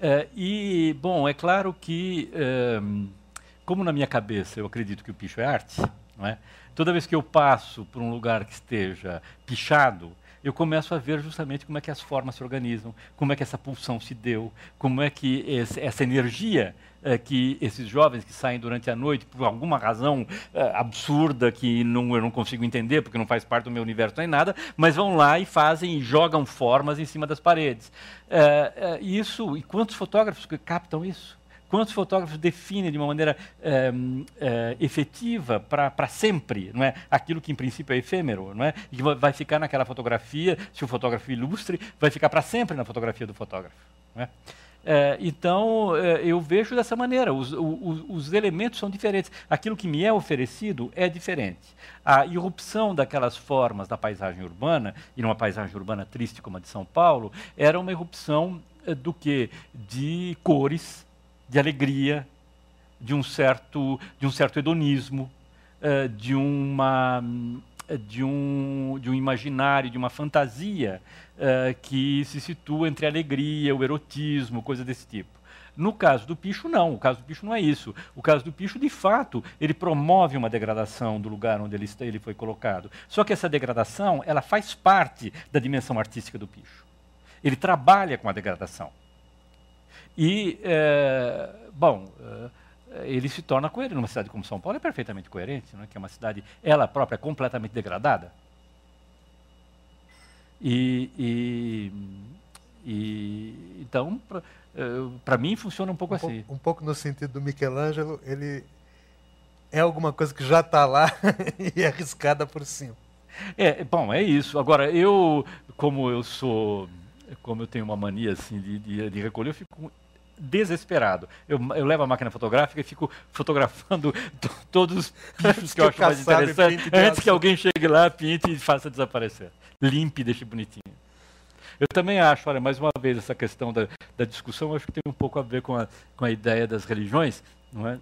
É, e, bom, é claro que, ehm, como na minha cabeça eu acredito que o picho é arte, é? toda vez que eu passo por um lugar que esteja pichado, eu começo a ver justamente como é que as formas se organizam, como é que essa pulsão se deu, como é que esse, essa energia é, que esses jovens que saem durante a noite, por alguma razão é, absurda que não, eu não consigo entender, porque não faz parte do meu universo nem nada, mas vão lá e fazem, e jogam formas em cima das paredes. É, isso, e quantos fotógrafos captam isso? quantos fotógrafos definem de uma maneira é, é, efetiva para sempre, não é? Aquilo que em princípio é efêmero, não é? E vai ficar naquela fotografia, se o fotógrafo ilustre, vai ficar para sempre na fotografia do fotógrafo, não é? É, então, eh, eu vejo dessa maneira. Os, os, os, elementos são diferentes. Aquilo que me é oferecido é diferente. A irrupção daquelas formas da paisagem urbana, e numa paisagem urbana triste como a de São Paulo, era uma irrupção do que? De cores, de alegria, de um certo, de um certo hedonismo, eh, de uma de um, de um imaginário, de uma fantasia eh, que se situa entre a alegria, o erotismo, coisa desse tipo. No caso do picho, não. O caso do picho não é isso. O caso do picho, de fato, ele promove uma degradação do lugar onde ele, ele foi colocado. Só que essa degradação, ela faz parte da dimensão artística do picho. Ele trabalha com a degradação. E, é, bom, é, ele se torna coerente. Numa cidade como São Paulo é perfeitamente coerente, não é? que é uma cidade, ela própria, completamente degradada. E, e, e então, para é, mim, funciona um pouco um assim. um pouco no sentido do Michelangelo, ele é alguma coisa que já está lá [LAUGHS] e é arriscada por cima. É, bom, é isso. Agora, eu, como eu sou, como eu tenho uma mania assim de, de, de recolher, eu fico desesperado. Eu, eu levo a máquina fotográfica e fico fotografando [LAUGHS] todos os pifes que eu acho mais interessantes antes que alguém chegue lá, pinte e faça desaparecer. Limpe e deixe bonitinho. Eu também acho, olha, mais uma vez, essa questão da, da discussão, acho que tem um pouco a ver com a, com a ideia das religiões, não é?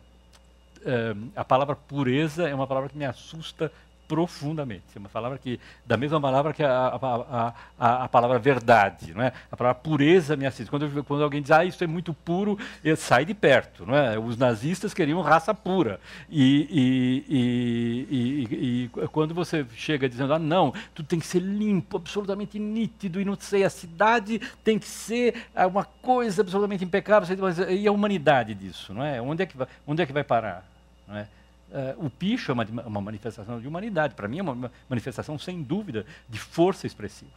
é a palavra pureza é uma palavra que me assusta profundamente. É uma palavra que, da mesma palavra que a, a, a, a palavra verdade, não é? A palavra pureza me assiste. Quando, eu, quando alguém diz, ah, isso é muito puro, sai de perto, não é? Os nazistas queriam raça pura. E, e, e, e, quando você chega dizendo, ah, não, tudo tem que ser limpo, absolutamente nítido, e não sei, a cidade tem que ser ah, uma coisa absolutamente impecável, e a humanidade disso, não é? Onde é que vai, onde é que vai parar? Não é? Uh, o picho é uma, uma manifestação de humanidade. Para mim, é uma manifestação, sem dúvida, de força expressiva.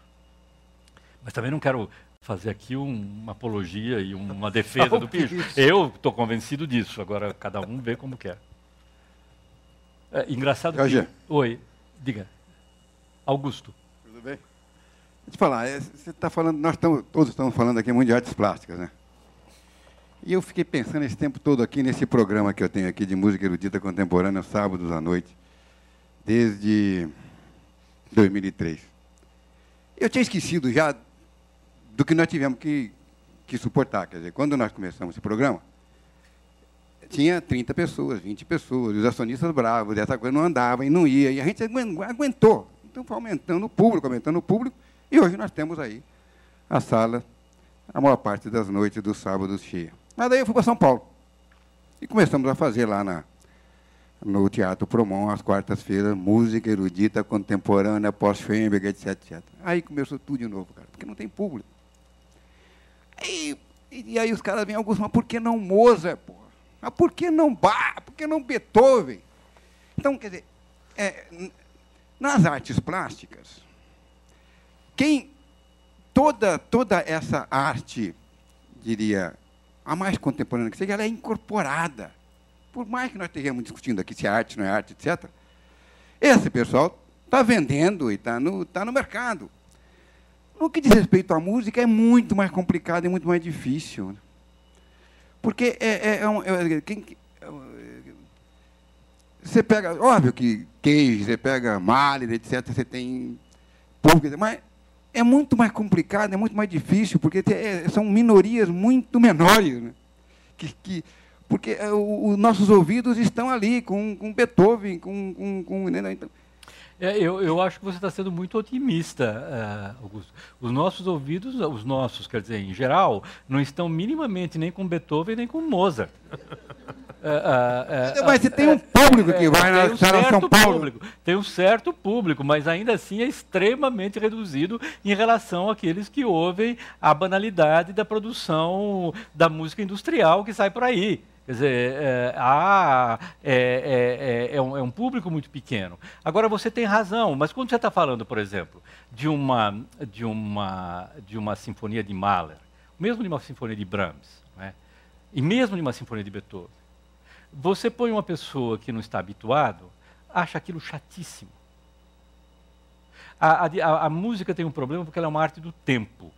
Mas também não quero fazer aqui um, uma apologia e uma defesa [LAUGHS] do picho. Eu estou convencido disso. Agora, cada um vê como quer. É, engraçado que... Oi, diga. Augusto. Tudo bem? Deixa eu te falar, você é, está falando, nós estamos, todos estamos falando aqui muito de artes plásticas, né? E eu fiquei pensando esse tempo todo aqui nesse programa que eu tenho aqui de música erudita contemporânea, sábados à noite, desde 2003. Eu tinha esquecido já do que nós tivemos que, que suportar. Quer dizer, quando nós começamos esse programa, tinha 30 pessoas, 20 pessoas, os acionistas bravos, essa coisa não andava e não ia, e a gente aguentou. Então foi aumentando o público, aumentando o público, e hoje nós temos aí a sala, a maior parte das noites dos sábados cheia. Mas daí eu fui para São Paulo. E começamos a fazer lá na, no Teatro Promon, às quartas-feiras, música erudita, contemporânea, pós-Schoenberg, etc, etc. Aí começou tudo de novo, cara, porque não tem público. e e, aí os caras vêm, alguns mas por que não Mozart, pô? Mas por que não Bach? Por que não Beethoven? Então, quer dizer, é, nas artes plásticas, quem toda, toda essa arte, diria a mais contemporânea que seja, ela é incorporada. Por mais que nós estejamos discutindo aqui se é arte, não é arte, etc., esse pessoal está vendendo e está no, tá no mercado. No que diz respeito à música, é muito mais complicado e muito mais difícil. Né? Porque é, é, é, um, é, é quem, é, você pega, óbvio que queijo, você pega malha, etc., você tem público, mas é muito mais complicado, é muito mais difícil, porque é, são minorias muito menores. Né? Que, que, porque é, os nossos ouvidos estão ali, com, com Beethoven, com. com, com né? então, é, eu, eu, acho que você está sendo muito otimista, uh, Augusto. Os nossos ouvidos, os nossos, quer dizer, em geral, não estão minimamente nem com Beethoven nem com Mozart. Uh, uh, uh, mas se tem um é, é, público que vai na é, um São Paulo. Público, tem um certo público, mas ainda assim é extremamente reduzido em relação àqueles que ouvem a banalidade da produção da música industrial que sai por aí. Quer dizer, é, há, é, é, é, um, é, um, público muito pequeno. Agora, você tem razão, mas quando você está falando, por exemplo, de uma, de, uma, de uma sinfonia de Mahler, mesmo de uma sinfonia de Brahms, né? e mesmo de uma sinfonia de Beethoven, você põe uma pessoa que não está habituado, acha aquilo chatíssimo. A, a, a música tem um problema porque ela é uma arte do tempo.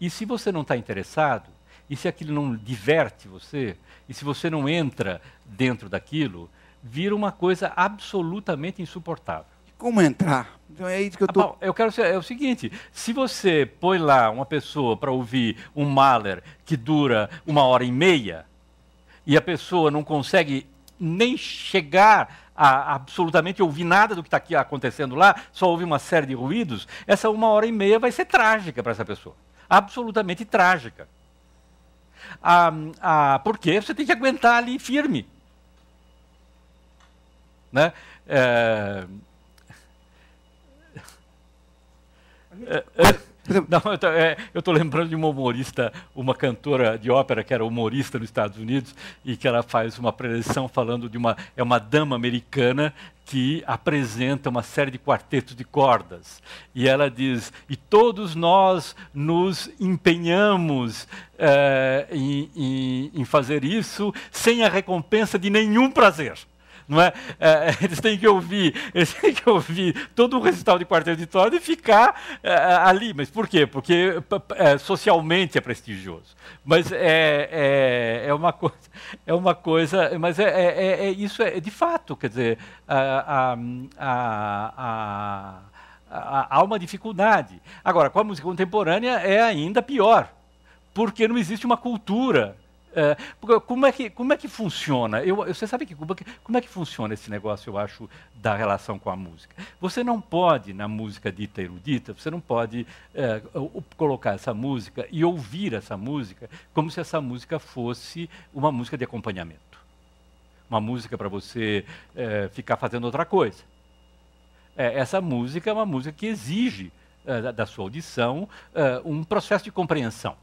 E se você não está interessado, e se aquilo não diverte você, e se você não entra dentro daquilo, vira uma coisa absolutamente insuportável. Como entrar? Então é isso que eu ah, tô... Ah, bom, eu quero ser, é o seguinte, se você põe lá uma pessoa para ouvir um Mahler que dura uma hora e meia, e a pessoa não consegue nem chegar a absolutamente ouvir nada do que está acontecendo lá, só ouve uma série de ruídos, essa uma hora e meia vai ser trágica para essa pessoa. Absolutamente trágica. Ah, ah, porque você tem que aguentar ali firme. Né? É... É... Não, eu tô, é, eu tô, lembrando de uma humorista, uma cantora de ópera que era humorista nos Estados Unidos e que ela faz uma preleção falando de uma é uma dama americana que apresenta uma série de quartetos de cordas e ela diz e todos nós nos empenhamos é, em, em, em fazer isso sem a recompensa de nenhum prazer não é? é? [LAUGHS] eles têm que ouvir, eles têm que ouvir todo o recital de quarteto de corda e ficar é, é, ali. Mas por quê? Porque é, socialmente é prestigioso. Mas é, é, é uma coisa, [LAUGHS] é uma coisa, mas é, é, isso é de fato, quer dizer, a, a, a, há uma dificuldade. Agora, com a música contemporânea é ainda pior, porque não existe uma cultura Uh, como, é que, como é que funciona? Eu, você sabe que como, como é que funciona esse negócio, eu acho, da relação com a música? Você não pode, na música dita erudita, você não pode uh, colocar essa música e ouvir essa música como se essa música fosse uma música de acompanhamento. Uma música para você uh, ficar fazendo outra coisa. É, essa música é uma música que exige da sua audição um processo de compreensão.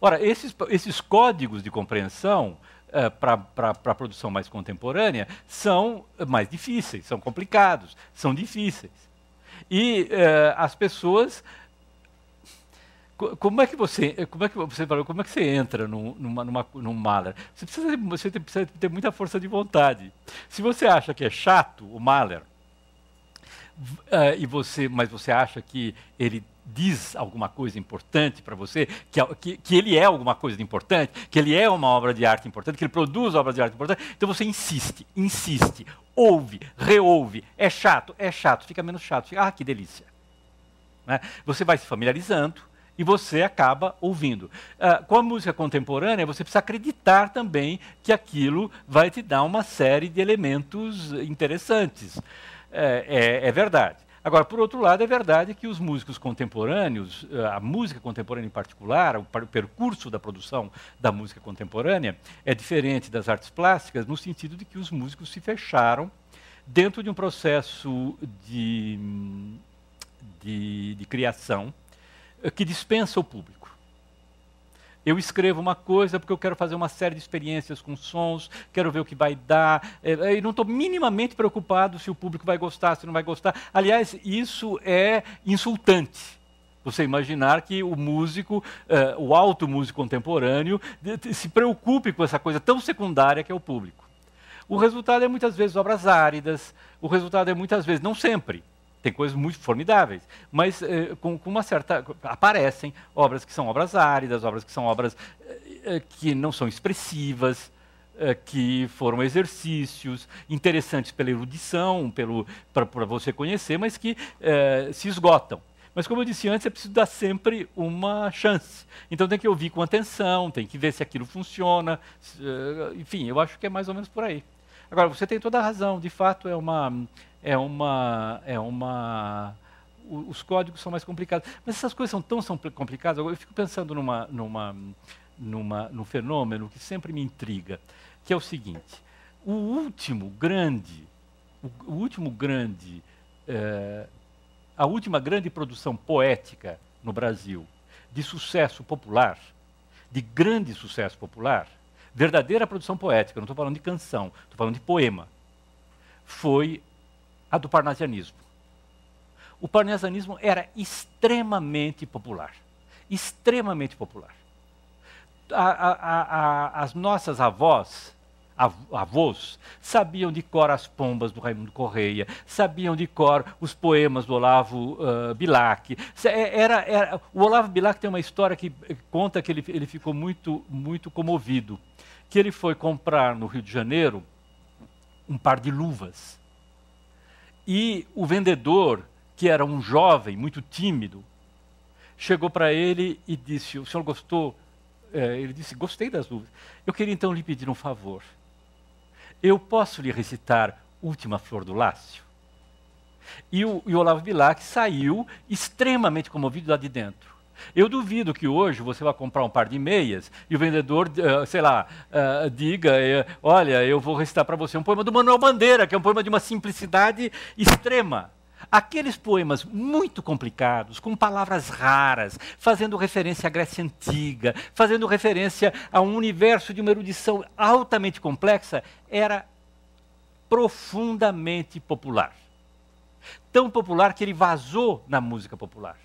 Ora, esses, esses códigos de compreensão Uh, eh, para a produção mais contemporânea são mais difíceis, são complicados, são difíceis. E uh, as pessoas. Como é que você, como é que você falou, como é que você entra num, numa, num Mahler? Você precisa, você precisa ter muita força de vontade. Se você acha que é chato o Mahler, Uh, e você, mas você acha que ele diz alguma coisa importante para você, que, é que, que, ele é alguma coisa importante, que ele é uma obra de arte importante, que ele produz obras de arte importante, então você insiste, insiste, ouve, reouve, é chato, é chato, fica menos chato, fica, ah, que delícia. Né? Você vai se familiarizando e você acaba ouvindo. Ah, com a música contemporânea, você precisa acreditar também que aquilo vai te dar uma série de elementos interessantes. é, é, é verdade. Agora, por outro lado, é verdade que os músicos contemporâneos, eh, a música contemporânea em particular, o percurso da produção da música contemporânea é diferente das artes plásticas no sentido de que os músicos se fecharam dentro de um processo de, de, de criação eh, que dispensa o público. Eu escrevo uma coisa porque eu quero fazer uma série de experiências com sons, quero ver o que vai dar. É, é, e não estou minimamente preocupado se o público vai gostar, se não vai gostar. Aliás, isso é insultante. Você imaginar que o músico, uh, o alto músico contemporâneo, se preocupe com essa coisa tão secundária que é o público. O resultado é muitas vezes obras áridas, o resultado é muitas vezes, não sempre, tem coisas muito formidáveis, mas eh, com, com, uma certa. aparecem obras que são obras áridas, obras que são obras eh, eh que não são expressivas, eh, que foram exercícios interessantes pela erudição, para você conhecer, mas que eh, se esgotam. Mas, como eu disse antes, é preciso dar sempre uma chance. Então, tem que ouvir com atenção, tem que ver se aquilo funciona. Se, eh, enfim, eu acho que é mais ou menos por aí. Agora, você tem toda a razão, de fato, é uma é uma. É uma os códigos são mais complicados. Mas essas coisas são tão são complicadas. Eu fico pensando numa, numa, numa, num fenômeno que sempre me intriga, que é o seguinte: o último grande, o, último grande, eh, a última grande produção poética no Brasil de sucesso popular, de grande sucesso popular, verdadeira produção poética. Não estou falando de canção, estou falando de poema. Foi a do parnasianismo. O parnasianismo era extremamente popular. Extremamente popular. A, a, as nossas avós, avós sabiam de cor as pombas do Raimundo Correia, sabiam de cor os poemas do Olavo uh, Bilac. É, era, era, o Olavo Bilac tem uma história que eh, conta que ele, ele ficou muito, muito comovido, que ele foi comprar no Rio de Janeiro um par de luvas e o vendedor, que era um jovem muito tímido, chegou para ele e disse: O senhor gostou? É, ele disse: Gostei das luvas. Eu queria então lhe pedir um favor. Eu posso lhe recitar Última Flor do Lácio? E o, e o Olavo Bilac saiu extremamente comovido lá de dentro. Eu duvido que hoje você vá comprar um par de meias e o vendedor, eh, sei lá, eh, diga: eh, olha, eu vou recitar para você um poema do Manuel Bandeira, que é um poema de uma simplicidade extrema. Aqueles poemas muito complicados, com palavras raras, fazendo referência à Grécia Antiga, fazendo referência a um universo de uma erudição altamente complexa, era profundamente popular. Tão popular que ele vazou na música popular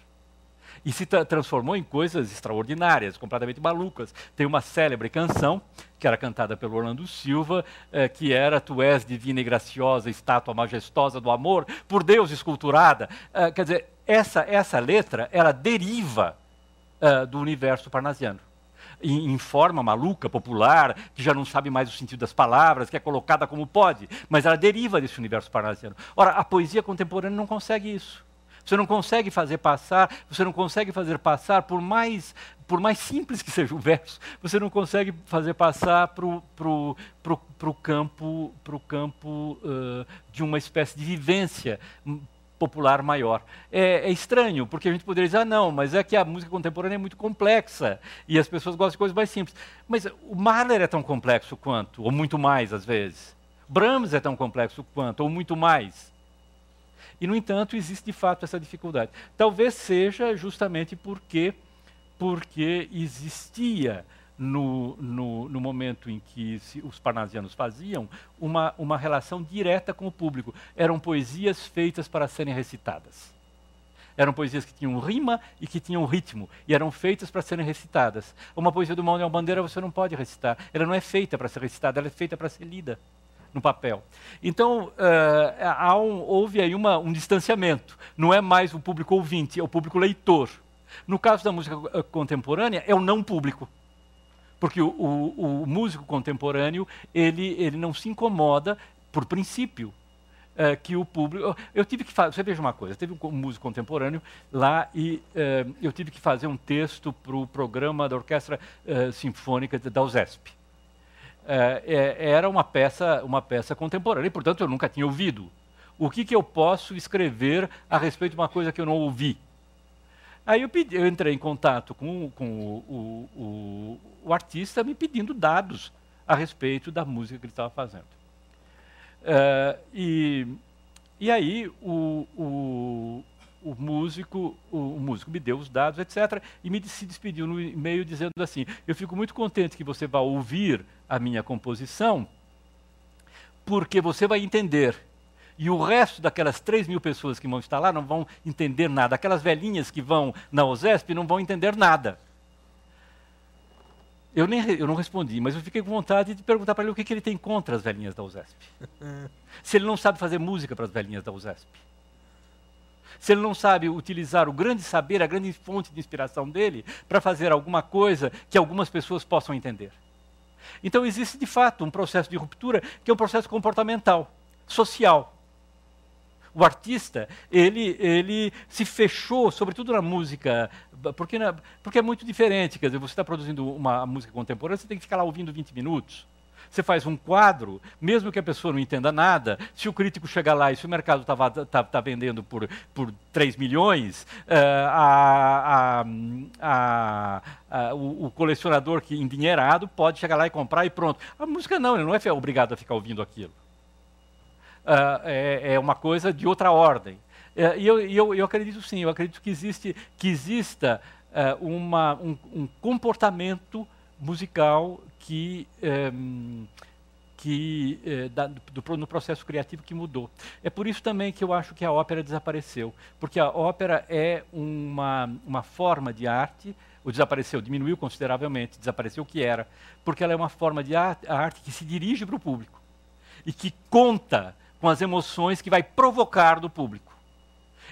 e se tra transformou em coisas extraordinárias, completamente malucas. Tem uma célebre canção, que era cantada pelo Orlando Silva, eh, que era Tu és divina e graciosa, estátua majestosa do amor, por Deus esculturada. Uh, quer dizer, essa, essa letra, ela deriva eh, do universo parnasiano em, forma maluca, popular, que já não sabe mais o sentido das palavras, que é colocada como pode, mas ela deriva desse universo parnasiano. Ora, a poesia contemporânea não consegue isso. Você não consegue fazer passar, você não consegue fazer passar, por mais, por mais simples que seja o verso, você não consegue fazer passar para o pro, pro, pro campo, pro campo uh, de uma espécie de vivência popular maior. É, é, estranho, porque a gente poderia dizer, ah, não, mas é que a música contemporânea é muito complexa e as pessoas gostam de coisas mais simples. Mas o Mahler é tão complexo quanto, ou muito mais às vezes. Brahms é tão complexo quanto, ou muito mais. E, no entanto, existe de fato essa dificuldade. Talvez seja justamente porque, porque existia. No, no, no, momento em que se, os parnasianos faziam, uma, uma relação direta com o público. Eram poesias feitas para serem recitadas. Eram poesias que tinham rima e que tinham ritmo, e eram feitas para serem recitadas. Uma poesia do Manuel Bandeira você não pode recitar, ela não é feita para ser recitada, ela é feita para ser lida no papel. Então, uh, um, houve aí uma, um distanciamento. Não é mais o público ouvinte, é o público leitor. No caso da música eh, contemporânea, é o não público. Porque o, o, o músico contemporâneo, ele, ele não se incomoda, por princípio, uh, que o público... Eu tive que fazer... Você veja uma coisa, teve um músico contemporâneo lá e uh, eu tive que fazer um texto para o programa da Orquestra Sinfônica da USESP. É, é, era uma peça, uma peça contemporânea, e, portanto, eu nunca tinha ouvido. O que, que eu posso escrever a respeito de uma coisa que eu não ouvi? Aí eu, pedi, eu entrei em contato com, com o, o, o, o, artista me pedindo dados a respeito da música que ele estava fazendo. Uh, e, e aí o, o músico, o, o, músico me deu os dados, etc. E me se despediu no e-mail dizendo assim: Eu fico muito contente que você vá ouvir a minha composição, porque você vai entender. E o resto daquelas 3 mil pessoas que vão estar lá não vão entender nada. Aquelas velhinhas que vão na OSESP não vão entender nada. Eu, nem, eu não respondi, mas eu fiquei com vontade de perguntar para ele o que, que ele tem contra as velhinhas da Uzesp [LAUGHS] Se ele não sabe fazer música para as velhinhas da Uzesp se ele não sabe utilizar o grande saber, a grande fonte de inspiração dele, para fazer alguma coisa que algumas pessoas possam entender. Então existe de fato um processo de ruptura que é um processo comportamental, social. O artista, ele, ele se fechou, sobretudo na música, porque, na, porque é muito diferente. Quer dizer, você está produzindo uma música contemporânea, você tem que ficar lá ouvindo 20 minutos. Você faz um quadro, mesmo que a pessoa não entenda nada, se o crítico chegar lá e se o mercado está tá, tá vendendo por, por 3 milhões, uh, a, a, a, o, o, colecionador que endinheirado pode chegar lá e comprar e pronto. A música não, ele não é obrigado a ficar ouvindo aquilo. Uh, é, é uma coisa de outra ordem. Uh, e eu, eu, eu acredito sim, eu acredito que, existe, que exista eh, uma, um, um comportamento musical que, um, eh, que eh, da, do, no processo criativo que mudou. É por isso também que eu acho que a ópera desapareceu, porque a ópera é uma, uma forma de arte, ou desapareceu, diminuiu consideravelmente, desapareceu o que era, porque ela é uma forma de arte, arte que se dirige para o público e que conta com as emoções que vai provocar do público.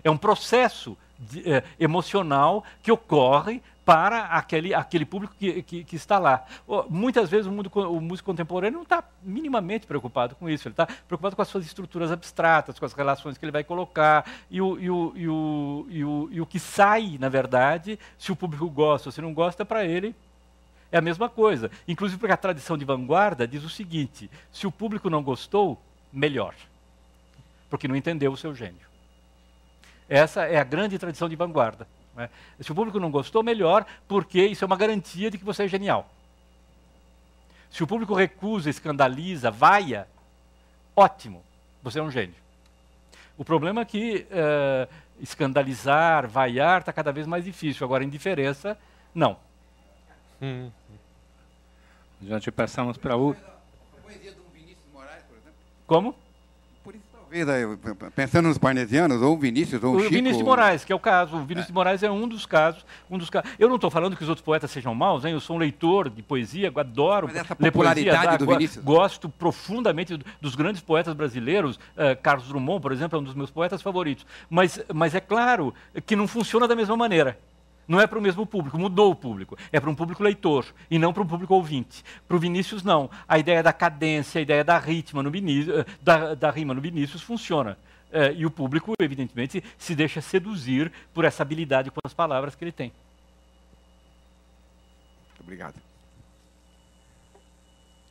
É um processo de, eh, emocional que ocorre para aquele, aquele público que, que, que, está lá. Muitas vezes o, mundo, o músico contemporâneo não está minimamente preocupado com isso, ele está preocupado com as suas estruturas abstratas, com as relações que ele vai colocar, e o, e o, e o, e o, e o que sai, na verdade, se o público gosta ou se não gosta, para ele é a mesma coisa. Inclusive porque a tradição de vanguarda diz o seguinte, se o público não gostou, melhor, porque não entendeu o seu gênio. Essa é a grande tradição de vanguarda. Né? Se o público não gostou, melhor, porque isso é uma garantia de que você é genial. Se o público recusa, escandaliza, vaia, ótimo, você é um gênio. O problema é que uh, escandalizar, vaiar está cada vez mais difícil. Agora, indiferença, não. Hum. Já te passamos para o. Como? talvez, pensando nos parnesianos, ou o Vinícius, ou o, o Chico... Vinícius de Moraes, que é o caso. O Vinícius é. de Moraes é um dos casos. Um dos Eu não estou falando que os outros poetas sejam maus, hein? eu sou um leitor de poesia, adoro... Mas essa popularidade poesia, do Vinícius... Gosto profundamente dos grandes poetas brasileiros. Uh, Carlos Drummond, por exemplo, é um dos meus poetas favoritos. Mas, mas é claro que não funciona da mesma maneira. Não é para o mesmo público, mudou o público. É para um público leitor e não para um público ouvinte. Para o Vinícius, não. A ideia da cadência, a ideia da, ritma no Vinícius, eh, da, da rima no Vinícius funciona. É, e o público, evidentemente, se deixa seduzir por essa habilidade com as palavras que ele tem. Obrigado.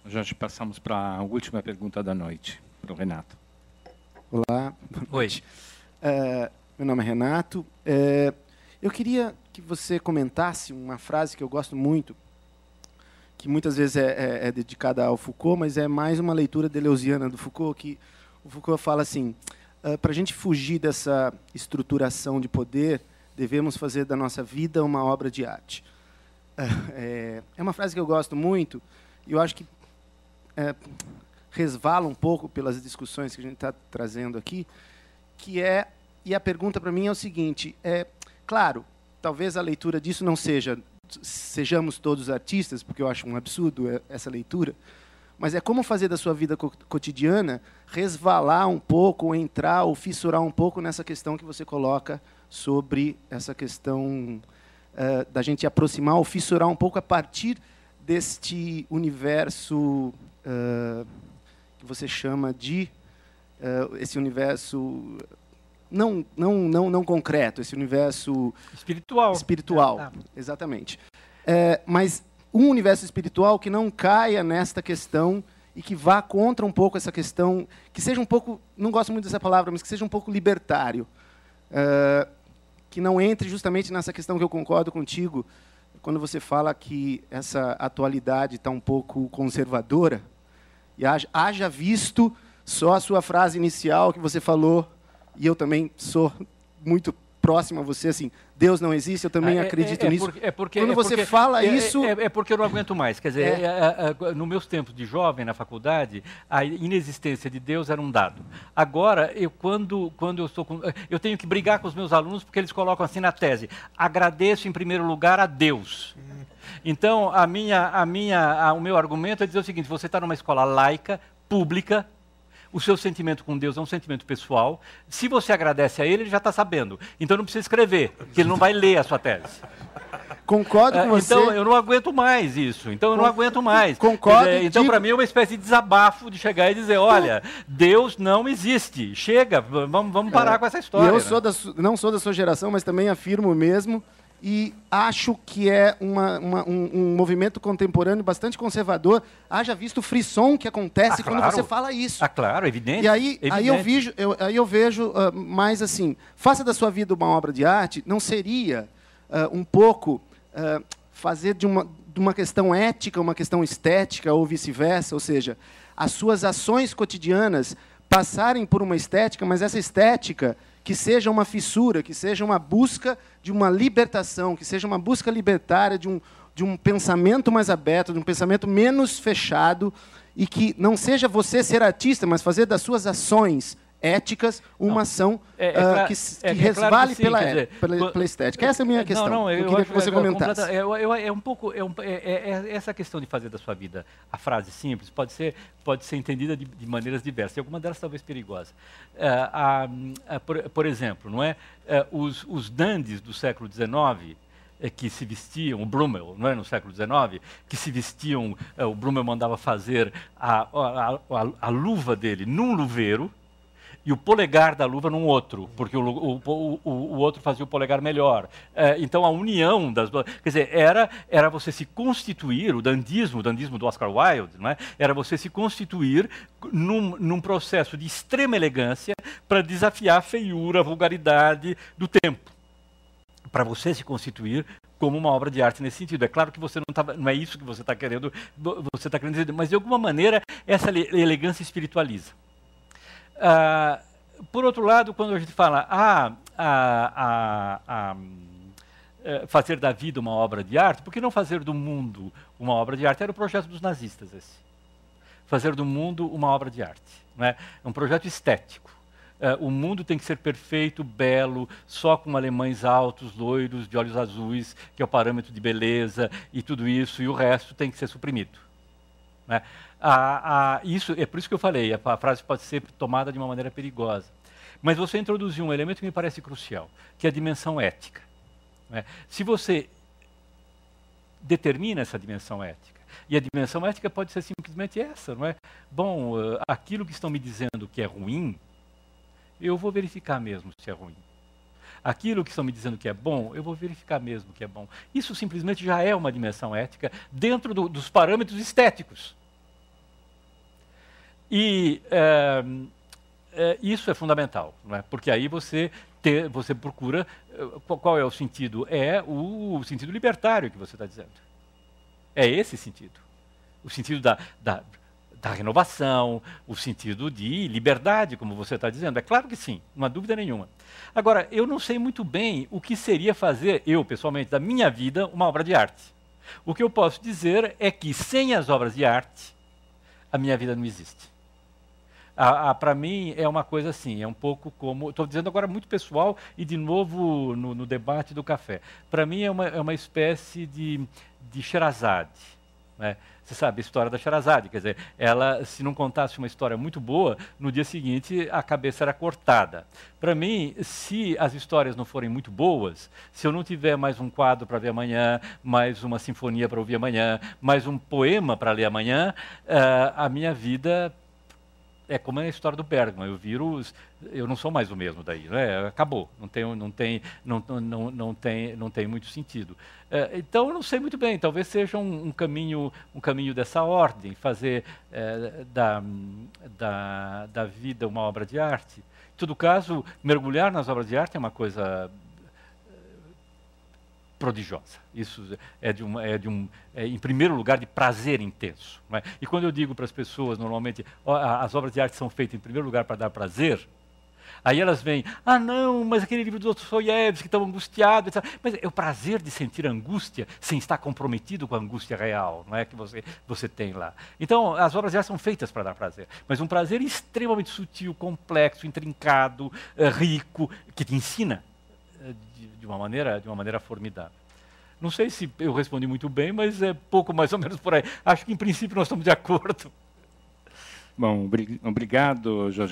Jorge, passamos para a última pergunta da noite, para o Renato. Olá. Oi. noite. Eh, meu nome é Renato. eu queria que você comentasse uma frase que eu gosto muito, que muitas vezes é, é, é dedicada ao Foucault, mas é mais uma leitura deleuziana do Foucault, que o Foucault fala assim, uh, ah, para a gente fugir dessa estruturação de poder, devemos fazer da nossa vida uma obra de arte. Uh, é, é, uma frase que eu gosto muito, e eu acho que é, resvala um pouco pelas discussões que a gente está trazendo aqui, que é, e a pergunta para mim é o seguinte, é, claro, talvez a leitura disso não seja sejamos todos artistas, porque eu acho um absurdo é, essa leitura, mas é como fazer da sua vida cotidiana resvalar um pouco, ou entrar ou fissurar um pouco nessa questão que você coloca sobre essa questão uh, da gente aproximar ou fissurar um pouco a partir deste universo uh, que você chama de uh, esse universo não, não, não, não concreto, esse universo espiritual. Espiritual, é, tá. exatamente. É, mas um universo espiritual que não caia nesta questão e que vá contra um pouco essa questão, que seja um pouco, não gosto muito dessa palavra, mas que seja um pouco libertário, é, que não entre justamente nessa questão que eu concordo contigo quando você fala que essa atualidade está um pouco conservadora e haja visto só a sua frase inicial que você falou e eu também sou muito próximo a você, assim, Deus não existe, eu também ah, é, acredito é, é, nisso. Porque, é porque, Quando é você porque, fala é, isso... É, porque eu não aguento mais. Quer dizer, no meus tempos de jovem, na faculdade, a inexistência de Deus era um dado. Agora, eu, quando, quando eu estou com... Eu tenho que brigar com os meus alunos, porque eles colocam assim na tese, agradeço em primeiro lugar a Deus. Então, a minha, a minha, a, o meu argumento é dizer o seguinte, você está numa escola laica, pública, o seu sentimento com Deus é um sentimento pessoal. Se você agradece a ele, ele já está sabendo. Então não precisa escrever, que ele não vai ler a sua tese. Concordo é, com você. Então, eu não aguento mais isso. Então, eu não aguento mais. Concordo. Dizer, então, para mim, é uma espécie de desabafo de chegar e dizer: olha, Deus não existe. Chega, vamos, vamos parar é. com essa história. E eu né? sou da, não sou da sua geração, mas também afirmo mesmo e acho que é uma, uma, um, um, movimento contemporâneo bastante conservador. Haja visto o frisson que acontece ah, quando você fala isso. Ah, claro, evidente. E aí, evidente. aí eu vejo, eu, aí eu vejo uh, mais assim: faça da sua vida uma obra de arte, não seria uh, um pouco uh, fazer de uma, de uma questão ética uma questão estética ou vice-versa? Ou seja, as suas ações cotidianas passarem por uma estética, mas essa estética que seja uma fissura, que seja uma busca de uma libertação, que seja uma busca libertária de um, de um pensamento mais aberto, de um pensamento menos fechado, e que não seja você ser artista, mas fazer das suas ações éticas, uma ação é, é, uh, que, é, que resvale claro que sim, pela, é, dizer, pela, pela, estética. Essa é a minha é, questão. Não, eu, eu queria que você comentasse. Eu, eu, é um pouco um, é, essa questão de fazer da sua vida a frase simples pode ser pode ser entendida de, de maneiras diversas. E alguma delas talvez perigosa. Uh, uh, por, por, exemplo, não é os, os dandes do século XIX que se vestiam, o Brummel, não é, no século XIX, que se vestiam, o Brummel mandava fazer a, a, a, a luva dele num luveiro, e o polegar da luva num outro, porque o, o, o, o outro fazia o polegar melhor. É, então a união das duas. Quer dizer, era, era você se constituir, o dandismo, o dandismo do Oscar Wilde, não é? era você se constituir num, num processo de extrema elegância para desafiar a feiura, a vulgaridade do tempo. Para você se constituir como uma obra de arte nesse sentido. É claro que você não, tá, não é isso que você está querendo, você está querendo dizer, mas de alguma maneira essa elegância espiritualiza. Ah, por outro lado, quando a gente fala ah, eh, fazer da vida uma obra de arte, por que não fazer do mundo uma obra de arte? Era o projeto dos nazistas esse. Fazer do mundo uma obra de arte. Né? É um projeto estético. Uh, o mundo tem que ser perfeito, belo, só com alemães altos, loiros, de olhos azuis, que é o parâmetro de beleza e tudo isso, e o resto tem que ser suprimido. Né? A, a, isso é por isso que eu falei, a, a frase pode ser tomada de uma maneira perigosa. Mas você introduziu um elemento que me parece crucial, que é a dimensão ética. Né? Se você determina essa dimensão ética, e a dimensão ética pode ser simplesmente essa, não é? Bom, eh, aquilo que estão me dizendo que é ruim, eu vou verificar mesmo se é ruim. Aquilo que estão me dizendo que é bom, eu vou verificar mesmo que é bom. Isso simplesmente já é uma dimensão ética dentro do, dos parâmetros estéticos. E é, é, isso é fundamental, é? porque aí você, te, você procura eh, qual, qual, é o sentido. É o, o sentido libertário que você está dizendo. É esse sentido. O sentido da, da, da renovação, o sentido de liberdade, como você está dizendo. É claro que sim, não há dúvida nenhuma. Agora, eu não sei muito bem o que seria fazer, eu pessoalmente, da minha vida, uma obra de arte. O que eu posso dizer é que sem as obras de arte, a minha vida não existe para mim é uma coisa assim, é um pouco como. Estou dizendo agora muito pessoal e de novo no, no debate do café. Para mim é uma, é uma espécie de, de Xerazade. Né? Você sabe a história da Xerazade? quer dizer, ela, se não contasse uma história muito boa, no dia seguinte a cabeça era cortada. Para mim, se as histórias não forem muito boas, se eu não tiver mais um quadro para ver amanhã, mais uma sinfonia para ouvir amanhã, mais um poema para ler amanhã, uh, a minha vida é como é a história do Bergman, eu viro, eu não sou mais o mesmo daí, né? acabou, não tem, não tem, não, não, não tem, não tem muito sentido. É, então eu não sei muito bem, talvez seja um, um caminho, um caminho dessa ordem, fazer é, da, da, da vida uma obra de arte. Em todo caso, mergulhar nas obras de arte é uma coisa prodigiosa. Isso é de, uma, é de um, é, em primeiro lugar, de prazer intenso. É? E quando eu digo para as pessoas, normalmente, ó, as obras de arte são feitas em primeiro lugar para dar prazer, aí elas vêm, ah não, mas aquele livro dos outros que estava angustiado, etc. Mas é o prazer de sentir angústia sem estar comprometido com a angústia real, não é que você, você tem lá. Então, as obras de arte são feitas para dar prazer, mas um prazer extremamente sutil, complexo, intrincado, eh, rico, que te ensina de uma maneira, de uma maneira formidável. Não sei se eu respondi muito bem, mas é pouco mais ou menos por aí. Acho que, em princípio, nós estamos de acordo. Bom, obrigado, Jorge.